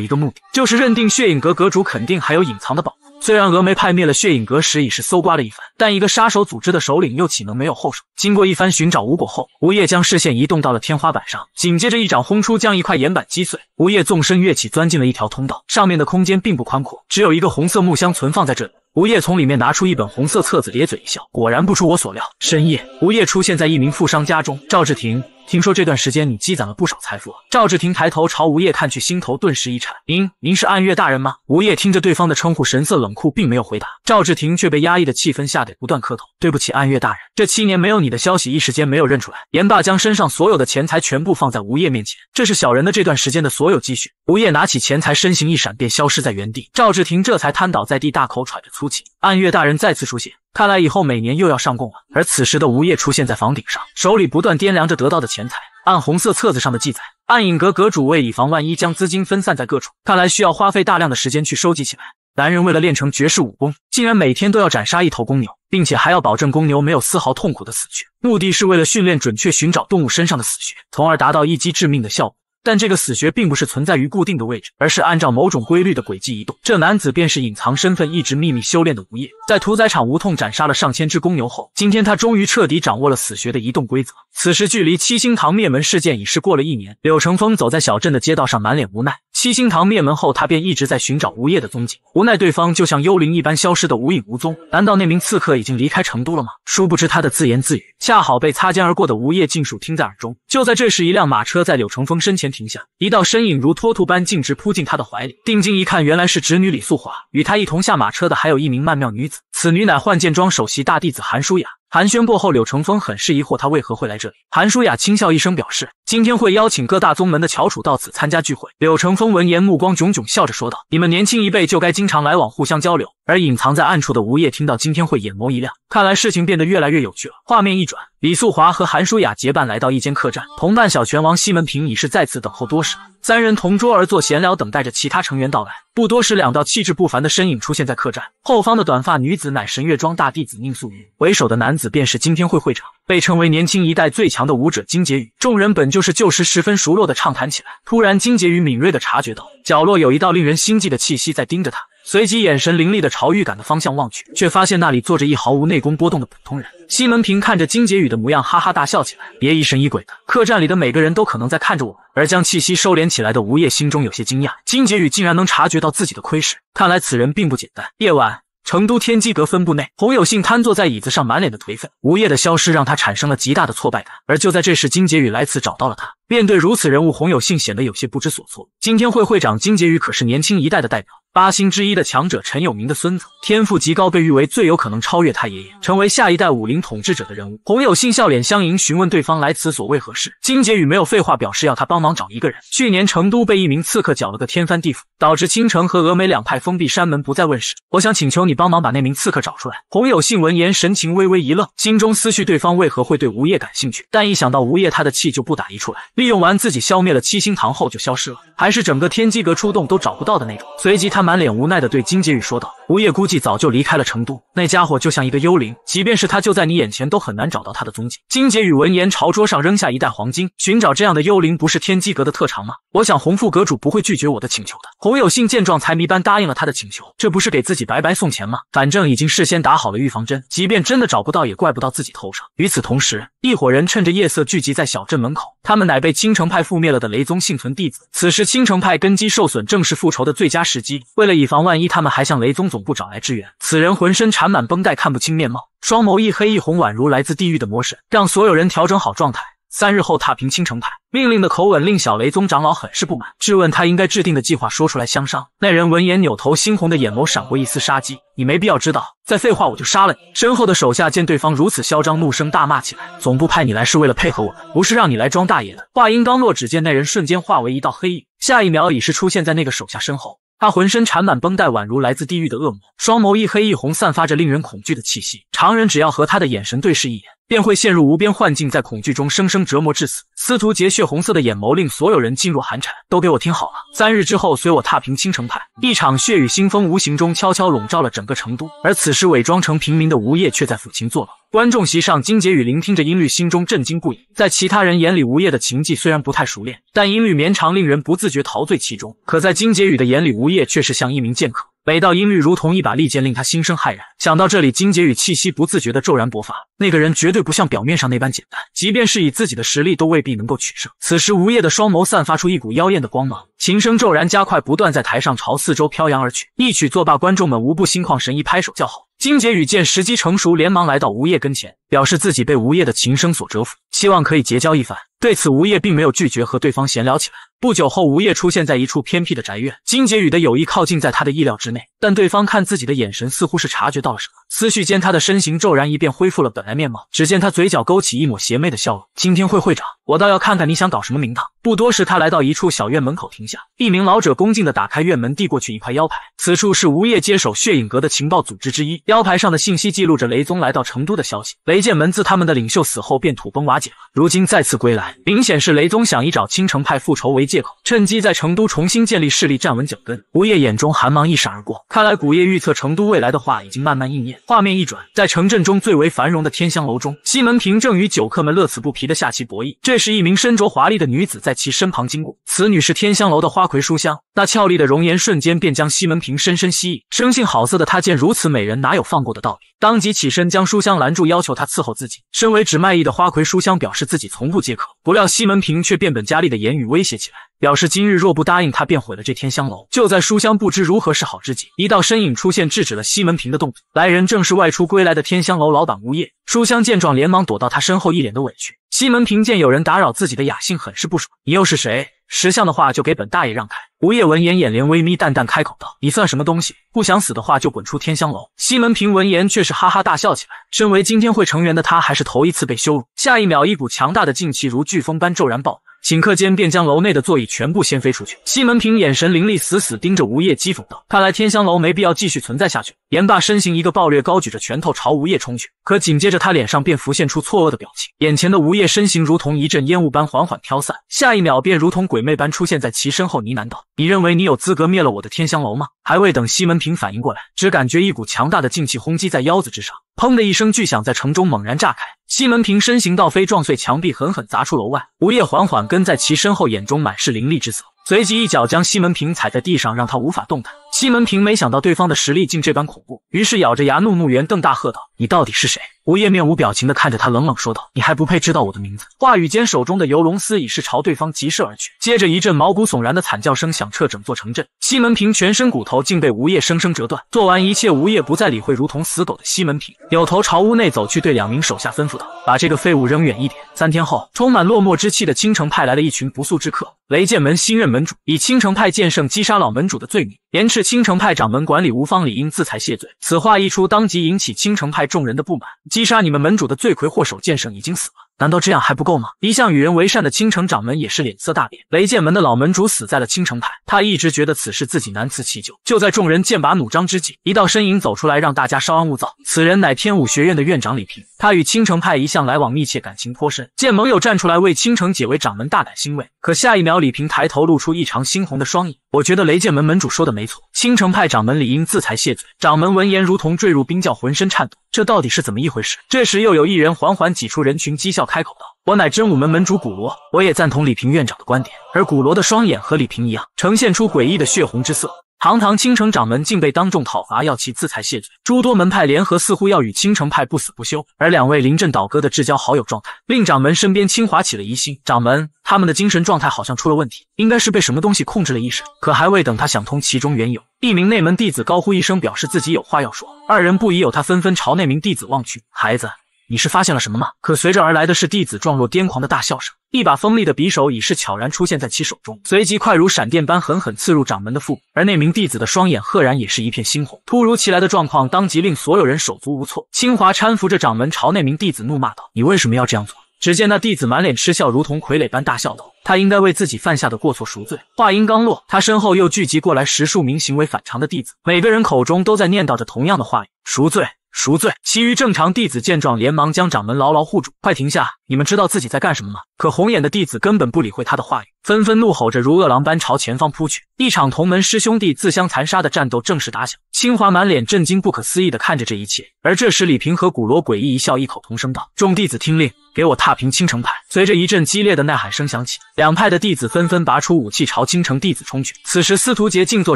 一个目的，就是认定血影阁阁主肯定还有隐藏的宝物。虽然峨眉派灭了血影阁时已是搜刮了一番，但一个杀手组织的首领又岂能没有后手？经过一番寻找无果后，吴业将视线移动到了天花板上，紧接着一掌轰出，将一块岩板击碎。吴业纵身跃起，钻进了一条通道。上面的空间并不宽阔，只有一个红色木箱存放在这里。吴业从里面拿出一本红色册子，咧嘴一笑，果然不出我所料。深夜，吴业出现在一名富商家中，赵志廷。听说这段时间你积攒了不少财富。赵志廷抬头朝吴业看去，心头顿时一颤。您，您是暗月大人吗？吴业听着对方的称呼，神色冷酷，并没有回答。赵志廷却被压抑的气氛吓得不断磕头。对不起，暗月大人，这七年没有你的消息，一时间没有认出来。言罢，将身上所有的钱财全部放在吴业面前。这是小人的这段时间的所有积蓄。吴业拿起钱财，身形一闪，便消失在原地。赵志廷这才瘫倒在地，大口喘着粗气。暗月大人再次出现。看来以后每年又要上供了。而此时的吴业出现在房顶上，手里不断掂量着得到的钱财。按红色册子上的记载，暗影阁阁主为以防万一，将资金分散在各处，看来需要花费大量的时间去收集起来。男人为了练成绝世武功，竟然每天都要斩杀一头公牛，并且还要保证公牛没有丝毫痛苦的死去，目的是为了训练准确寻找动物身上的死穴，从而达到一击致命的效果。但这个死穴并不是存在于固定的位置，而是按照某种规律的轨迹移动。这男子便是隐藏身份、一直秘密修炼的无叶。在屠宰场无痛斩杀了上千只公牛后，今天他终于彻底掌握了死穴的移动规则。此时距离七星堂灭门事件已是过了一年。柳成风走在小镇的街道上，满脸无奈。七星堂灭门后，他便一直在寻找无叶的踪迹，无奈对方就像幽灵一般消失的无影无踪。难道那名刺客已经离开成都了吗？殊不知他的自言自语恰好被擦肩而过的无叶尽数听在耳中。就在这时，一辆马车在柳成风身前。停下，一道身影如脱兔般径直扑进他的怀里。定睛一看，原来是侄女李素华。与她一同下马车的还有一名曼妙女子，此女乃幻剑庄首席大弟子韩舒雅。寒暄过后，柳成风很是疑惑，他为何会来这里？韩舒雅轻笑一声，表示今天会邀请各大宗门的翘楚到此参加聚会。柳成风闻言，目光炯炯，笑着说道：“你们年轻一辈就该经常来往，互相交流。”而隐藏在暗处的吴叶听到今天会，眼眸一亮，看来事情变得越来越有趣了。画面一转，李素华和韩舒雅结伴来到一间客栈，同伴小拳王西门平已是在此等候多时了。三人同桌而坐闲聊，等待着其他成员到来。不多时，两道气质不凡的身影出现在客栈后方的短发女子，乃神月庄大弟子宁素云；为首的男子便是今天会会长，被称为年轻一代最强的武者金杰宇。众人本就是旧时十分熟络的，畅谈起来。突然，金杰宇敏锐的察觉到角落有一道令人心悸的气息在盯着他。随即眼神凌厉的朝预感的方向望去，却发现那里坐着一毫无内功波动的普通人。西门平看着金杰宇的模样，哈哈大笑起来：“别疑神疑鬼的，客栈里的每个人都可能在看着我们。”而将气息收敛起来的吴叶心中有些惊讶，金杰宇竟然能察觉到自己的窥视，看来此人并不简单。夜晚，成都天机阁分部内，洪有信瘫坐在椅子上，满脸的颓废。吴叶的消失让他产生了极大的挫败感，而就在这时，金杰宇来此找到了他。面对如此人物，洪有信显得有些不知所措。今天会会长金杰宇可是年轻一代的代表。八星之一的强者陈有明的孙子，天赋极高，被誉为最有可能超越他爷爷，成为下一代武林统治者的人物。洪有信笑脸相迎，询问对方来此所为何事。金杰宇没有废话，表示要他帮忙找一个人。去年成都被一名刺客搅了个天翻地覆，导致青城和峨眉两派封闭山门，不再问世。我想请求你帮忙把那名刺客找出来。洪有信闻言，神情微微一愣，心中思绪：对方为何会对吴业感兴趣？但一想到吴业，他的气就不打一处来。利用完自己消灭了七星堂后就消失了，还是整个天机阁出动都找不到的那种。随即他。满脸无奈地对金杰宇说道。吴液估计早就离开了成都，那家伙就像一个幽灵，即便是他就在你眼前，都很难找到他的踪迹。金杰宇闻言朝桌上扔下一袋黄金，寻找这样的幽灵不是天机阁的特长吗？我想红副阁主不会拒绝我的请求的。洪有信见状财迷般答应了他的请求，这不是给自己白白送钱吗？反正已经事先打好了预防针，即便真的找不到也怪不到自己头上。与此同时，一伙人趁着夜色聚集在小镇门口，他们乃被青城派覆灭了的雷宗幸存弟子。此时青城派根基受损，正是复仇的最佳时机。为了以防万一，他们还向雷宗总。部找来支援，此人浑身缠满绷带，看不清面貌，双眸一黑一红，宛如来自地狱的魔神。让所有人调整好状态，三日后踏平青城派。命令的口吻令小雷宗长老很是不满，质问他应该制定的计划说出来相商。那人闻言扭头，猩红的眼眸闪过一丝杀机：“你没必要知道，再废话我就杀了你。”身后的手下见对方如此嚣张，怒声大骂起来：“总部派你来是为了配合我们，不是让你来装大爷的。”话音刚落，只见那人瞬间化为一道黑影，下一秒已是出现在那个手下身后。他浑身缠满绷带，宛如来自地狱的恶魔。双眸一黑一红，散发着令人恐惧的气息。常人只要和他的眼神对视一眼。便会陷入无边幻境，在恐惧中生生折磨致死。司徒杰血红色的眼眸令所有人噤若寒蝉，都给我听好了！三日之后，随我踏平青城派，一场血雨腥风无形中悄悄笼罩了整个成都。而此时，伪装成平民的吴业却在抚琴作乐。观众席上，金杰宇聆听着音律，心中震惊不已。在其他人眼里，吴业的琴技虽然不太熟练，但音律绵长，令人不自觉陶醉其中。可在金杰宇的眼里，吴业却是像一名剑客。每道音律如同一把利剑，令他心生骇然。想到这里，金杰宇气息不自觉的骤然勃发。那个人绝对不像表面上那般简单，即便是以自己的实力，都未必能够取胜。此时，吴叶的双眸散发出一股妖艳的光芒，琴声骤然加快，不断在台上朝四周飘扬而去。一曲作罢，观众们无不心旷神怡，拍手叫好。金杰宇见时机成熟，连忙来到吴叶跟前，表示自己被吴叶的琴声所折服，希望可以结交一番。对此，吴叶并没有拒绝，和对方闲聊起来。不久后，吴业出现在一处偏僻的宅院。金杰宇的友谊靠近在他的意料之内，但对方看自己的眼神似乎是察觉到了什么。思绪间，他的身形骤然一变，恢复了本来面貌。只见他嘴角勾起一抹邪魅的笑容：“今天会会长，我倒要看看你想搞什么名堂。”不多时，他来到一处小院门口停下，一名老者恭敬的打开院门，递过去一块腰牌。此处是吴业接手血影阁的情报组织之一。腰牌上的信息记录着雷宗来到成都的消息。雷剑门自他们的领袖死后便土崩瓦解了，如今再次归来，明显是雷宗想以找青城派复仇为。借口趁机在成都重新建立势力，站稳脚跟。吴叶眼中寒芒一闪而过，看来古叶预测成都未来的话已经慢慢应验。画面一转，在城镇中最为繁荣的天香楼中，西门平正与酒客们乐此不疲的下棋博弈。这时，一名身着华丽的女子在其身旁经过，此女是天香楼的花魁书香。那俏丽的容颜瞬间便将西门平深深吸引。生性好色的他见如此美人，哪有放过的道理？当即起身将书香拦住，要求他伺候自己。身为只卖艺的花魁，书香表示自己从不接客。不料西门平却变本加厉的言语威胁起来，表示今日若不答应他，便毁了这天香楼。就在书香不知如何是好之际，一道身影出现，制止了西门平的动作。来人正是外出归来的天香楼老板物业。书香见状，连忙躲到他身后，一脸的委屈。西门平见有人打扰自己的雅兴，很是不爽。你又是谁？识相的话就给本大爷让开。吴叶闻言，眼帘微眯，淡淡开口道：“你算什么东西？不想死的话，就滚出天香楼。”西门平闻言，却是哈哈大笑起来。身为金天会成员的他，还是头一次被羞辱。下一秒，一股强大的劲气如飓风般骤然爆发，顷刻间便将楼内的座椅全部掀飞出去。西门平眼神凌厉，死死盯着吴业，讥讽道：“看来天香楼没必要继续存在下去。”言罢，身形一个暴掠，高举着拳头朝吴业冲去。可紧接着，他脸上便浮现出错愕的表情。眼前的吴业身形如同一阵烟雾般缓缓飘散，下一秒便如同鬼魅般出现在其身后，呢喃道。你认为你有资格灭了我的天香楼吗？还未等西门平反应过来，只感觉一股强大的劲气轰击在腰子之上，砰的一声巨响在城中猛然炸开，西门平身形倒飞，撞碎墙壁，狠狠砸出楼外。吴夜缓缓跟在其身后，眼中满是凌厉之色，随即一脚将西门平踩在地上，让他无法动弹。西门平没想到对方的实力竟这般恐怖，于是咬着牙，怒目圆瞪，大喝道。你到底是谁？吴叶面无表情的看着他，冷冷说道：“你还不配知道我的名字。”话语间，手中的游龙丝已是朝对方急射而去。接着，一阵毛骨悚然的惨叫声响彻整座城镇。西门平全身骨头竟被吴叶生生折断。做完一切，吴叶不再理会如同死狗的西门平，扭头朝屋内走去，对两名手下吩咐道：“把这个废物扔远一点。”三天后，充满落寞之气的青城派来了一群不速之客。雷剑门新任门主以青城派剑圣击杀老门主的罪名。严斥青城派掌门管理无方，理应自裁谢罪。此话一出，当即引起青城派众人的不满。击杀你们门主的罪魁祸首剑圣已经死了，难道这样还不够吗？一向与人为善的青城掌门也是脸色大变。雷剑门的老门主死在了青城派，他一直觉得此事自己难辞其咎。就在众人剑拔弩张之际，一道身影走出来，让大家稍安勿躁。此人乃天武学院的院长李平。他与青城派一向来往密切，感情颇深。见盟友站出来为青城解围，掌门大感欣慰。可下一秒，李平抬头露出异常猩红的双眼。我觉得雷剑门门主说的没错，青城派掌门理应自裁谢罪。掌门闻言，如同坠入冰窖，浑身颤抖。这到底是怎么一回事？这时，又有一人缓缓挤出人群，讥笑开口道：“我乃真武门门主古罗，我也赞同李平院长的观点。”而古罗的双眼和李平一样，呈现出诡异的血红之色。堂堂青城掌门竟被当众讨伐，要其自裁谢罪。诸多门派联合，似乎要与青城派不死不休。而两位临阵倒戈的至交好友状态，令掌门身边清华起了疑心。掌门，他们的精神状态好像出了问题，应该是被什么东西控制了意识。可还未等他想通其中缘由，一名内门弟子高呼一声，表示自己有话要说。二人不疑有他，纷纷朝那名弟子望去。孩子。你是发现了什么吗？可随着而来的是弟子状若癫狂的大笑声，一把锋利的匕首已是悄然出现在其手中，随即快如闪电般狠狠刺入掌门的腹部。而那名弟子的双眼赫然也是一片猩红。突如其来的状况当即令所有人手足无措。清华搀扶着掌门朝那名弟子怒骂道：“你为什么要这样做？”只见那弟子满脸痴笑，如同傀儡般大笑道：“他应该为自己犯下的过错赎罪。”话音刚落，他身后又聚集过来十数名行为反常的弟子，每个人口中都在念叨着同样的话语：“赎罪。”赎罪！其余正常弟子见状，连忙将掌门牢牢护住。快停下！你们知道自己在干什么吗？可红眼的弟子根本不理会他的话语，纷纷怒吼着，如饿狼般朝前方扑去。一场同门师兄弟自相残杀的战斗正式打响。清华满脸震惊、不可思议地看着这一切。而这时，李平和古罗诡异一笑，异口同声道：“众弟子听令，给我踏平青城派！”随着一阵激烈的呐喊声响起，两派的弟子纷纷拔出武器朝青城弟子冲去。此时，司徒杰静坐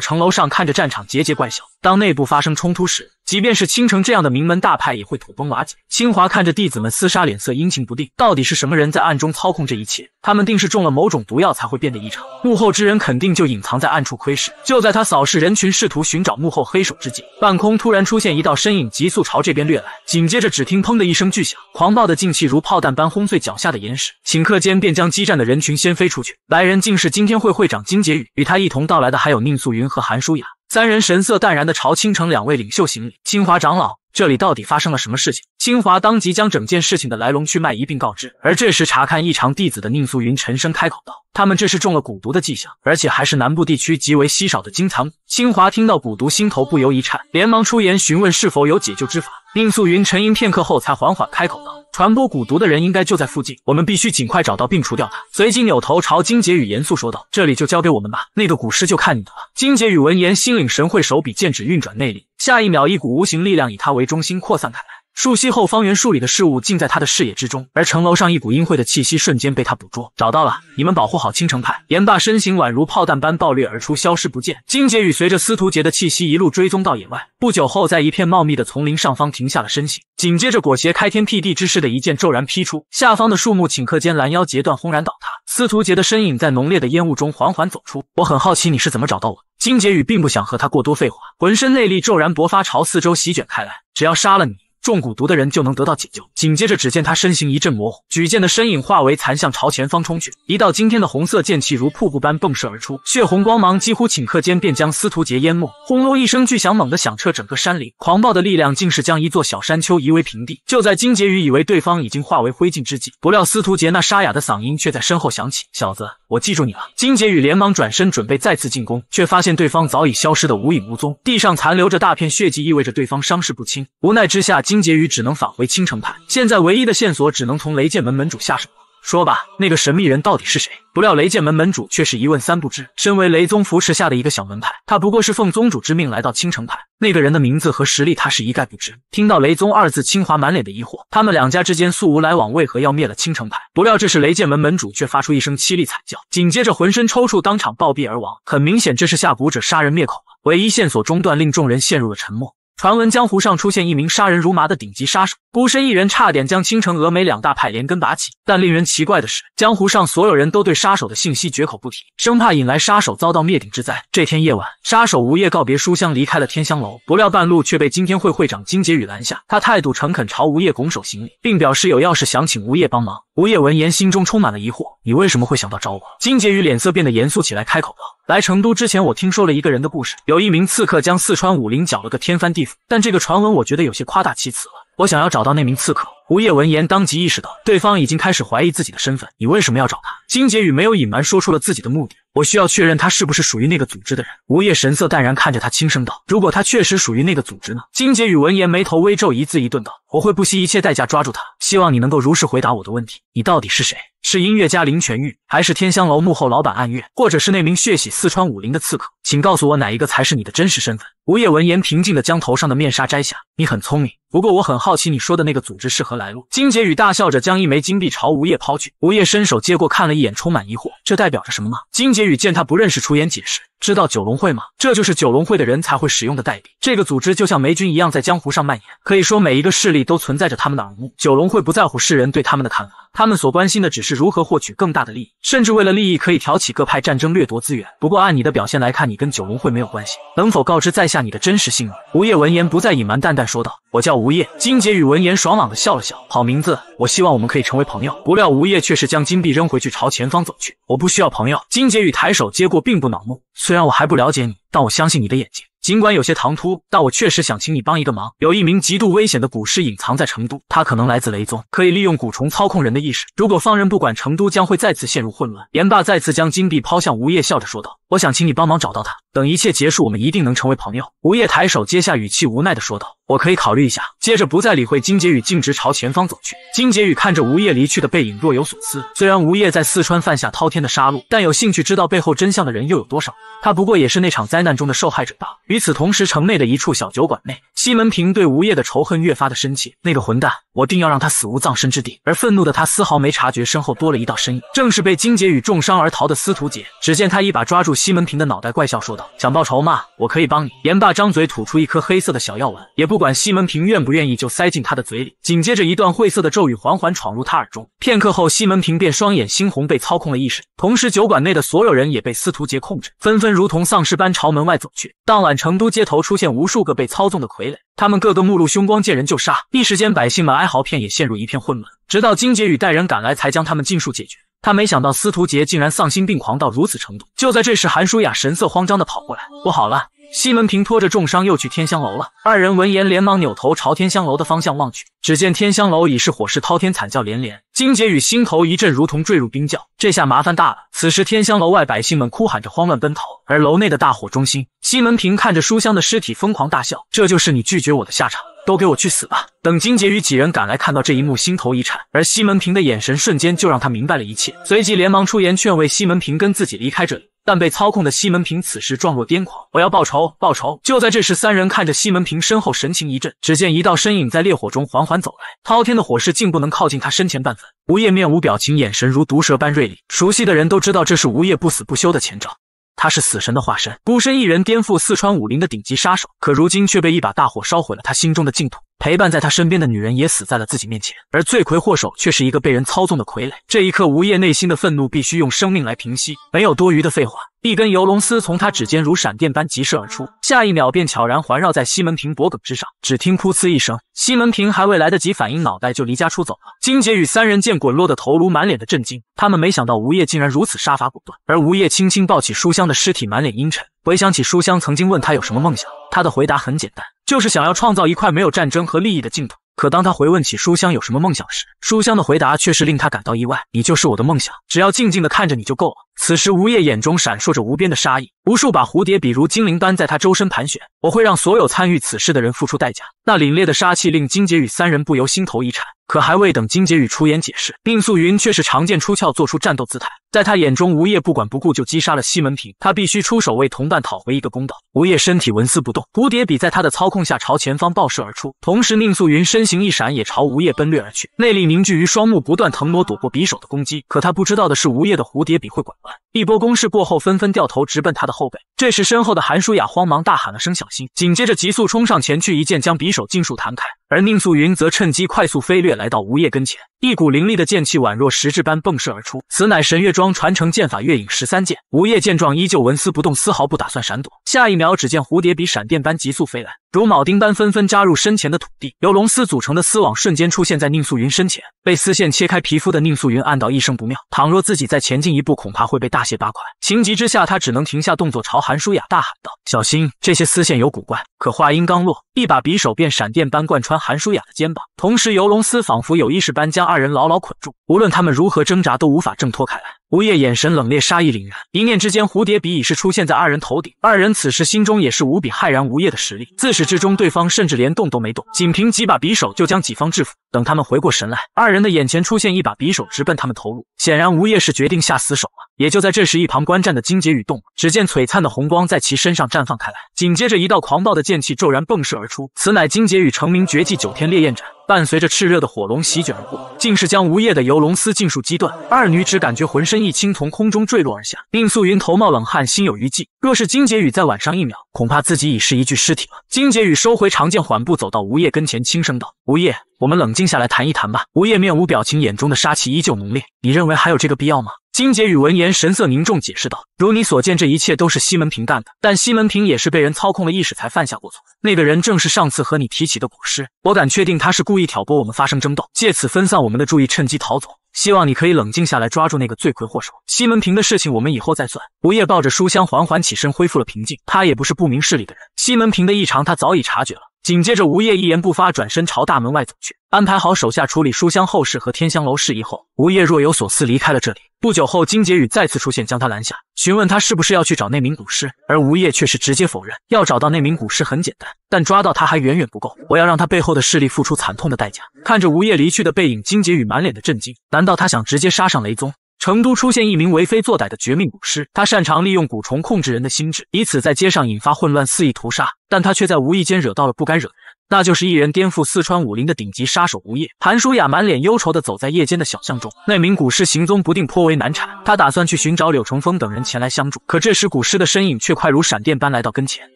城楼上，看着战场，桀桀怪笑。当内部发生冲突时，即便是倾城这样的名门大派也会土崩瓦解。清华看着弟子们厮杀，脸色阴晴不定。到底是什么人在暗中操控这一切？他们定是中了某种毒药才会变得异常。幕后之人肯定就隐藏在暗处窥视。就在他扫视人群，试图寻找幕后黑手之际，半空突然出现一道身影，急速朝这边掠来。紧接着，只听“砰”的一声巨响，狂暴的劲气如炮弹般轰碎脚下的岩石，顷刻间便将激战的人群掀飞出去。来人竟是今天会会长金杰宇，与他一同到来的还有宁素云和韩舒雅。三人神色淡然的朝青城两位领袖行礼。清华长老，这里到底发生了什么事情？清华当即将整件事情的来龙去脉一并告知。而这时查看异常弟子的宁素云沉声开口道：“他们这是中了蛊毒的迹象，而且还是南部地区极为稀少的金蚕蛊。”清华听到蛊毒，心头不由一颤，连忙出言询问是否有解救之法。宁素云沉吟片刻后，才缓缓开口道：“传播蛊毒的人应该就在附近，我们必须尽快找到并除掉他。”随即扭头朝金杰宇严肃说道：“这里就交给我们吧，那个蛊师就看你的了。”金杰宇闻言心领神会，手比剑指运转内力，下一秒，一股无形力量以他为中心扩散开来。数息后，方圆数里的事物尽在他的视野之中，而城楼上一股阴晦的气息瞬间被他捕捉，找到了你们，保护好青城派。言罢，身形宛如炮弹般暴掠而出，消失不见。金杰宇随着司徒杰的气息一路追踪到野外，不久后，在一片茂密的丛林上方停下了身形。紧接着，裹挟开天辟地之势的一剑骤然劈出，下方的树木顷刻间拦腰截断，轰然倒塌。司徒杰的身影在浓烈的烟雾中缓缓走出。我很好奇你是怎么找到我。金杰宇并不想和他过多废话，浑身内力骤然勃发，朝四周席卷开来。只要杀了你。中蛊毒的人就能得到解救。紧接着，只见他身形一阵模糊，举剑的身影化为残像朝前方冲去。一道惊天的红色剑气如瀑布般迸射而出，血红光芒几乎顷刻间便将司徒杰淹没。轰隆一声巨响猛地响彻整个山林，狂暴的力量竟是将一座小山丘夷为平地。就在金杰宇以为对方已经化为灰烬之际，不料司徒杰那沙哑的嗓音却在身后响起：“小子，我记住你了。”金杰宇连忙转身准备再次进攻，却发现对方早已消失得无影无踪，地上残留着大片血迹，意味着对方伤势不轻。无奈之下。金婕妤只能返回青城派，现在唯一的线索只能从雷剑门门主下手。说吧，那个神秘人到底是谁？不料雷剑门门主却是一问三不知。身为雷宗扶持下的一个小门派，他不过是奉宗主之命来到青城派，那个人的名字和实力他是一概不知。听到“雷宗”二字，清华满脸的疑惑。他们两家之间素无来往，为何要灭了青城派？不料，这时雷剑门门主却发出一声凄厉惨叫，紧接着浑身抽搐，当场暴毙而亡。很明显，这是下蛊者杀人灭口了。唯一线索中断，令众人陷入了沉默。传闻江湖上出现一名杀人如麻的顶级杀手，孤身一人差点将青城、峨眉两大派连根拔起。但令人奇怪的是，江湖上所有人都对杀手的信息绝口不提，生怕引来杀手遭到灭顶之灾。这天夜晚，杀手无夜告别书香，离开了天香楼。不料半路却被金天会会长金杰宇拦下，他态度诚恳，朝无夜拱手行礼，并表示有要事想请无夜帮忙。无夜闻言，心中充满了疑惑：你为什么会想到找我？金杰宇脸色变得严肃起来，开口道。来成都之前，我听说了一个人的故事。有一名刺客将四川武林搅了个天翻地覆，但这个传闻我觉得有些夸大其词了。我想要找到那名刺客。吴叶闻言，当即意识到对方已经开始怀疑自己的身份。你为什么要找他？金杰宇没有隐瞒，说出了自己的目的。我需要确认他是不是属于那个组织的人。吴叶神色淡然，看着他，轻声道：“如果他确实属于那个组织呢？”金杰宇闻言，眉头微皱，一字一顿道。我会不惜一切代价抓住他。希望你能够如实回答我的问题。你到底是谁？是音乐家林泉玉，还是天香楼幕后老板暗月，或者是那名血洗四川武林的刺客？请告诉我哪一个才是你的真实身份。吴叶闻言，平静地将头上的面纱摘下。你很聪明，不过我很好奇，你说的那个组织是何来路？金杰宇大笑着将一枚金币朝吴业抛去，吴业伸手接过，看了一眼，充满疑惑，这代表着什么吗？金杰宇见他不认识，出言解释。知道九龙会吗？这就是九龙会的人才会使用的代币。这个组织就像霉菌一样在江湖上蔓延，可以说每一个势力都存在着他们的耳目。九龙会不在乎世人对他们的看法。他们所关心的只是如何获取更大的利益，甚至为了利益可以挑起各派战争掠夺资源。不过按你的表现来看，你跟九龙会没有关系，能否告知在下你的真实姓名？吴业闻言不再隐瞒，淡淡说道：“我叫吴业。”金杰宇闻言爽朗的笑了笑：“好名字，我希望我们可以成为朋友。”不料吴业却是将金币扔回去，朝前方走去：“我不需要朋友。”金杰宇抬手接过，并不恼怒。虽然我还不了解你，但我相信你的眼睛。尽管有些唐突，但我确实想请你帮一个忙。有一名极度危险的蛊师隐藏在成都，他可能来自雷宗，可以利用蛊虫操控人的意识。如果放任不管，成都将会再次陷入混乱。言罢，再次将金币抛向吴业，笑着说道。我想请你帮忙找到他。等一切结束，我们一定能成为朋友。吴业抬手接下，语气无奈的说道：“我可以考虑一下。”接着不再理会金杰宇，径直朝前方走去。金杰宇看着吴业离去的背影，若有所思。虽然吴业在四川犯下滔天的杀戮，但有兴趣知道背后真相的人又有多少？他不过也是那场灾难中的受害者吧。与此同时，城内的一处小酒馆内，西门平对吴业的仇恨越发的深切。那个混蛋，我定要让他死无葬身之地。而愤怒的他丝毫没察觉身后多了一道身影，正是被金杰宇重伤而逃的司徒杰。只见他一把抓住。西门平的脑袋怪笑说道：“想报仇吗？我可以帮你。”言罢，张嘴吐出一颗黑色的小药丸，也不管西门平愿不愿意，就塞进他的嘴里。紧接着，一段晦涩的咒语缓缓闯入他耳中。片刻后，西门平便双眼猩红，被操控了意识。同时，酒馆内的所有人也被司徒杰控制，纷纷如同丧尸般朝门外走去。当晚，成都街头出现无数个被操纵的傀儡，他们个个目露凶光，见人就杀。一时间，百姓们哀嚎片也陷入一片混乱。直到金杰宇带人赶来，才将他们尽数解决。他没想到司徒杰竟然丧心病狂到如此程度。就在这时，韩舒雅神色慌张的跑过来：“不好了！”西门平拖着重伤又去天香楼了。二人闻言，连忙扭头朝天香楼的方向望去，只见天香楼已是火势滔天，惨叫连连。金杰宇心头一阵如同坠入冰窖，这下麻烦大了。此时天香楼外百姓们哭喊着，慌乱奔逃，而楼内的大火中心，西门平看着书香的尸体，疯狂大笑：“这就是你拒绝我的下场，都给我去死吧！”等金杰宇几人赶来看到这一幕，心头一颤，而西门平的眼神瞬间就让他明白了一切，随即连忙出言劝慰西门平跟自己离开这里。但被操控的西门平此时状若癫狂，我要报仇，报仇！就在这时，三人看着西门平身后，神情一震。只见一道身影在烈火中缓缓走来，滔天的火势竟不能靠近他身前半分。无夜面无表情，眼神如毒蛇般锐利。熟悉的人都知道，这是无夜不死不休的前兆。他是死神的化身，孤身一人颠覆四川武林的顶级杀手，可如今却被一把大火烧毁了他心中的净土。陪伴在他身边的女人也死在了自己面前，而罪魁祸首却是一个被人操纵的傀儡。这一刻，吴业内心的愤怒必须用生命来平息。没有多余的废话，一根游龙丝从他指尖如闪电般急射而出，下一秒便悄然环绕在西门平脖颈之上。只听“噗呲”一声，西门平还未来得及反应，脑袋就离家出走了。金姐与三人见滚落的头颅，满脸的震惊。他们没想到吴业竟然如此杀伐果断。而吴业轻轻抱起书香的尸体，满脸阴沉，回想起书香曾经问他有什么梦想，他的回答很简单。就是想要创造一块没有战争和利益的净土。可当他回问起书香有什么梦想时，书香的回答却是令他感到意外：“你就是我的梦想，只要静静的看着你就够了。”此时，吴叶眼中闪烁着无边的杀意，无数把蝴蝶笔如精灵般在他周身盘旋。我会让所有参与此事的人付出代价。那凛冽的杀气令金杰宇三人不由心头一颤。可还未等金杰宇出言解释，宁素云却是长剑出鞘，做出战斗姿态。在他眼中，吴叶不管不顾就击杀了西门平，他必须出手为同伴讨回一个公道。吴叶身体纹丝不动，蝴蝶笔在他的操控下朝前方爆射而出，同时宁素云身形一闪也朝吴叶奔掠而去，内力凝聚于双目，不断腾挪躲过匕首的攻击。可他不知道的是，吴叶的蝴蝶笔会拐。一波攻势过后，纷纷掉头直奔他的后背。这时，身后的韩舒雅慌忙大喊了声“小心”，紧接着急速冲上前去，一剑将匕首尽数弹开。而宁素云则趁机快速飞掠来到吴叶跟前，一股凌厉的剑气宛若实质般迸射而出，此乃神月庄传承剑法月影十三剑。吴叶见状依旧纹丝不动，丝毫不打算闪躲。下一秒，只见蝴蝶比闪电般急速飞来，如铆钉般纷纷扎入身前的土地。由龙丝组成的丝网瞬间出现在宁素云身前，被丝线切开皮肤的宁素云暗道一声不妙，倘若自己再前进一步，恐怕会被大卸八块。情急之下，他只能停下动作，朝韩舒雅大喊道：“小心，这些丝线有古怪！”可话音刚落，一把匕首便闪电般贯穿。韩舒雅的肩膀，同时游龙丝仿佛有意识般将二人牢牢捆住，无论他们如何挣扎，都无法挣脱开来。吴夜眼神冷冽，杀意凛然，一念之间，蝴蝶笔已是出现在二人头顶。二人此时心中也是无比骇然。吴夜的实力，自始至终，对方甚至连动都没动，仅凭几把匕首就将己方制服。等他们回过神来，二人的眼前出现一把匕首，直奔他们头颅。显然，吴夜是决定下死手了。也就在这时，一旁观战的金杰宇动了，只见璀璨的红光在其身上绽放开来，紧接着一道狂暴的剑气骤然迸射而出，此乃金杰宇成名绝技九天烈焰斩。伴随着炽热的火龙席卷而过，竟是将无叶的游龙丝尽数击断。二女只感觉浑身一轻，从空中坠落而下。宁素云头冒冷汗，心有余悸。若是金杰宇再晚上一秒，恐怕自己已是一具尸体了。金杰宇收回长剑，缓步走到无叶跟前，轻声道：“无叶，我们冷静下来谈一谈吧。”无叶面无表情，眼中的杀气依旧浓烈。你认为还有这个必要吗？金姐宇闻言神色凝重，解释道：“如你所见，这一切都是西门平干的。但西门平也是被人操控了意识才犯下过错。那个人正是上次和你提起的古尸，我敢确定他是故意挑拨我们发生争斗，借此分散我们的注意，趁机逃走。希望你可以冷静下来，抓住那个罪魁祸首。西门平的事情，我们以后再算。”无夜抱着书香，缓缓起身，恢复了平静。他也不是不明事理的人，西门平的异常他早已察觉了。紧接着，吴业一言不发，转身朝大门外走去。安排好手下处理书香后事和天香楼事宜后，吴业若有所思离开了这里。不久后，金杰宇再次出现，将他拦下，询问他是不是要去找那名古尸。而吴业却是直接否认，要找到那名古尸很简单，但抓到他还远远不够，我要让他背后的势力付出惨痛的代价。看着吴业离去的背影，金杰宇满脸的震惊：难道他想直接杀上雷宗？成都出现一名为非作歹的绝命蛊师，他擅长利用蛊虫控制人的心智，以此在街上引发混乱、肆意屠杀。但他却在无意间惹到了不该惹的人。那就是一人颠覆四川武林的顶级杀手吴业。韩舒雅满脸忧愁地走在夜间的小巷中。那名古尸行踪不定，颇为难缠。他打算去寻找柳成风等人前来相助，可这时古尸的身影却快如闪电般来到跟前。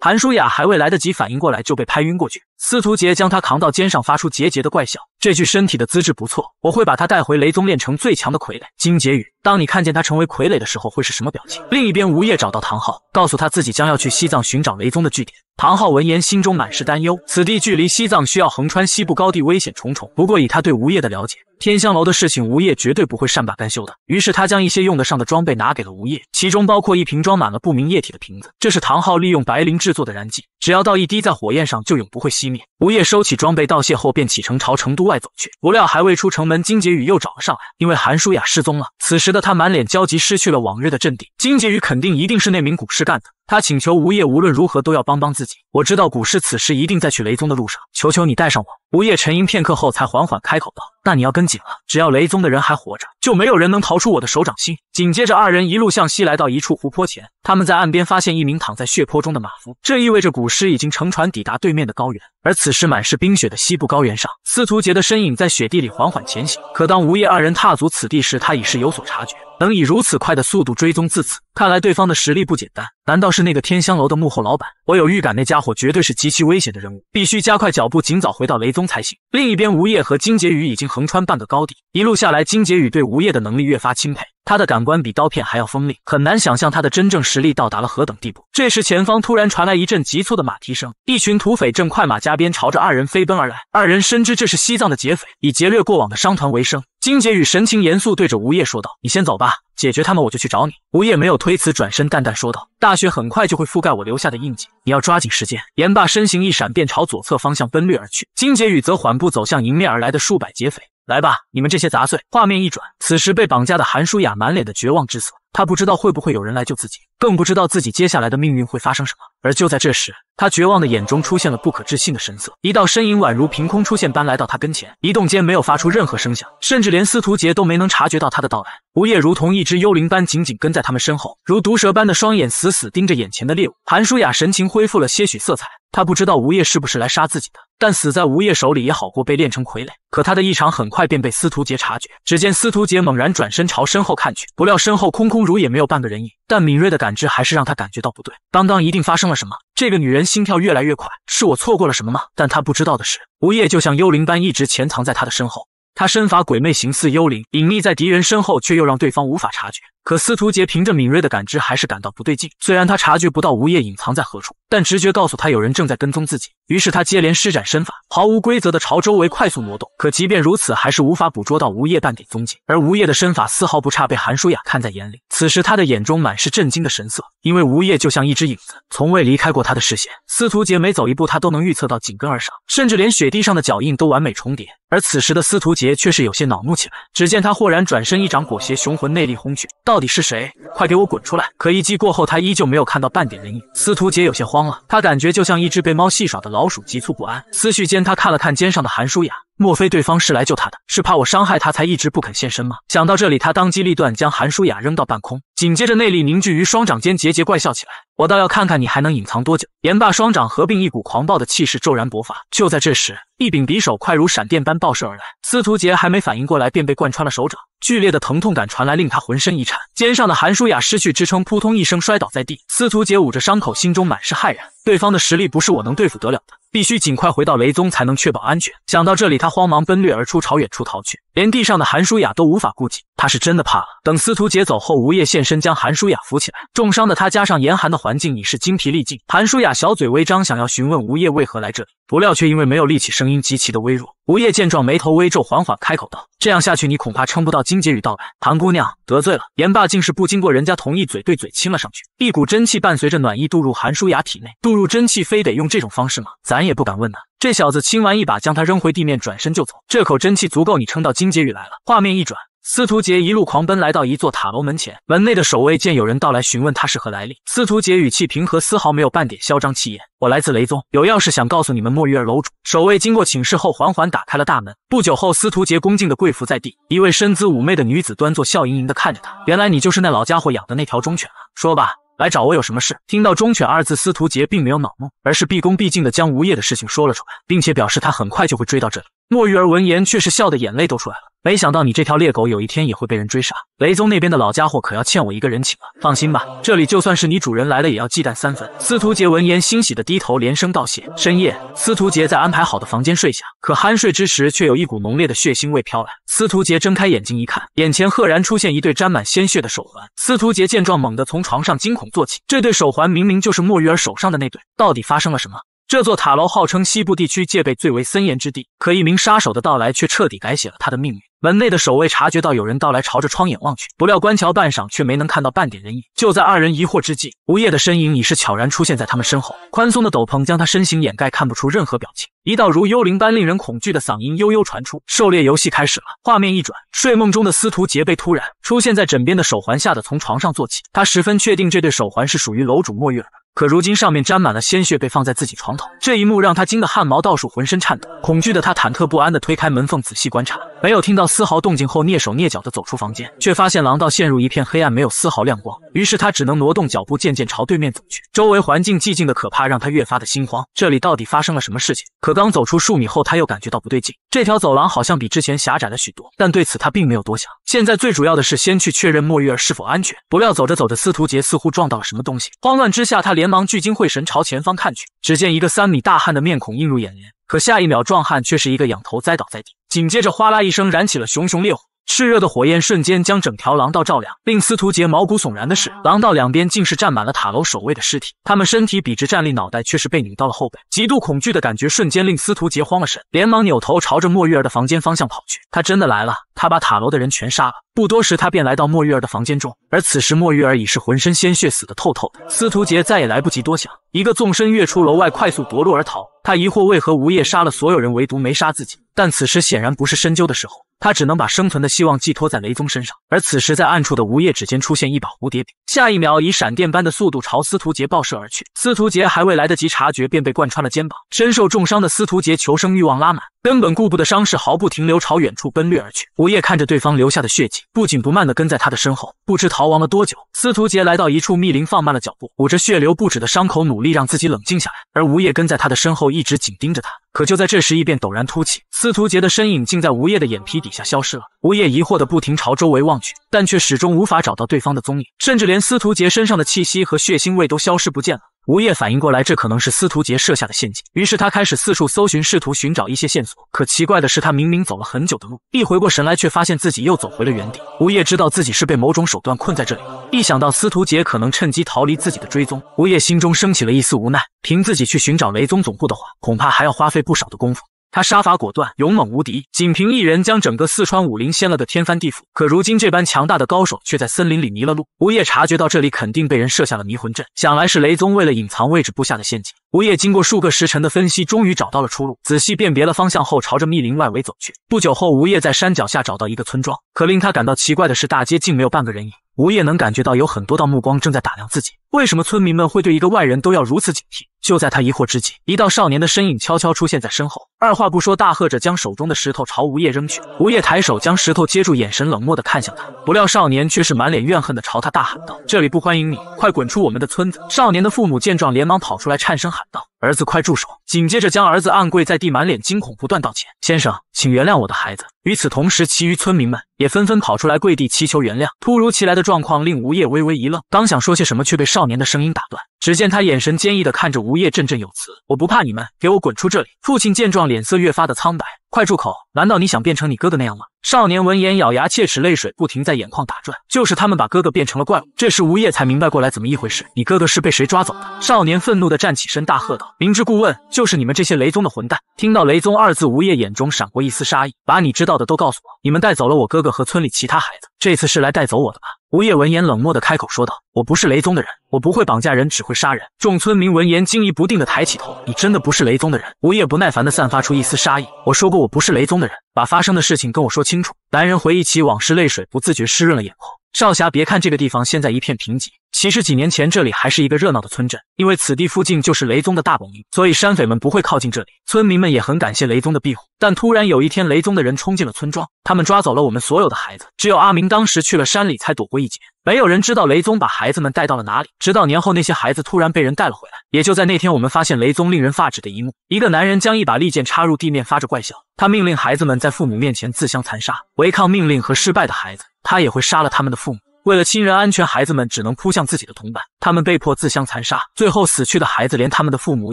韩舒雅还未来得及反应过来，就被拍晕过去。司徒杰将他扛到肩上，发出桀桀的怪笑。这具身体的资质不错，我会把他带回雷宗练成最强的傀儡。金杰宇，当你看见他成为傀儡的时候，会是什么表情？另一边，吴业找到唐昊，告诉他自己将要去西藏寻找雷宗的据点。唐昊闻言，心中满是担忧。此地距离西藏需要横穿西部高地，危险重重。不过以他对吴业的了解，天香楼的事情，吴业绝对不会善罢甘休的。于是他将一些用得上的装备拿给了吴业，其中包括一瓶装满了不明液体的瓶子。这是唐昊利用白磷制作的燃剂，只要倒一滴在火焰上，就永不会熄灭。吴业收起装备，道谢后便启程朝成都外走去。不料还未出城门，金杰宇又找了上来，因为韩舒雅失踪了。此时的他满脸焦急，失去了往日的镇定。金杰宇肯定一定是那名蛊师干的。他请求吴业无论如何都要帮帮自己。我知道古师此时一定在去雷宗的路上，求求你带上我。吴业沉吟片刻后，才缓缓开口道：“那你要跟紧了，只要雷宗的人还活着，就没有人能逃出我的手掌心。”紧接着，二人一路向西，来到一处湖泊前。他们在岸边发现一名躺在血泊中的马夫，这意味着古尸已经乘船抵达对面的高原。而此时，满是冰雪的西部高原上，司徒杰的身影在雪地里缓缓前行。可当吴业二人踏足此地时，他已是有所察觉。能以如此快的速度追踪自此，看来对方的实力不简单。难道是那个天香楼的幕后老板？我有预感，那家伙绝对是极其危险的人物，必须加快脚步，尽早回到雷宗才行。另一边，吴叶和金杰宇已经横穿半个高地。一路下来，金杰宇对吴叶的能力越发钦佩。他的感官比刀片还要锋利，很难想象他的真正实力到达了何等地步。这时，前方突然传来一阵急促的马蹄声，一群土匪正快马加鞭朝着二人飞奔而来。二人深知这是西藏的劫匪，以劫掠过往的商团为生。金杰宇神情严肃，对着吴叶说道：“你先走吧，解决他们我就去找你。”吴叶没有推辞，转身淡淡说道：“大雪很快就会覆盖我留下的印记，你要抓紧时间。”言罢，身形一闪，便朝左侧方向奔掠而去。金杰宇则缓步走向迎面而来的数百劫匪：“来吧，你们这些杂碎！”画面一转，此时被绑架的韩舒雅满脸的绝望之色。他不知道会不会有人来救自己，更不知道自己接下来的命运会发生什么。而就在这时，他绝望的眼中出现了不可置信的神色。一道身影宛如凭空出现般来到他跟前，移动间没有发出任何声响，甚至连司徒杰都没能察觉到他的到来。无夜如同一只幽灵般紧紧跟在他们身后，如毒蛇般的双眼死死盯着眼前的猎物。韩舒雅神情恢复了些许色彩。他不知道吴业是不是来杀自己的，但死在吴业手里也好过被练成傀儡。可他的异常很快便被司徒杰察觉。只见司徒杰猛然转身朝身后看去，不料身后空空如也，没有半个人影。但敏锐的感知还是让他感觉到不对，刚刚一定发生了什么。这个女人心跳越来越快，是我错过了什么吗？但他不知道的是，吴业就像幽灵般一直潜藏在他的身后。他身法鬼魅，形似幽灵，隐匿在敌人身后，却又让对方无法察觉。可司徒杰凭着敏锐的感知，还是感到不对劲。虽然他察觉不到吴叶隐藏在何处，但直觉告诉他有人正在跟踪自己。于是他接连施展身法，毫无规则的朝周围快速挪动。可即便如此，还是无法捕捉到吴叶半点踪迹。而吴叶的身法丝毫不差，被韩舒雅看在眼里。此时他的眼中满是震惊的神色，因为吴叶就像一只影子，从未离开过他的视线。司徒杰每走一步，他都能预测到紧跟而上，甚至连雪地上的脚印都完美重叠。而此时的司徒杰却是有些恼怒起来。只见他豁然转身，一掌裹挟雄浑内力轰去。到底是谁？快给我滚出来！可一击过后，他依旧没有看到半点人影。司徒杰有些慌了，他感觉就像一只被猫戏耍的老鼠，急促不安。思绪间，他看了看肩上的韩舒雅。莫非对方是来救他的？是怕我伤害他才一直不肯现身吗？想到这里，他当机立断，将韩舒雅扔到半空，紧接着内力凝聚于双掌间，节节怪笑起来。我倒要看看你还能隐藏多久！言罢，双掌合并，一股狂暴的气势骤然勃发。就在这时，一柄匕首快如闪电般爆射而来，司徒杰还没反应过来，便被贯穿了手掌。剧烈的疼痛感传来，令他浑身一颤，肩上的韩舒雅失去支撑，扑通一声摔倒在地。司徒杰捂着伤口，心中满是骇然，对方的实力不是我能对付得了的，必须尽快回到雷宗才能确保安全。想到这里，他慌忙奔掠而出，朝远处逃去。连地上的韩疏雅都无法顾及，他是真的怕了。等司徒杰走后，吴业现身将韩疏雅扶起来，重伤的他加上严寒的环境已是精疲力尽。韩疏雅小嘴微张，想要询问吴业为何来这里，不料却因为没有力气，声音极其的微弱。吴业见状，眉头微皱，缓缓开口道：“这样下去，你恐怕撑不到金杰宇到来。韩姑娘得罪了。”言罢，竟是不经过人家同意，嘴对嘴亲了上去。一股真气伴随着暖意渡入韩疏雅体内，渡入真气非得用这种方式吗？咱也不敢问呐。这小子亲完一把，将他扔回地面，转身就走。这口真气足够你撑到金解雨来了。画面一转，司徒杰一路狂奔来到一座塔楼门前，门内的守卫见有人到来，询问他是何来历。司徒杰语气平和，丝毫没有半点嚣张气焰。我来自雷宗，有要事想告诉你们。墨玉儿楼主。守卫经过请示后，缓缓打开了大门。不久后，司徒杰恭敬的跪伏在地，一位身姿妩媚的女子端坐，笑盈盈的看着他。原来你就是那老家伙养的那条忠犬啊。说吧。来找我有什么事？听到“忠犬”二字，司徒杰并没有恼怒，而是毕恭毕敬地将吴业的事情说了出来，并且表示他很快就会追到这里。莫玉儿闻言却是笑得眼泪都出来了。没想到你这条猎狗有一天也会被人追杀，雷宗那边的老家伙可要欠我一个人情了。放心吧，这里就算是你主人来了，也要忌惮三分。司徒杰闻言欣喜的低头连声道谢。深夜，司徒杰在安排好的房间睡下，可酣睡之时却有一股浓烈的血腥味飘来。司徒杰睁开眼睛一看，眼前赫然出现一对沾满鲜血的手环。司徒杰见状猛地从床上惊恐坐起，这对手环明明就是莫玉儿手上的那对，到底发生了什么？这座塔楼号称西部地区戒备最为森严之地，可一名杀手的到来却彻底改写了他的命运。门内的守卫察觉到有人到来，朝着窗眼望去，不料观瞧半晌却没能看到半点人影。就在二人疑惑之际，无夜的身影已是悄然出现在他们身后。宽松的斗篷将他身形掩盖，看不出任何表情。一道如幽灵般令人恐惧的嗓音悠悠传出：“狩猎游戏开始了。”画面一转，睡梦中的司徒杰被突然出现在枕边的手环吓得从床上坐起。他十分确定这对手环是属于楼主墨玉的。可如今上面沾满了鲜血，被放在自己床头，这一幕让他惊得汗毛倒竖，浑身颤抖。恐惧的他忐忑不安地推开门缝，仔细观察，没有听到丝毫动静后，蹑手蹑脚地走出房间，却发现廊道陷入一片黑暗，没有丝毫亮光。于是他只能挪动脚步，渐渐朝对面走去。周围环境寂静的可怕，让他越发的心慌。这里到底发生了什么事情？可刚走出数米后，他又感觉到不对劲，这条走廊好像比之前狭窄了许多。但对此他并没有多想。现在最主要的是先去确认莫玉儿是否安全。不料走着走着，司徒杰似乎撞到了什么东西，慌乱之下他连。连忙聚精会神朝前方看去，只见一个三米大汉的面孔映入眼帘。可下一秒，壮汉却是一个仰头栽倒在地，紧接着哗啦一声，燃起了熊熊烈火。炽热的火焰瞬间将整条廊道照亮，令司徒杰毛骨悚然的是，廊道两边竟是站满了塔楼守卫的尸体，他们身体笔直站立，脑袋却是被拧到了后背，极度恐惧的感觉瞬间令司徒杰慌了神，连忙扭头朝着莫玉儿的房间方向跑去。他真的来了，他把塔楼的人全杀了。不多时，他便来到莫玉儿的房间中，而此时莫玉儿已是浑身鲜血，死的透透的。司徒杰再也来不及多想，一个纵身跃出楼外，快速夺路而逃。他疑惑为何吴业杀了所有人，唯独没杀自己，但此时显然不是深究的时候。他只能把生存的希望寄托在雷宗身上，而此时在暗处的无叶指尖出现一把蝴蝶柄，下一秒以闪电般的速度朝司徒杰爆射而去。司徒杰还未来得及察觉，便被贯穿了肩膀，身受重伤的司徒杰求生欲望拉满。根本顾不得伤势，毫不停留朝远处奔掠而去。吴叶看着对方留下的血迹，不紧不慢的跟在他的身后。不知逃亡了多久，司徒杰来到一处密林，放慢了脚步，捂着血流不止的伤口，努力让自己冷静下来。而吴叶跟在他的身后，一直紧盯着他。可就在这时，异变陡然突起，司徒杰的身影竟在吴叶的眼皮底下消失了。吴叶疑惑的不停朝周围望去，但却始终无法找到对方的踪影，甚至连司徒杰身上的气息和血腥味都消失不见了。吴业反应过来，这可能是司徒杰设下的陷阱，于是他开始四处搜寻，试图寻找一些线索。可奇怪的是，他明明走了很久的路，一回过神来，却发现自己又走回了原地。吴业知道自己是被某种手段困在这里，一想到司徒杰可能趁机逃离自己的追踪，吴业心中升起了一丝无奈。凭自己去寻找雷宗总部的话，恐怕还要花费不少的功夫。他杀伐果断，勇猛无敌，仅凭一人将整个四川武林掀了个天翻地覆。可如今这般强大的高手，却在森林里迷了路。吴业察觉到这里肯定被人设下了迷魂阵，想来是雷宗为了隐藏位置布下的陷阱。吴业经过数个时辰的分析，终于找到了出路。仔细辨别了方向后，朝着密林外围走去。不久后，吴业在山脚下找到一个村庄。可令他感到奇怪的是，大街竟没有半个人影。吴业能感觉到有很多道目光正在打量自己。为什么村民们会对一个外人都要如此警惕？就在他疑惑之际，一道少年的身影悄悄出现在身后，二话不说，大喝着将手中的石头朝吴叶扔去。吴叶抬手将石头接住，眼神冷漠的看向他。不料少年却是满脸怨恨的朝他大喊道：“这里不欢迎你，快滚出我们的村子！”少年的父母见状，连忙跑出来，颤声喊道：“儿子，快住手！”紧接着将儿子按跪在地，满脸惊恐，不断道歉：“先生，请原谅我的孩子。”与此同时，其余村民们也纷纷跑出来跪地祈求原谅。突如其来的状况令吴叶微微一愣，刚想说些什么，却被少。少年的声音打断，只见他眼神坚毅的看着吴业，振振有词：“我不怕你们，给我滚出这里！”父亲见状，脸色越发的苍白：“快住口！难道你想变成你哥哥那样吗？”少年闻言，咬牙切齿，泪水不停在眼眶打转：“就是他们把哥哥变成了怪物！”这时吴业才明白过来怎么一回事：“你哥哥是被谁抓走的？”少年愤怒的站起身，大喝道：“明知故问，就是你们这些雷宗的混蛋！”听到“雷宗”二字，吴业眼中闪过一丝杀意：“把你知道的都告诉我，你们带走了我哥哥和村里其他孩子。”这次是来带走我的吧？吴叶闻言冷漠的开口说道：“我不是雷宗的人，我不会绑架人，只会杀人。”众村民闻言惊疑不定的抬起头：“你真的不是雷宗的人？”吴叶不耐烦的散发出一丝杀意：“我说过我不是雷宗的人，把发生的事情跟我说清楚。”男人回忆起往事，泪水不自觉湿润了眼眶：“少侠，别看这个地方现在一片贫瘠。”其实几年前这里还是一个热闹的村镇，因为此地附近就是雷宗的大本营，所以山匪们不会靠近这里。村民们也很感谢雷宗的庇护，但突然有一天，雷宗的人冲进了村庄，他们抓走了我们所有的孩子，只有阿明当时去了山里才躲过一劫。没有人知道雷宗把孩子们带到了哪里，直到年后那些孩子突然被人带了回来。也就在那天，我们发现雷宗令人发指的一幕：一个男人将一把利剑插入地面，发着怪笑，他命令孩子们在父母面前自相残杀，违抗命令和失败的孩子，他也会杀了他们的父母。为了亲人安全，孩子们只能扑向自己的同伴，他们被迫自相残杀，最后死去的孩子连他们的父母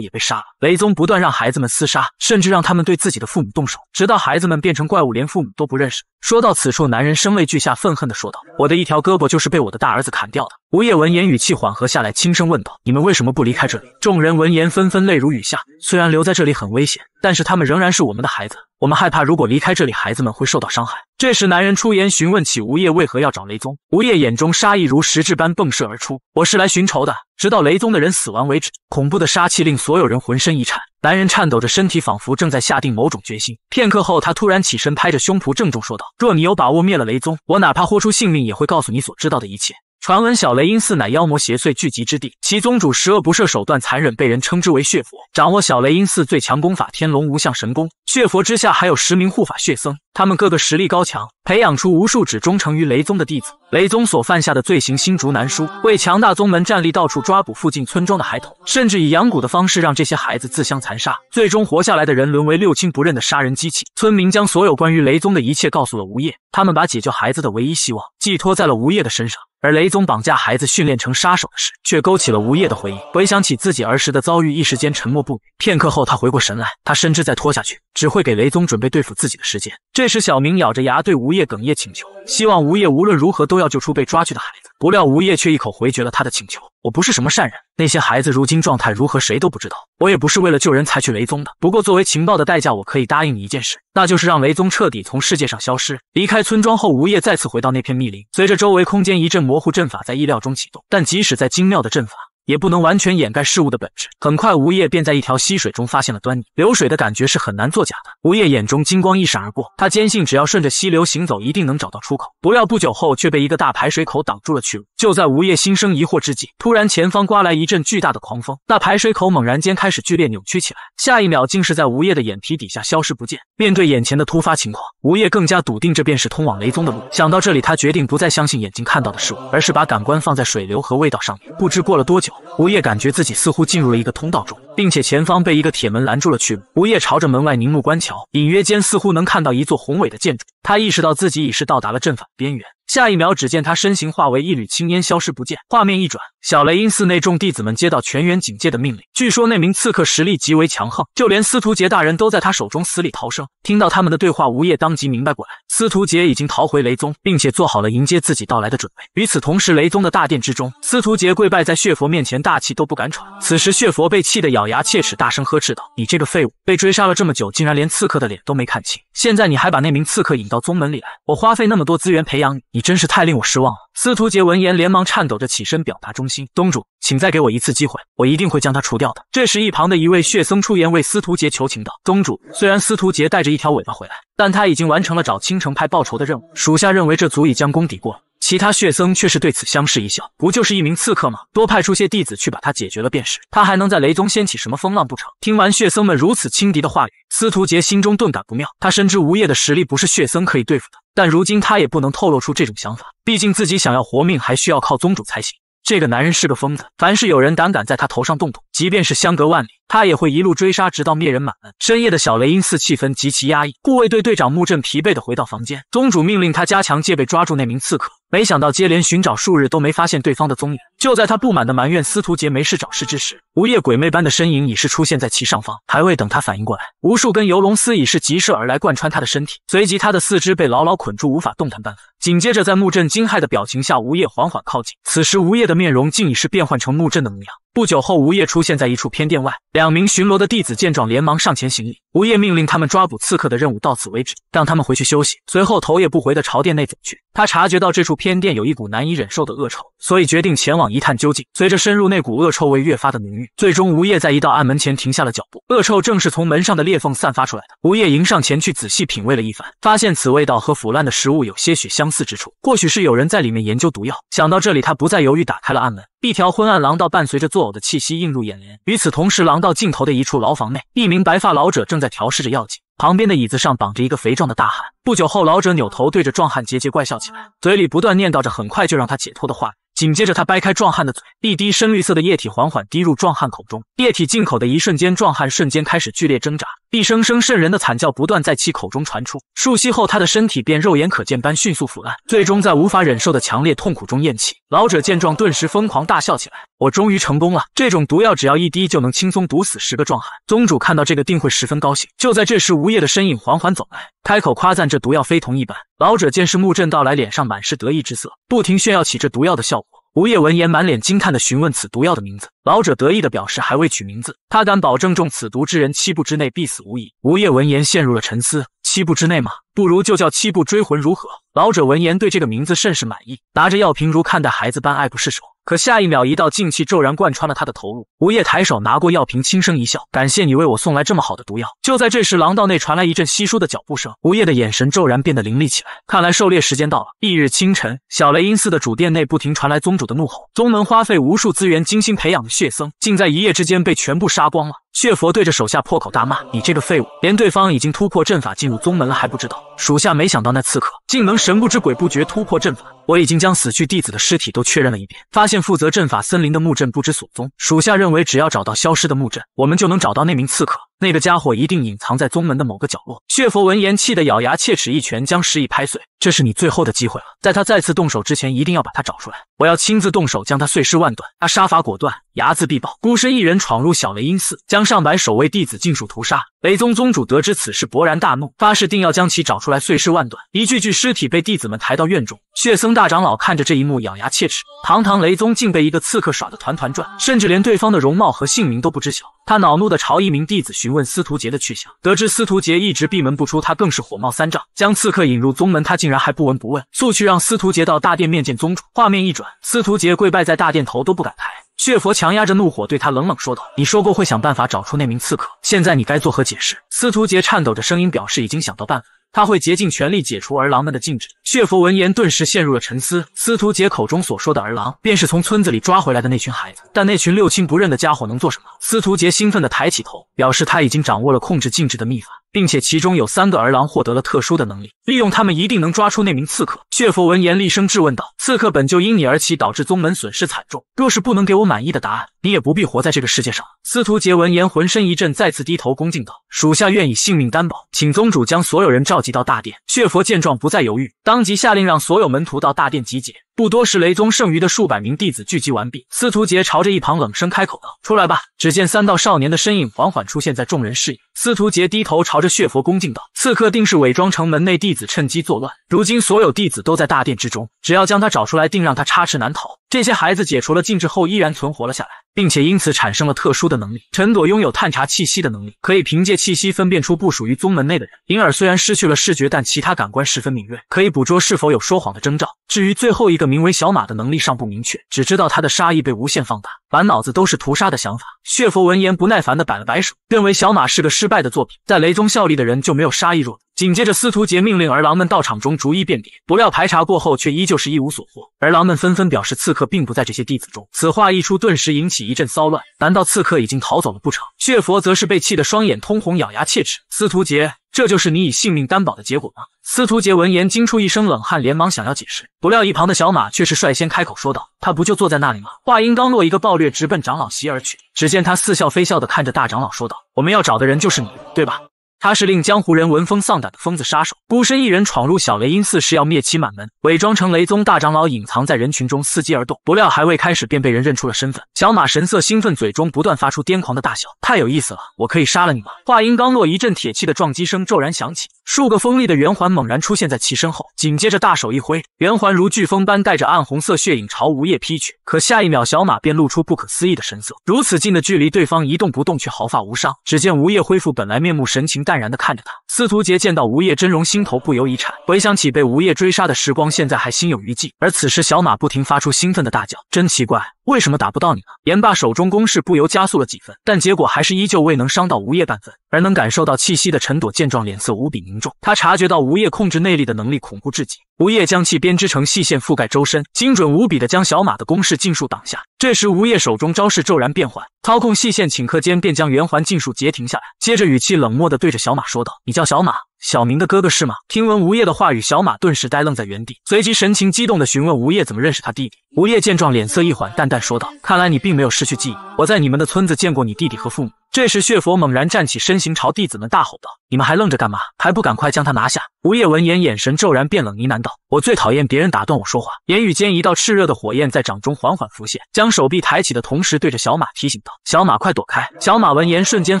也被杀了。雷宗不断让孩子们厮杀，甚至让他们对自己的父母动手，直到孩子们变成怪物，连父母都不认识。说到此处，男人声泪俱下，愤恨的说道：“我的一条胳膊就是被我的大儿子砍掉的。”吴业闻言，语气缓和下来，轻声问道：“你们为什么不离开这里？”众人闻言，纷纷泪如雨下。虽然留在这里很危险，但是他们仍然是我们的孩子。我们害怕，如果离开这里，孩子们会受到伤害。这时，男人出言询问起吴业为何要找雷宗。吴业眼中杀意如实质般迸射而出：“我是来寻仇的，直到雷宗的人死亡为止。”恐怖的杀气令所有人浑身一颤。男人颤抖着身体，仿佛正在下定某种决心。片刻后，他突然起身，拍着胸脯郑重说道：“若你有把握灭了雷宗，我哪怕豁出性命，也会告诉你所知道的一切。”传闻小雷音寺乃妖魔邪祟聚集之地，其宗主十恶不赦，手段残忍，被人称之为血佛，掌握小雷音寺最强功法天龙无相神功。血佛之下还有十名护法血僧。他们个个实力高强，培养出无数只忠诚于雷宗的弟子。雷宗所犯下的罪行，心竹难书。为强大宗门战力，到处抓捕附近村庄的孩童，甚至以养蛊的方式让这些孩子自相残杀。最终活下来的人，沦为六亲不认的杀人机器。村民将所有关于雷宗的一切告诉了吴业，他们把解救孩子的唯一希望寄托在了吴业的身上。而雷宗绑架孩子、训练成杀手的事，却勾起了吴业的回忆。回想起自己儿时的遭遇，一时间沉默不语。片刻后，他回过神来，他深知再拖下去，只会给雷宗准备对付自己的时间。这时，小明咬着牙对吴业哽咽请求，希望吴业无论如何都要救出被抓去的孩子。不料，吴业却一口回绝了他的请求：“我不是什么善人，那些孩子如今状态如何，谁都不知道。我也不是为了救人才去雷宗的。不过，作为情报的代价，我可以答应你一件事，那就是让雷宗彻底从世界上消失。”离开村庄后，吴业再次回到那片密林，随着周围空间一阵模糊，阵法在意料中启动。但即使在精妙的阵法，也不能完全掩盖事物的本质。很快，吴叶便在一条溪水中发现了端倪。流水的感觉是很难作假的。吴叶眼中金光一闪而过，他坚信只要顺着溪流行走，一定能找到出口。不料不久后却被一个大排水口挡住了去路。就在吴叶心生疑惑之际，突然前方刮来一阵巨大的狂风，那排水口猛然间开始剧烈扭曲起来。下一秒，竟是在吴叶的眼皮底下消失不见。面对眼前的突发情况，吴叶更加笃定这便是通往雷宗的路。想到这里，他决定不再相信眼睛看到的事物，而是把感官放在水流和味道上面。不知过了多久。吴叶感觉自己似乎进入了一个通道中，并且前方被一个铁门拦住了去路。吴叶朝着门外凝目观瞧，隐约间似乎能看到一座宏伟的建筑。他意识到自己已是到达了阵法边缘。下一秒，只见他身形化为一缕青烟，消失不见。画面一转。小雷音寺内，众弟子们接到全员警戒的命令。据说那名刺客实力极为强横，就连司徒杰大人都在他手中死里逃生。听到他们的对话，吴业当即明白过来，司徒杰已经逃回雷宗，并且做好了迎接自己到来的准备。与此同时，雷宗的大殿之中，司徒杰跪拜在血佛面前，大气都不敢喘。此时，血佛被气得咬牙切齿，大声呵斥道：“你这个废物，被追杀了这么久，竟然连刺客的脸都没看清！现在你还把那名刺客引到宗门里来，我花费那么多资源培养你，你真是太令我失望了！”司徒杰闻言，连忙颤抖着起身，表达忠心：“东主，请再给我一次机会，我一定会将他除掉的。”这时，一旁的一位血僧出言为司徒杰求情道：“东主，虽然司徒杰带着一条尾巴回来，但他已经完成了找青城派报仇的任务，属下认为这足以将功抵过了。”其他血僧却是对此相视一笑，不就是一名刺客吗？多派出些弟子去把他解决了便是，他还能在雷宗掀起什么风浪不成？听完血僧们如此轻敌的话语，司徒杰心中顿感不妙。他深知无夜的实力不是血僧可以对付的，但如今他也不能透露出这种想法，毕竟自己想要活命还需要靠宗主才行。这个男人是个疯子，凡是有人胆敢在他头上动土，即便是相隔万里，他也会一路追杀，直到灭人满门。深夜的小雷音寺气氛极其压抑，护卫队队长木镇疲惫地回到房间，宗主命令他加强戒备，抓住那名刺客。没想到，接连寻找数日都没发现对方的踪影。就在他不满的埋怨司徒杰没事找事之时，无夜鬼魅般的身影已是出现在其上方。还未等他反应过来，无数根游龙丝已是急射而来，贯穿他的身体。随即，他的四肢被牢牢捆住，无法动弹半分。紧接着，在木镇惊骇的表情下，无夜缓缓靠近。此时，无夜的面容竟已是变换成木镇的模样。不久后，无夜出现在一处偏殿外，两名巡逻的弟子见状，连忙上前行礼。无夜命令他们抓捕刺客的任务到此为止，让他们回去休息。随后，头也不回的朝殿内走去。他察觉到这处偏殿有一股难以忍受的恶臭，所以决定前往。一探究竟。随着深入，那股恶臭味越发的浓郁。最终，吴业在一道暗门前停下了脚步。恶臭正是从门上的裂缝散发出来的。吴业迎上前去，仔细品味了一番，发现此味道和腐烂的食物有些许相似之处。或许是有人在里面研究毒药。想到这里，他不再犹豫，打开了暗门。一条昏暗廊道，伴随着作呕的气息映入眼帘。与此同时，廊道尽头的一处牢房内，一名白发老者正在调试着药剂，旁边的椅子上绑着一个肥壮的大汉。不久后，老者扭头对着壮汉桀桀怪笑起来，嘴里不断念叨着，很快就让他解脱的话。紧接着，他掰开壮汉的嘴，一滴深绿色的液体缓缓滴入壮汉口中。液体进口的一瞬间，壮汉瞬间开始剧烈挣扎。一声声渗人的惨叫不断在其口中传出，数息后，他的身体便肉眼可见般迅速腐烂，最终在无法忍受的强烈痛苦中咽气。老者见状，顿时疯狂大笑起来：“我终于成功了！这种毒药只要一滴就能轻松毒死十个壮汉，宗主看到这个定会十分高兴。”就在这时，吴叶的身影缓缓走来，开口夸赞：“这毒药非同一般。”老者见是木镇到来，脸上满是得意之色，不停炫耀起这毒药的效果。吴业闻言，满脸惊叹地询问此毒药的名字。老者得意地表示，还未取名字。他敢保证，中此毒之人，七步之内必死无疑。吴业闻言陷入了沉思：七步之内吗？不如就叫七步追魂如何？老者闻言，对这个名字甚是满意，拿着药瓶如看待孩子般爱不释手。可下一秒，一道劲气骤然贯穿了他的头颅。吴夜抬手拿过药瓶，轻声一笑：“感谢你为我送来这么好的毒药。”就在这时，廊道内传来一阵稀疏的脚步声。吴夜的眼神骤然变得凌厉起来，看来狩猎时间到了。翌日清晨，小雷音寺的主殿内不停传来宗主的怒吼：宗门花费无数资源精心培养的血僧，竟在一夜之间被全部杀光了。血佛对着手下破口大骂：“你这个废物，连对方已经突破阵法进入宗门了还不知道？属下没想到那刺客竟能神不知鬼不觉突破阵法。”我已经将死去弟子的尸体都确认了一遍，发现负责阵法森林的木阵不知所踪。属下认为，只要找到消失的木阵，我们就能找到那名刺客。那个家伙一定隐藏在宗门的某个角落。血佛闻言，气得咬牙切齿，一拳将石椅拍碎。这是你最后的机会了，在他再次动手之前，一定要把他找出来。我要亲自动手，将他碎尸万段。他杀伐果断，睚眦必报，孤身一人闯入小雷音寺，将上百守卫弟子尽数屠杀。雷宗宗主得知此事，勃然大怒，发誓定要将其找出来，碎尸万段。一具具尸体被弟子们抬到院中，血僧大长老看着这一幕，咬牙切齿。堂堂雷宗竟被一个刺客耍得团团转，甚至连对方的容貌和姓名都不知晓。他恼怒地朝一名弟子询问司徒杰的去向，得知司徒杰一直闭门不出，他更是火冒三丈，将刺客引入宗门，他竟。然还不闻不问，速去让司徒杰到大殿面见宗主。画面一转，司徒杰跪拜在大殿，头都不敢抬。血佛强压着怒火，对他冷冷说道：“你说过会想办法找出那名刺客，现在你该作何解释？”司徒杰颤抖着声音表示已经想到办法，他会竭尽全力解除儿郎们的禁制。血佛闻言顿时陷入了沉思。司徒杰口中所说的儿郎，便是从村子里抓回来的那群孩子，但那群六亲不认的家伙能做什么？司徒杰兴奋的抬起头，表示他已经掌握了控制禁制的秘法。并且其中有三个儿郎获得了特殊的能力，利用他们一定能抓出那名刺客。血佛闻言厉声质问道：“刺客本就因你而起，导致宗门损失惨重，若是不能给我满意的答案，你也不必活在这个世界上。”司徒杰闻言浑身一震，再次低头恭敬道：“属下愿以性命担保，请宗主将所有人召集到大殿。”血佛见状不再犹豫，当即下令让所有门徒到大殿集结。不多时，雷宗剩余的数百名弟子聚集完毕。司徒杰朝着一旁冷声开口道：“出来吧！”只见三道少年的身影缓缓出现在众人视野。司徒杰低头朝着血佛恭敬道：“刺客定是伪装成门内弟子，趁机作乱。如今所有弟子都在大殿之中，只要将他找出来，定让他插翅难逃。”这些孩子解除了禁制后，依然存活了下来，并且因此产生了特殊的能力。陈朵拥有探查气息的能力，可以凭借气息分辨出不属于宗门内的人。银耳虽然失去了视觉，但其他感官十分敏锐，可以捕捉是否有说谎的征兆。至于最后一个名为小马的能力尚不明确，只知道他的杀意被无限放大，满脑子都是屠杀的想法。血佛闻言不耐烦地摆了摆手，认为小马是个失败的作品，在雷宗效力的人就没有杀意弱的。紧接着，司徒杰命令儿郎们到场中逐一辨别，不料排查过后却依旧是一无所获。儿郎们纷纷表示，刺客并不在这些弟子中。此话一出，顿时引起一阵骚乱。难道刺客已经逃走了不成？血佛则是被气得双眼通红，咬牙切齿。司徒杰，这就是你以性命担保的结果吗？司徒杰闻言惊出一身冷汗，连忙想要解释，不料一旁的小马却是率先开口说道：“他不就坐在那里吗？”话音刚落，一个暴掠直奔长老席而去。只见他似笑非笑地看着大长老说道：“我们要找的人就是你，对吧？”他是令江湖人闻风丧胆的疯子杀手，孤身一人闯入小雷音寺是要灭其满门。伪装成雷宗大长老，隐藏在人群中伺机而动。不料还未开始便被人认出了身份。小马神色兴奋，嘴中不断发出癫狂的大笑：“太有意思了，我可以杀了你吗？”话音刚落，一阵铁器的撞击声骤然响起，数个锋利的圆环猛然出现在其身后。紧接着，大手一挥，圆环如飓风般带着暗红色血影朝吴叶劈去。可下一秒，小马便露出不可思议的神色：如此近的距离，对方一动不动却毫发无伤。只见吴叶恢复本来面目，神情淡。淡然地看着他，司徒杰见到无叶真容，心头不由一颤，回想起被无叶追杀的时光，现在还心有余悸。而此时，小马不停发出兴奋的大叫，真奇怪。为什么打不到你呢？言罢，手中攻势不由加速了几分，但结果还是依旧未能伤到吴夜半分。而能感受到气息的陈朵见状，脸色无比凝重。他察觉到吴夜控制内力的能力恐怖至极。吴夜将气编织成细线，覆盖周身，精准无比的将小马的攻势尽数挡下。这时，吴夜手中招式骤然变换，操控细线，顷刻间便将圆环尽数截停下来。接着，语气冷漠的对着小马说道：“你叫小马。”小明的哥哥是吗？听闻吴叶的话语，小马顿时呆愣在原地，随即神情激动地询问吴叶怎么认识他弟弟。吴叶见状，脸色一缓，淡淡说道：“看来你并没有失去记忆，我在你们的村子见过你弟弟和父母。”这时，血佛猛然站起身形，朝弟子们大吼道：“你们还愣着干嘛？还不赶快将他拿下！”吴叶闻言，眼神骤然变冷，呢喃道：“我最讨厌别人打断我说话。”言语间，一道炽热的火焰在掌中缓缓浮现，将手臂抬起的同时，对着小马提醒道：“小马，快躲开！”小马闻言，瞬间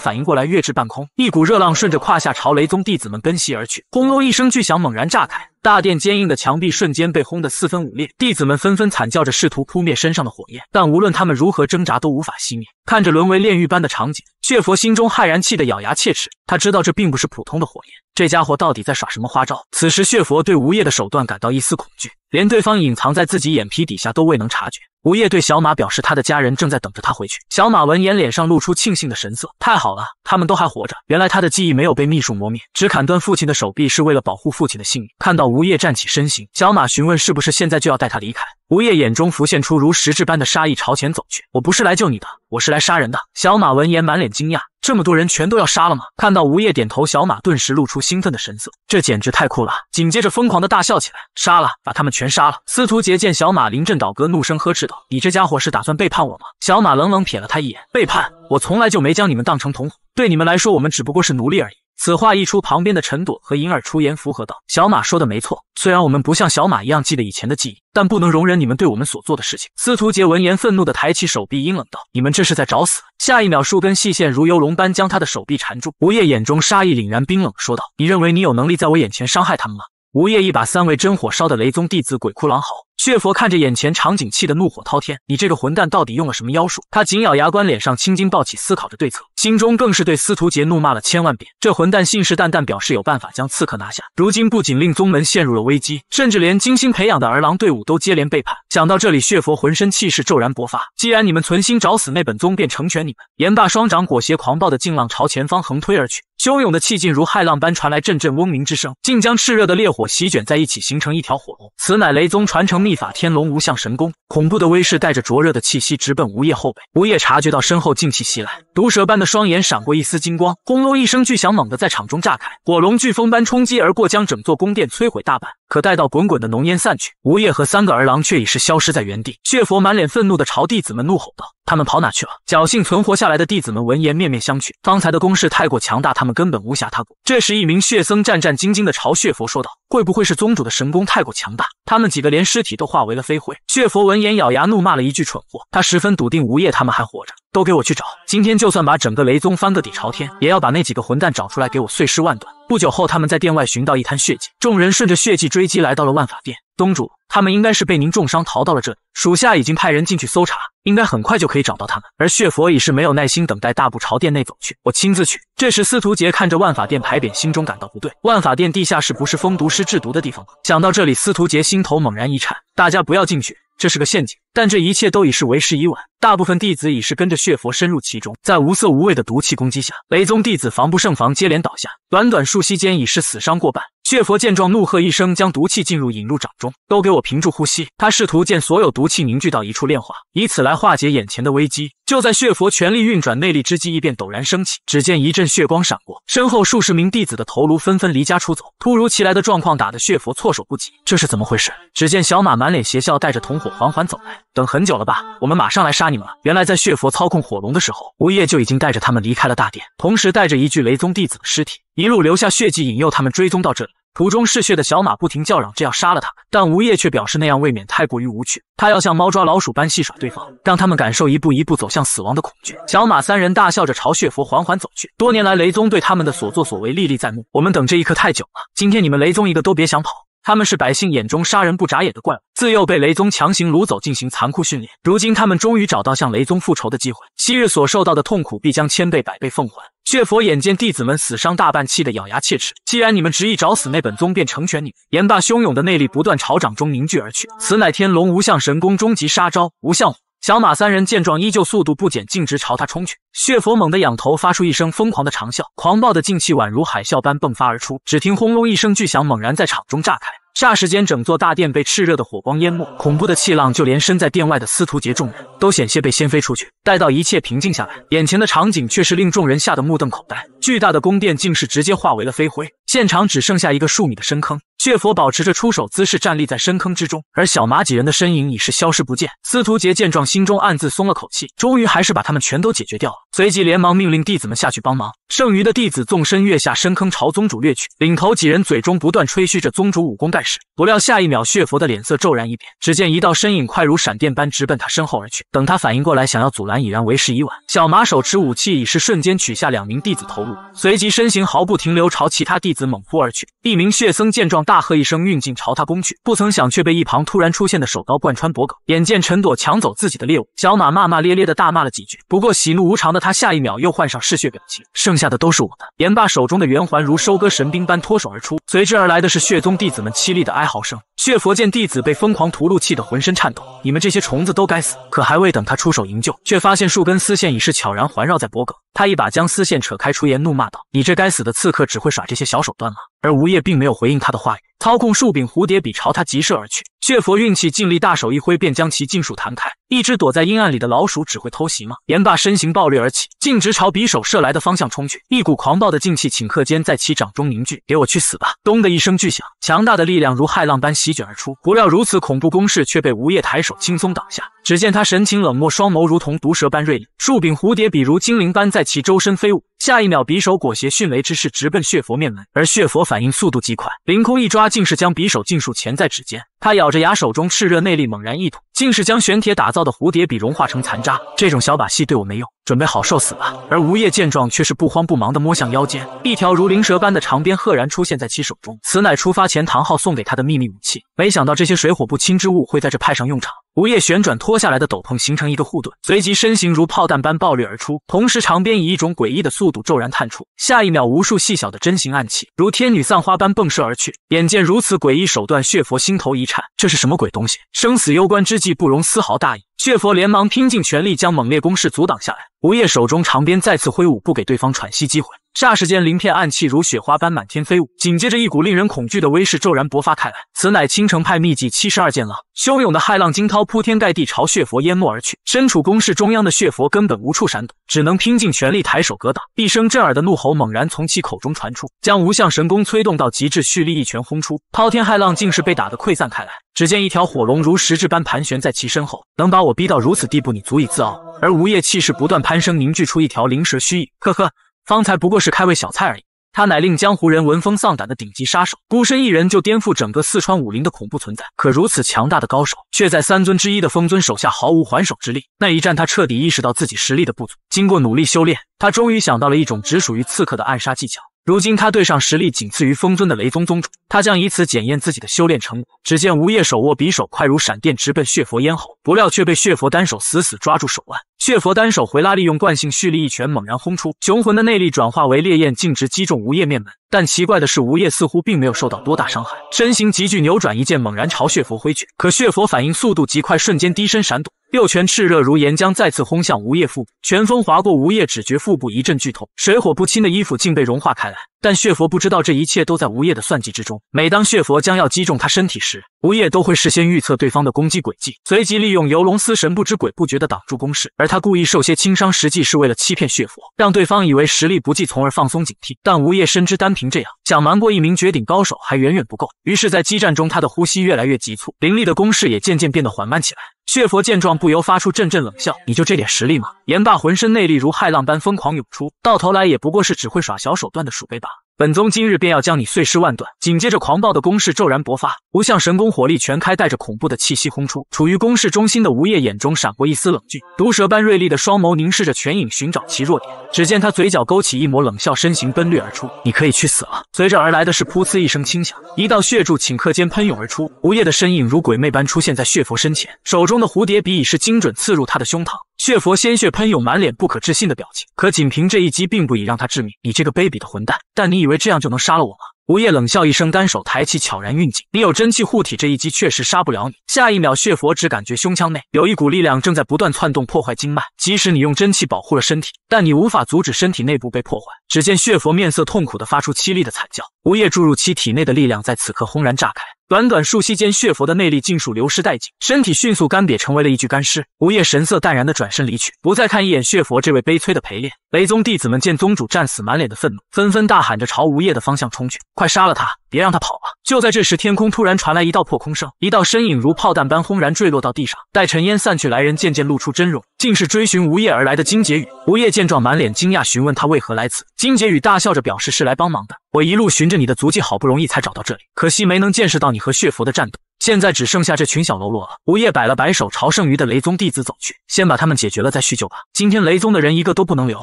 反应过来，跃至半空，一股热浪顺着胯下朝雷宗弟子们奔袭而去。轰隆一声巨响，猛然炸开。大殿坚硬的墙壁瞬间被轰得四分五裂，弟子们纷纷惨叫着，试图扑灭身上的火焰，但无论他们如何挣扎，都无法熄灭。看着沦为炼狱般的场景，血佛心中骇然，气得咬牙切齿。他知道这并不是普通的火焰。这家伙到底在耍什么花招？此时，血佛对吴业的手段感到一丝恐惧，连对方隐藏在自己眼皮底下都未能察觉。吴业对小马表示，他的家人正在等着他回去。小马闻言，脸上露出庆幸的神色：“太好了，他们都还活着。原来他的记忆没有被秘术磨灭，只砍断父亲的手臂是为了保护父亲的性命。”看到吴业站起身形，小马询问：“是不是现在就要带他离开？”吴业眼中浮现出如实质般的杀意，朝前走去：“我不是来救你的，我是来杀人的。”小马闻言，满脸惊讶。这么多人全都要杀了吗？看到吴叶点头，小马顿时露出兴奋的神色，这简直太酷了！紧接着疯狂的大笑起来，杀了，把他们全杀了！司徒杰见小马临阵倒戈，怒声呵斥道：“你这家伙是打算背叛我吗？”小马冷冷瞥了他一眼：“背叛？我从来就没将你们当成同伙，对你们来说，我们只不过是奴隶而已。”此话一出，旁边的陈朵和银耳出言附和道：“小马说的没错，虽然我们不像小马一样记得以前的记忆，但不能容忍你们对我们所做的事情。”司徒杰闻言，愤怒地抬起手臂，阴冷道：“你们这是在找死！”下一秒，数根细线如游龙般将他的手臂缠住。吴叶眼中杀意凛然，冰冷说道：“你认为你有能力在我眼前伤害他们吗？”吴叶一把三味真火烧的雷宗弟子鬼哭狼嚎。血佛看着眼前场景，气得怒火滔天。你这个混蛋，到底用了什么妖术？他紧咬牙关，脸上青筋暴起，思考着对策，心中更是对司徒杰怒骂了千万遍。这混蛋信誓旦旦表示有办法将刺客拿下，如今不仅令宗门陷入了危机，甚至连精心培养的儿郎队伍都接连背叛。想到这里，血佛浑身气势骤然勃发。既然你们存心找死，那本宗便成全你们。言罢，双掌裹挟狂暴的劲浪朝前方横推而去，汹涌的气劲如骇浪般传来阵阵嗡鸣之声，竟将炽热的烈火席卷在一起，形成一条火龙。此乃雷宗传承命。秘法天龙无相神功，恐怖的威势带着灼热的气息直奔无夜后背。无夜察觉到身后劲气袭来，毒蛇般的双眼闪过一丝金光。轰隆一声巨响，猛地在场中炸开，火龙飓风般冲击而过，将整座宫殿摧毁大半。可待到滚滚的浓烟散去，无夜和三个儿郎却已是消失在原地。血佛满脸愤怒地朝弟子们怒吼道：“他们跑哪去了？”侥幸存活下来的弟子们闻言面面相觑。方才的攻势太过强大，他们根本无暇他顾。这时，一名血僧战战兢兢地朝血佛说道：“会不会是宗主的神功太过强大，他们几个连尸体都化为了飞灰？”血佛闻言咬牙怒骂了一句：“蠢货！”他十分笃定，无夜他们还活着。都给我去找！今天就算把整个雷宗翻个底朝天，也要把那几个混蛋找出来，给我碎尸万段！不久后，他们在殿外寻到一滩血迹，众人顺着血迹追击，来到了万法殿。东主，他们应该是被您重伤逃到了这里，属下已经派人进去搜查，应该很快就可以找到他们。而血佛已是没有耐心等待，大步朝殿内走去。我亲自去。这时，司徒杰看着万法殿牌匾，心中感到不对。万法殿地下室不是封毒师制毒的地方吗？想到这里，司徒杰心头猛然一颤。大家不要进去！这是个陷阱，但这一切都已是为时已晚。大部分弟子已是跟着血佛深入其中，在无色无味的毒气攻击下，雷宗弟子防不胜防，接连倒下。短短数息间，已是死伤过半。血佛见状，怒喝一声，将毒气进入引入掌中，都给我屏住呼吸。他试图见所有毒气凝聚到一处炼化，以此来化解眼前的危机。就在血佛全力运转内力之际，异变陡然升起。只见一阵血光闪过，身后数十名弟子的头颅纷纷离家出走。突如其来的状况打得血佛措手不及，这是怎么回事？只见小马满脸邪笑，带着同伙缓缓走来。等很久了吧？我们马上来杀你们了。原来在血佛操控火龙的时候，吴叶就已经带着他们离开了大殿，同时带着一具雷宗弟子的尸体。一路留下血迹，引诱他们追踪到这里。途中嗜血的小马不停叫嚷，着要杀了他们。但无夜却表示，那样未免太过于无趣。他要像猫抓老鼠般戏耍对方，让他们感受一步一步走向死亡的恐惧。小马三人大笑着朝血佛缓缓走去。多年来，雷宗对他们的所作所为历历在目。我们等这一刻太久了，今天你们雷宗一个都别想跑。他们是百姓眼中杀人不眨眼的怪物，自幼被雷宗强行掳走进行残酷训练，如今他们终于找到向雷宗复仇的机会，昔日所受到的痛苦必将千倍百倍奉还。血佛眼见弟子们死伤大半，气得咬牙切齿。既然你们执意找死，那本宗便成全你们。言罢，汹涌的内力不断朝掌中凝聚而去，此乃天龙无相神功终极杀招——无相。小马三人见状，依旧速度不减，径直朝他冲去。血佛猛地仰头，发出一声疯狂的长啸，狂暴的劲气宛如海啸般迸发而出。只听轰隆一声巨响，猛然在场中炸开，霎时间，整座大殿被炽热的火光淹没，恐怖的气浪，就连身在殿外的司徒杰众人都险些被掀飞出去。待到一切平静下来，眼前的场景却是令众人吓得目瞪口呆：巨大的宫殿竟是直接化为了飞灰，现场只剩下一个数米的深坑。血佛保持着出手姿势站立在深坑之中，而小马几人的身影已是消失不见。司徒杰见状，心中暗自松了口气，终于还是把他们全都解决掉了。随即连忙命令弟子们下去帮忙。剩余的弟子纵身跃下深坑，朝宗主掠去。领头几人嘴中不断吹嘘着宗主武功盖世。不料下一秒，血佛的脸色骤然一变，只见一道身影快如闪电般直奔他身后而去。等他反应过来，想要阻拦已然为时已晚。小马手持武器已是瞬间取下两名弟子头颅，随即身形毫不停留朝其他弟子猛扑而去。一名血僧见状。大喝一声，运劲朝他攻去，不曾想却被一旁突然出现的手刀贯穿脖颈。眼见陈朵抢走自己的猎物，小马骂骂咧咧地大骂了几句。不过喜怒无常的他，下一秒又换上嗜血表情。剩下的都是我的。严罢，手中的圆环如收割神兵般脱手而出，随之而来的是血宗弟子们凄厉的哀嚎声。血佛见弟子被疯狂屠戮，气得浑身颤抖。你们这些虫子都该死！可还未等他出手营救，却发现数根丝线已是悄然环绕在脖颈。他一把将丝线扯开，出言怒骂道：“你这该死的刺客，只会耍这些小手段吗？”而吴业并没有回应他的话语。操控数柄蝴蝶笔朝他疾射而去，血佛运气尽力，大手一挥便将其尽数弹开。一只躲在阴暗里的老鼠只会偷袭吗？言罢，身形暴掠而起，径直朝匕首射来的方向冲去。一股狂暴的劲气顷刻间在其掌中凝聚，给我去死吧！咚的一声巨响，强大的力量如骇浪般席卷而出。不料如此恐怖攻势却被无叶抬手轻松挡下。只见他神情冷漠，双眸如同毒蛇般锐利，数柄蝴蝶笔如精灵般在其周身飞舞。下一秒，匕首裹挟迅雷之势直奔血佛面门，而血佛反应速度极快，凌空一抓，竟是将匕首尽数钳在指尖。他咬着牙，手中炽热内力猛然一吐，竟是将玄铁打造的蝴蝶笔融化成残渣。这种小把戏对我没用。准备好受死吧！而无业见状，却是不慌不忙地摸向腰间，一条如灵蛇般的长鞭赫然出现在其手中。此乃出发前唐昊送给他的秘密武器。没想到这些水火不侵之物会在这派上用场。无业旋转脱下来的斗篷形成一个护盾，随即身形如炮弹般爆掠而出，同时长鞭以一种诡异的速度骤然探出。下一秒，无数细小的针形暗器如天女散花般迸射而去。眼见如此诡异手段，血佛心头一颤：这是什么鬼东西？生死攸关之际，不容丝毫大意。血佛连忙拼尽全力将猛烈攻势阻挡下来，无夜手中长鞭再次挥舞，不给对方喘息机会。霎时间，鳞片暗器如雪花般满天飞舞，紧接着一股令人恐惧的威势骤然勃发开来，此乃青城派秘技七十二剑浪。汹涌的骇浪惊涛铺天盖地朝血佛淹没而去。身处宫室中央的血佛根本无处闪躲，只能拼尽全力抬手格挡。一声震耳的怒吼猛然从其口中传出，将无相神功催动到极致，蓄力一拳轰出。滔天骇浪竟是被打得溃散开来。只见一条火龙如实质般盘旋在其身后，能把我逼到如此地步，你足以自傲。而无夜气势不断攀升，凝聚出一条灵蛇虚影。呵呵。方才不过是开胃小菜而已。他乃令江湖人闻风丧胆的顶级杀手，孤身一人就颠覆整个四川武林的恐怖存在。可如此强大的高手，却在三尊之一的风尊手下毫无还手之力。那一战，他彻底意识到自己实力的不足。经过努力修炼，他终于想到了一种只属于刺客的暗杀技巧。如今他对上实力仅次于风尊的雷宗宗主，他将以此检验自己的修炼成果。只见无叶手握匕首，快如闪电，直奔血佛咽喉。不料却被血佛单手死死抓住手腕。血佛单手回拉，利用惯性蓄力一拳猛然轰出，雄浑的内力转化为烈焰，径直击中无叶面门。但奇怪的是，无叶似乎并没有受到多大伤害，身形急剧扭转，一剑猛然朝血佛挥去。可血佛反应速度极快，瞬间低身闪躲。右拳炽热如岩浆，再次轰向吴叶腹部。拳风划过吴叶，只觉腹部一阵剧痛，水火不侵的衣服竟被融化开来。但血佛不知道这一切都在吴叶的算计之中。每当血佛将要击中他身体时，吴叶都会事先预测对方的攻击轨迹，随即利用游龙丝神不知鬼不觉的挡住攻势。而他故意受些轻伤，实际是为了欺骗血佛，让对方以为实力不济，从而放松警惕。但吴叶深知，单凭这样想瞒过一名绝顶高手还远远不够。于是，在激战中，他的呼吸越来越急促，凌厉的攻势也渐渐变得缓慢起来。血佛见状，不由发出阵阵冷笑：“你就这点实力吗？”言罢，浑身内力如骇浪般疯狂涌出，到头来也不过是只会耍小手段的鼠辈罢了。本宗今日便要将你碎尸万段！紧接着，狂暴的攻势骤然勃发，无相神功火力全开，带着恐怖的气息轰出。处于攻势中心的无夜眼中闪过一丝冷峻，毒蛇般锐利的双眸凝视着泉影，寻找其弱点。只见他嘴角勾起一抹冷笑，身形奔掠而出。你可以去死了！随着而来的是噗呲一声轻响，一道血柱顷刻间喷涌而出。无夜的身影如鬼魅般出现在血佛身前，手中的蝴蝶笔已是精准刺入他的胸膛。血佛鲜血喷涌，满脸不可置信的表情。可仅凭这一击，并不以让他致命。你这个卑鄙的混蛋！但你以为这样就能杀了我吗？无夜冷笑一声，单手抬起，悄然运劲。你有真气护体，这一击确实杀不了你。下一秒，血佛只感觉胸腔内有一股力量正在不断窜动，破坏经脉。即使你用真气保护了身体，但你无法阻止身体内部被破坏。只见血佛面色痛苦的发出凄厉的惨叫。无夜注入其体内的力量在此刻轰然炸开。短短数息间，血佛的内力尽数流失殆尽，身体迅速干瘪，成为了一具干尸。无夜神色淡然的转身离去，不再看一眼血佛这位悲催的陪练。雷宗弟子们见宗主战死，满脸的愤怒，纷纷大喊着朝无夜的方向冲去：“快杀了他，别让他跑了！”就在这时，天空突然传来一道破空声，一道身影如炮弹般轰然坠落到地上。待尘烟散去，来人渐渐露出真容，竟是追寻无夜而来的金杰宇。无夜见状，满脸惊讶，询问他为何来此。金杰宇大笑着表示是来帮忙的：“我一路寻着你的足迹，好不容易才找到这里，可惜没能见识到你和血佛的战斗。现在只剩下这群小喽啰了。”无夜摆了摆手，朝剩余的雷宗弟子走去：“先把他们解决了，再叙旧吧。今天雷宗的人一个都不能留。”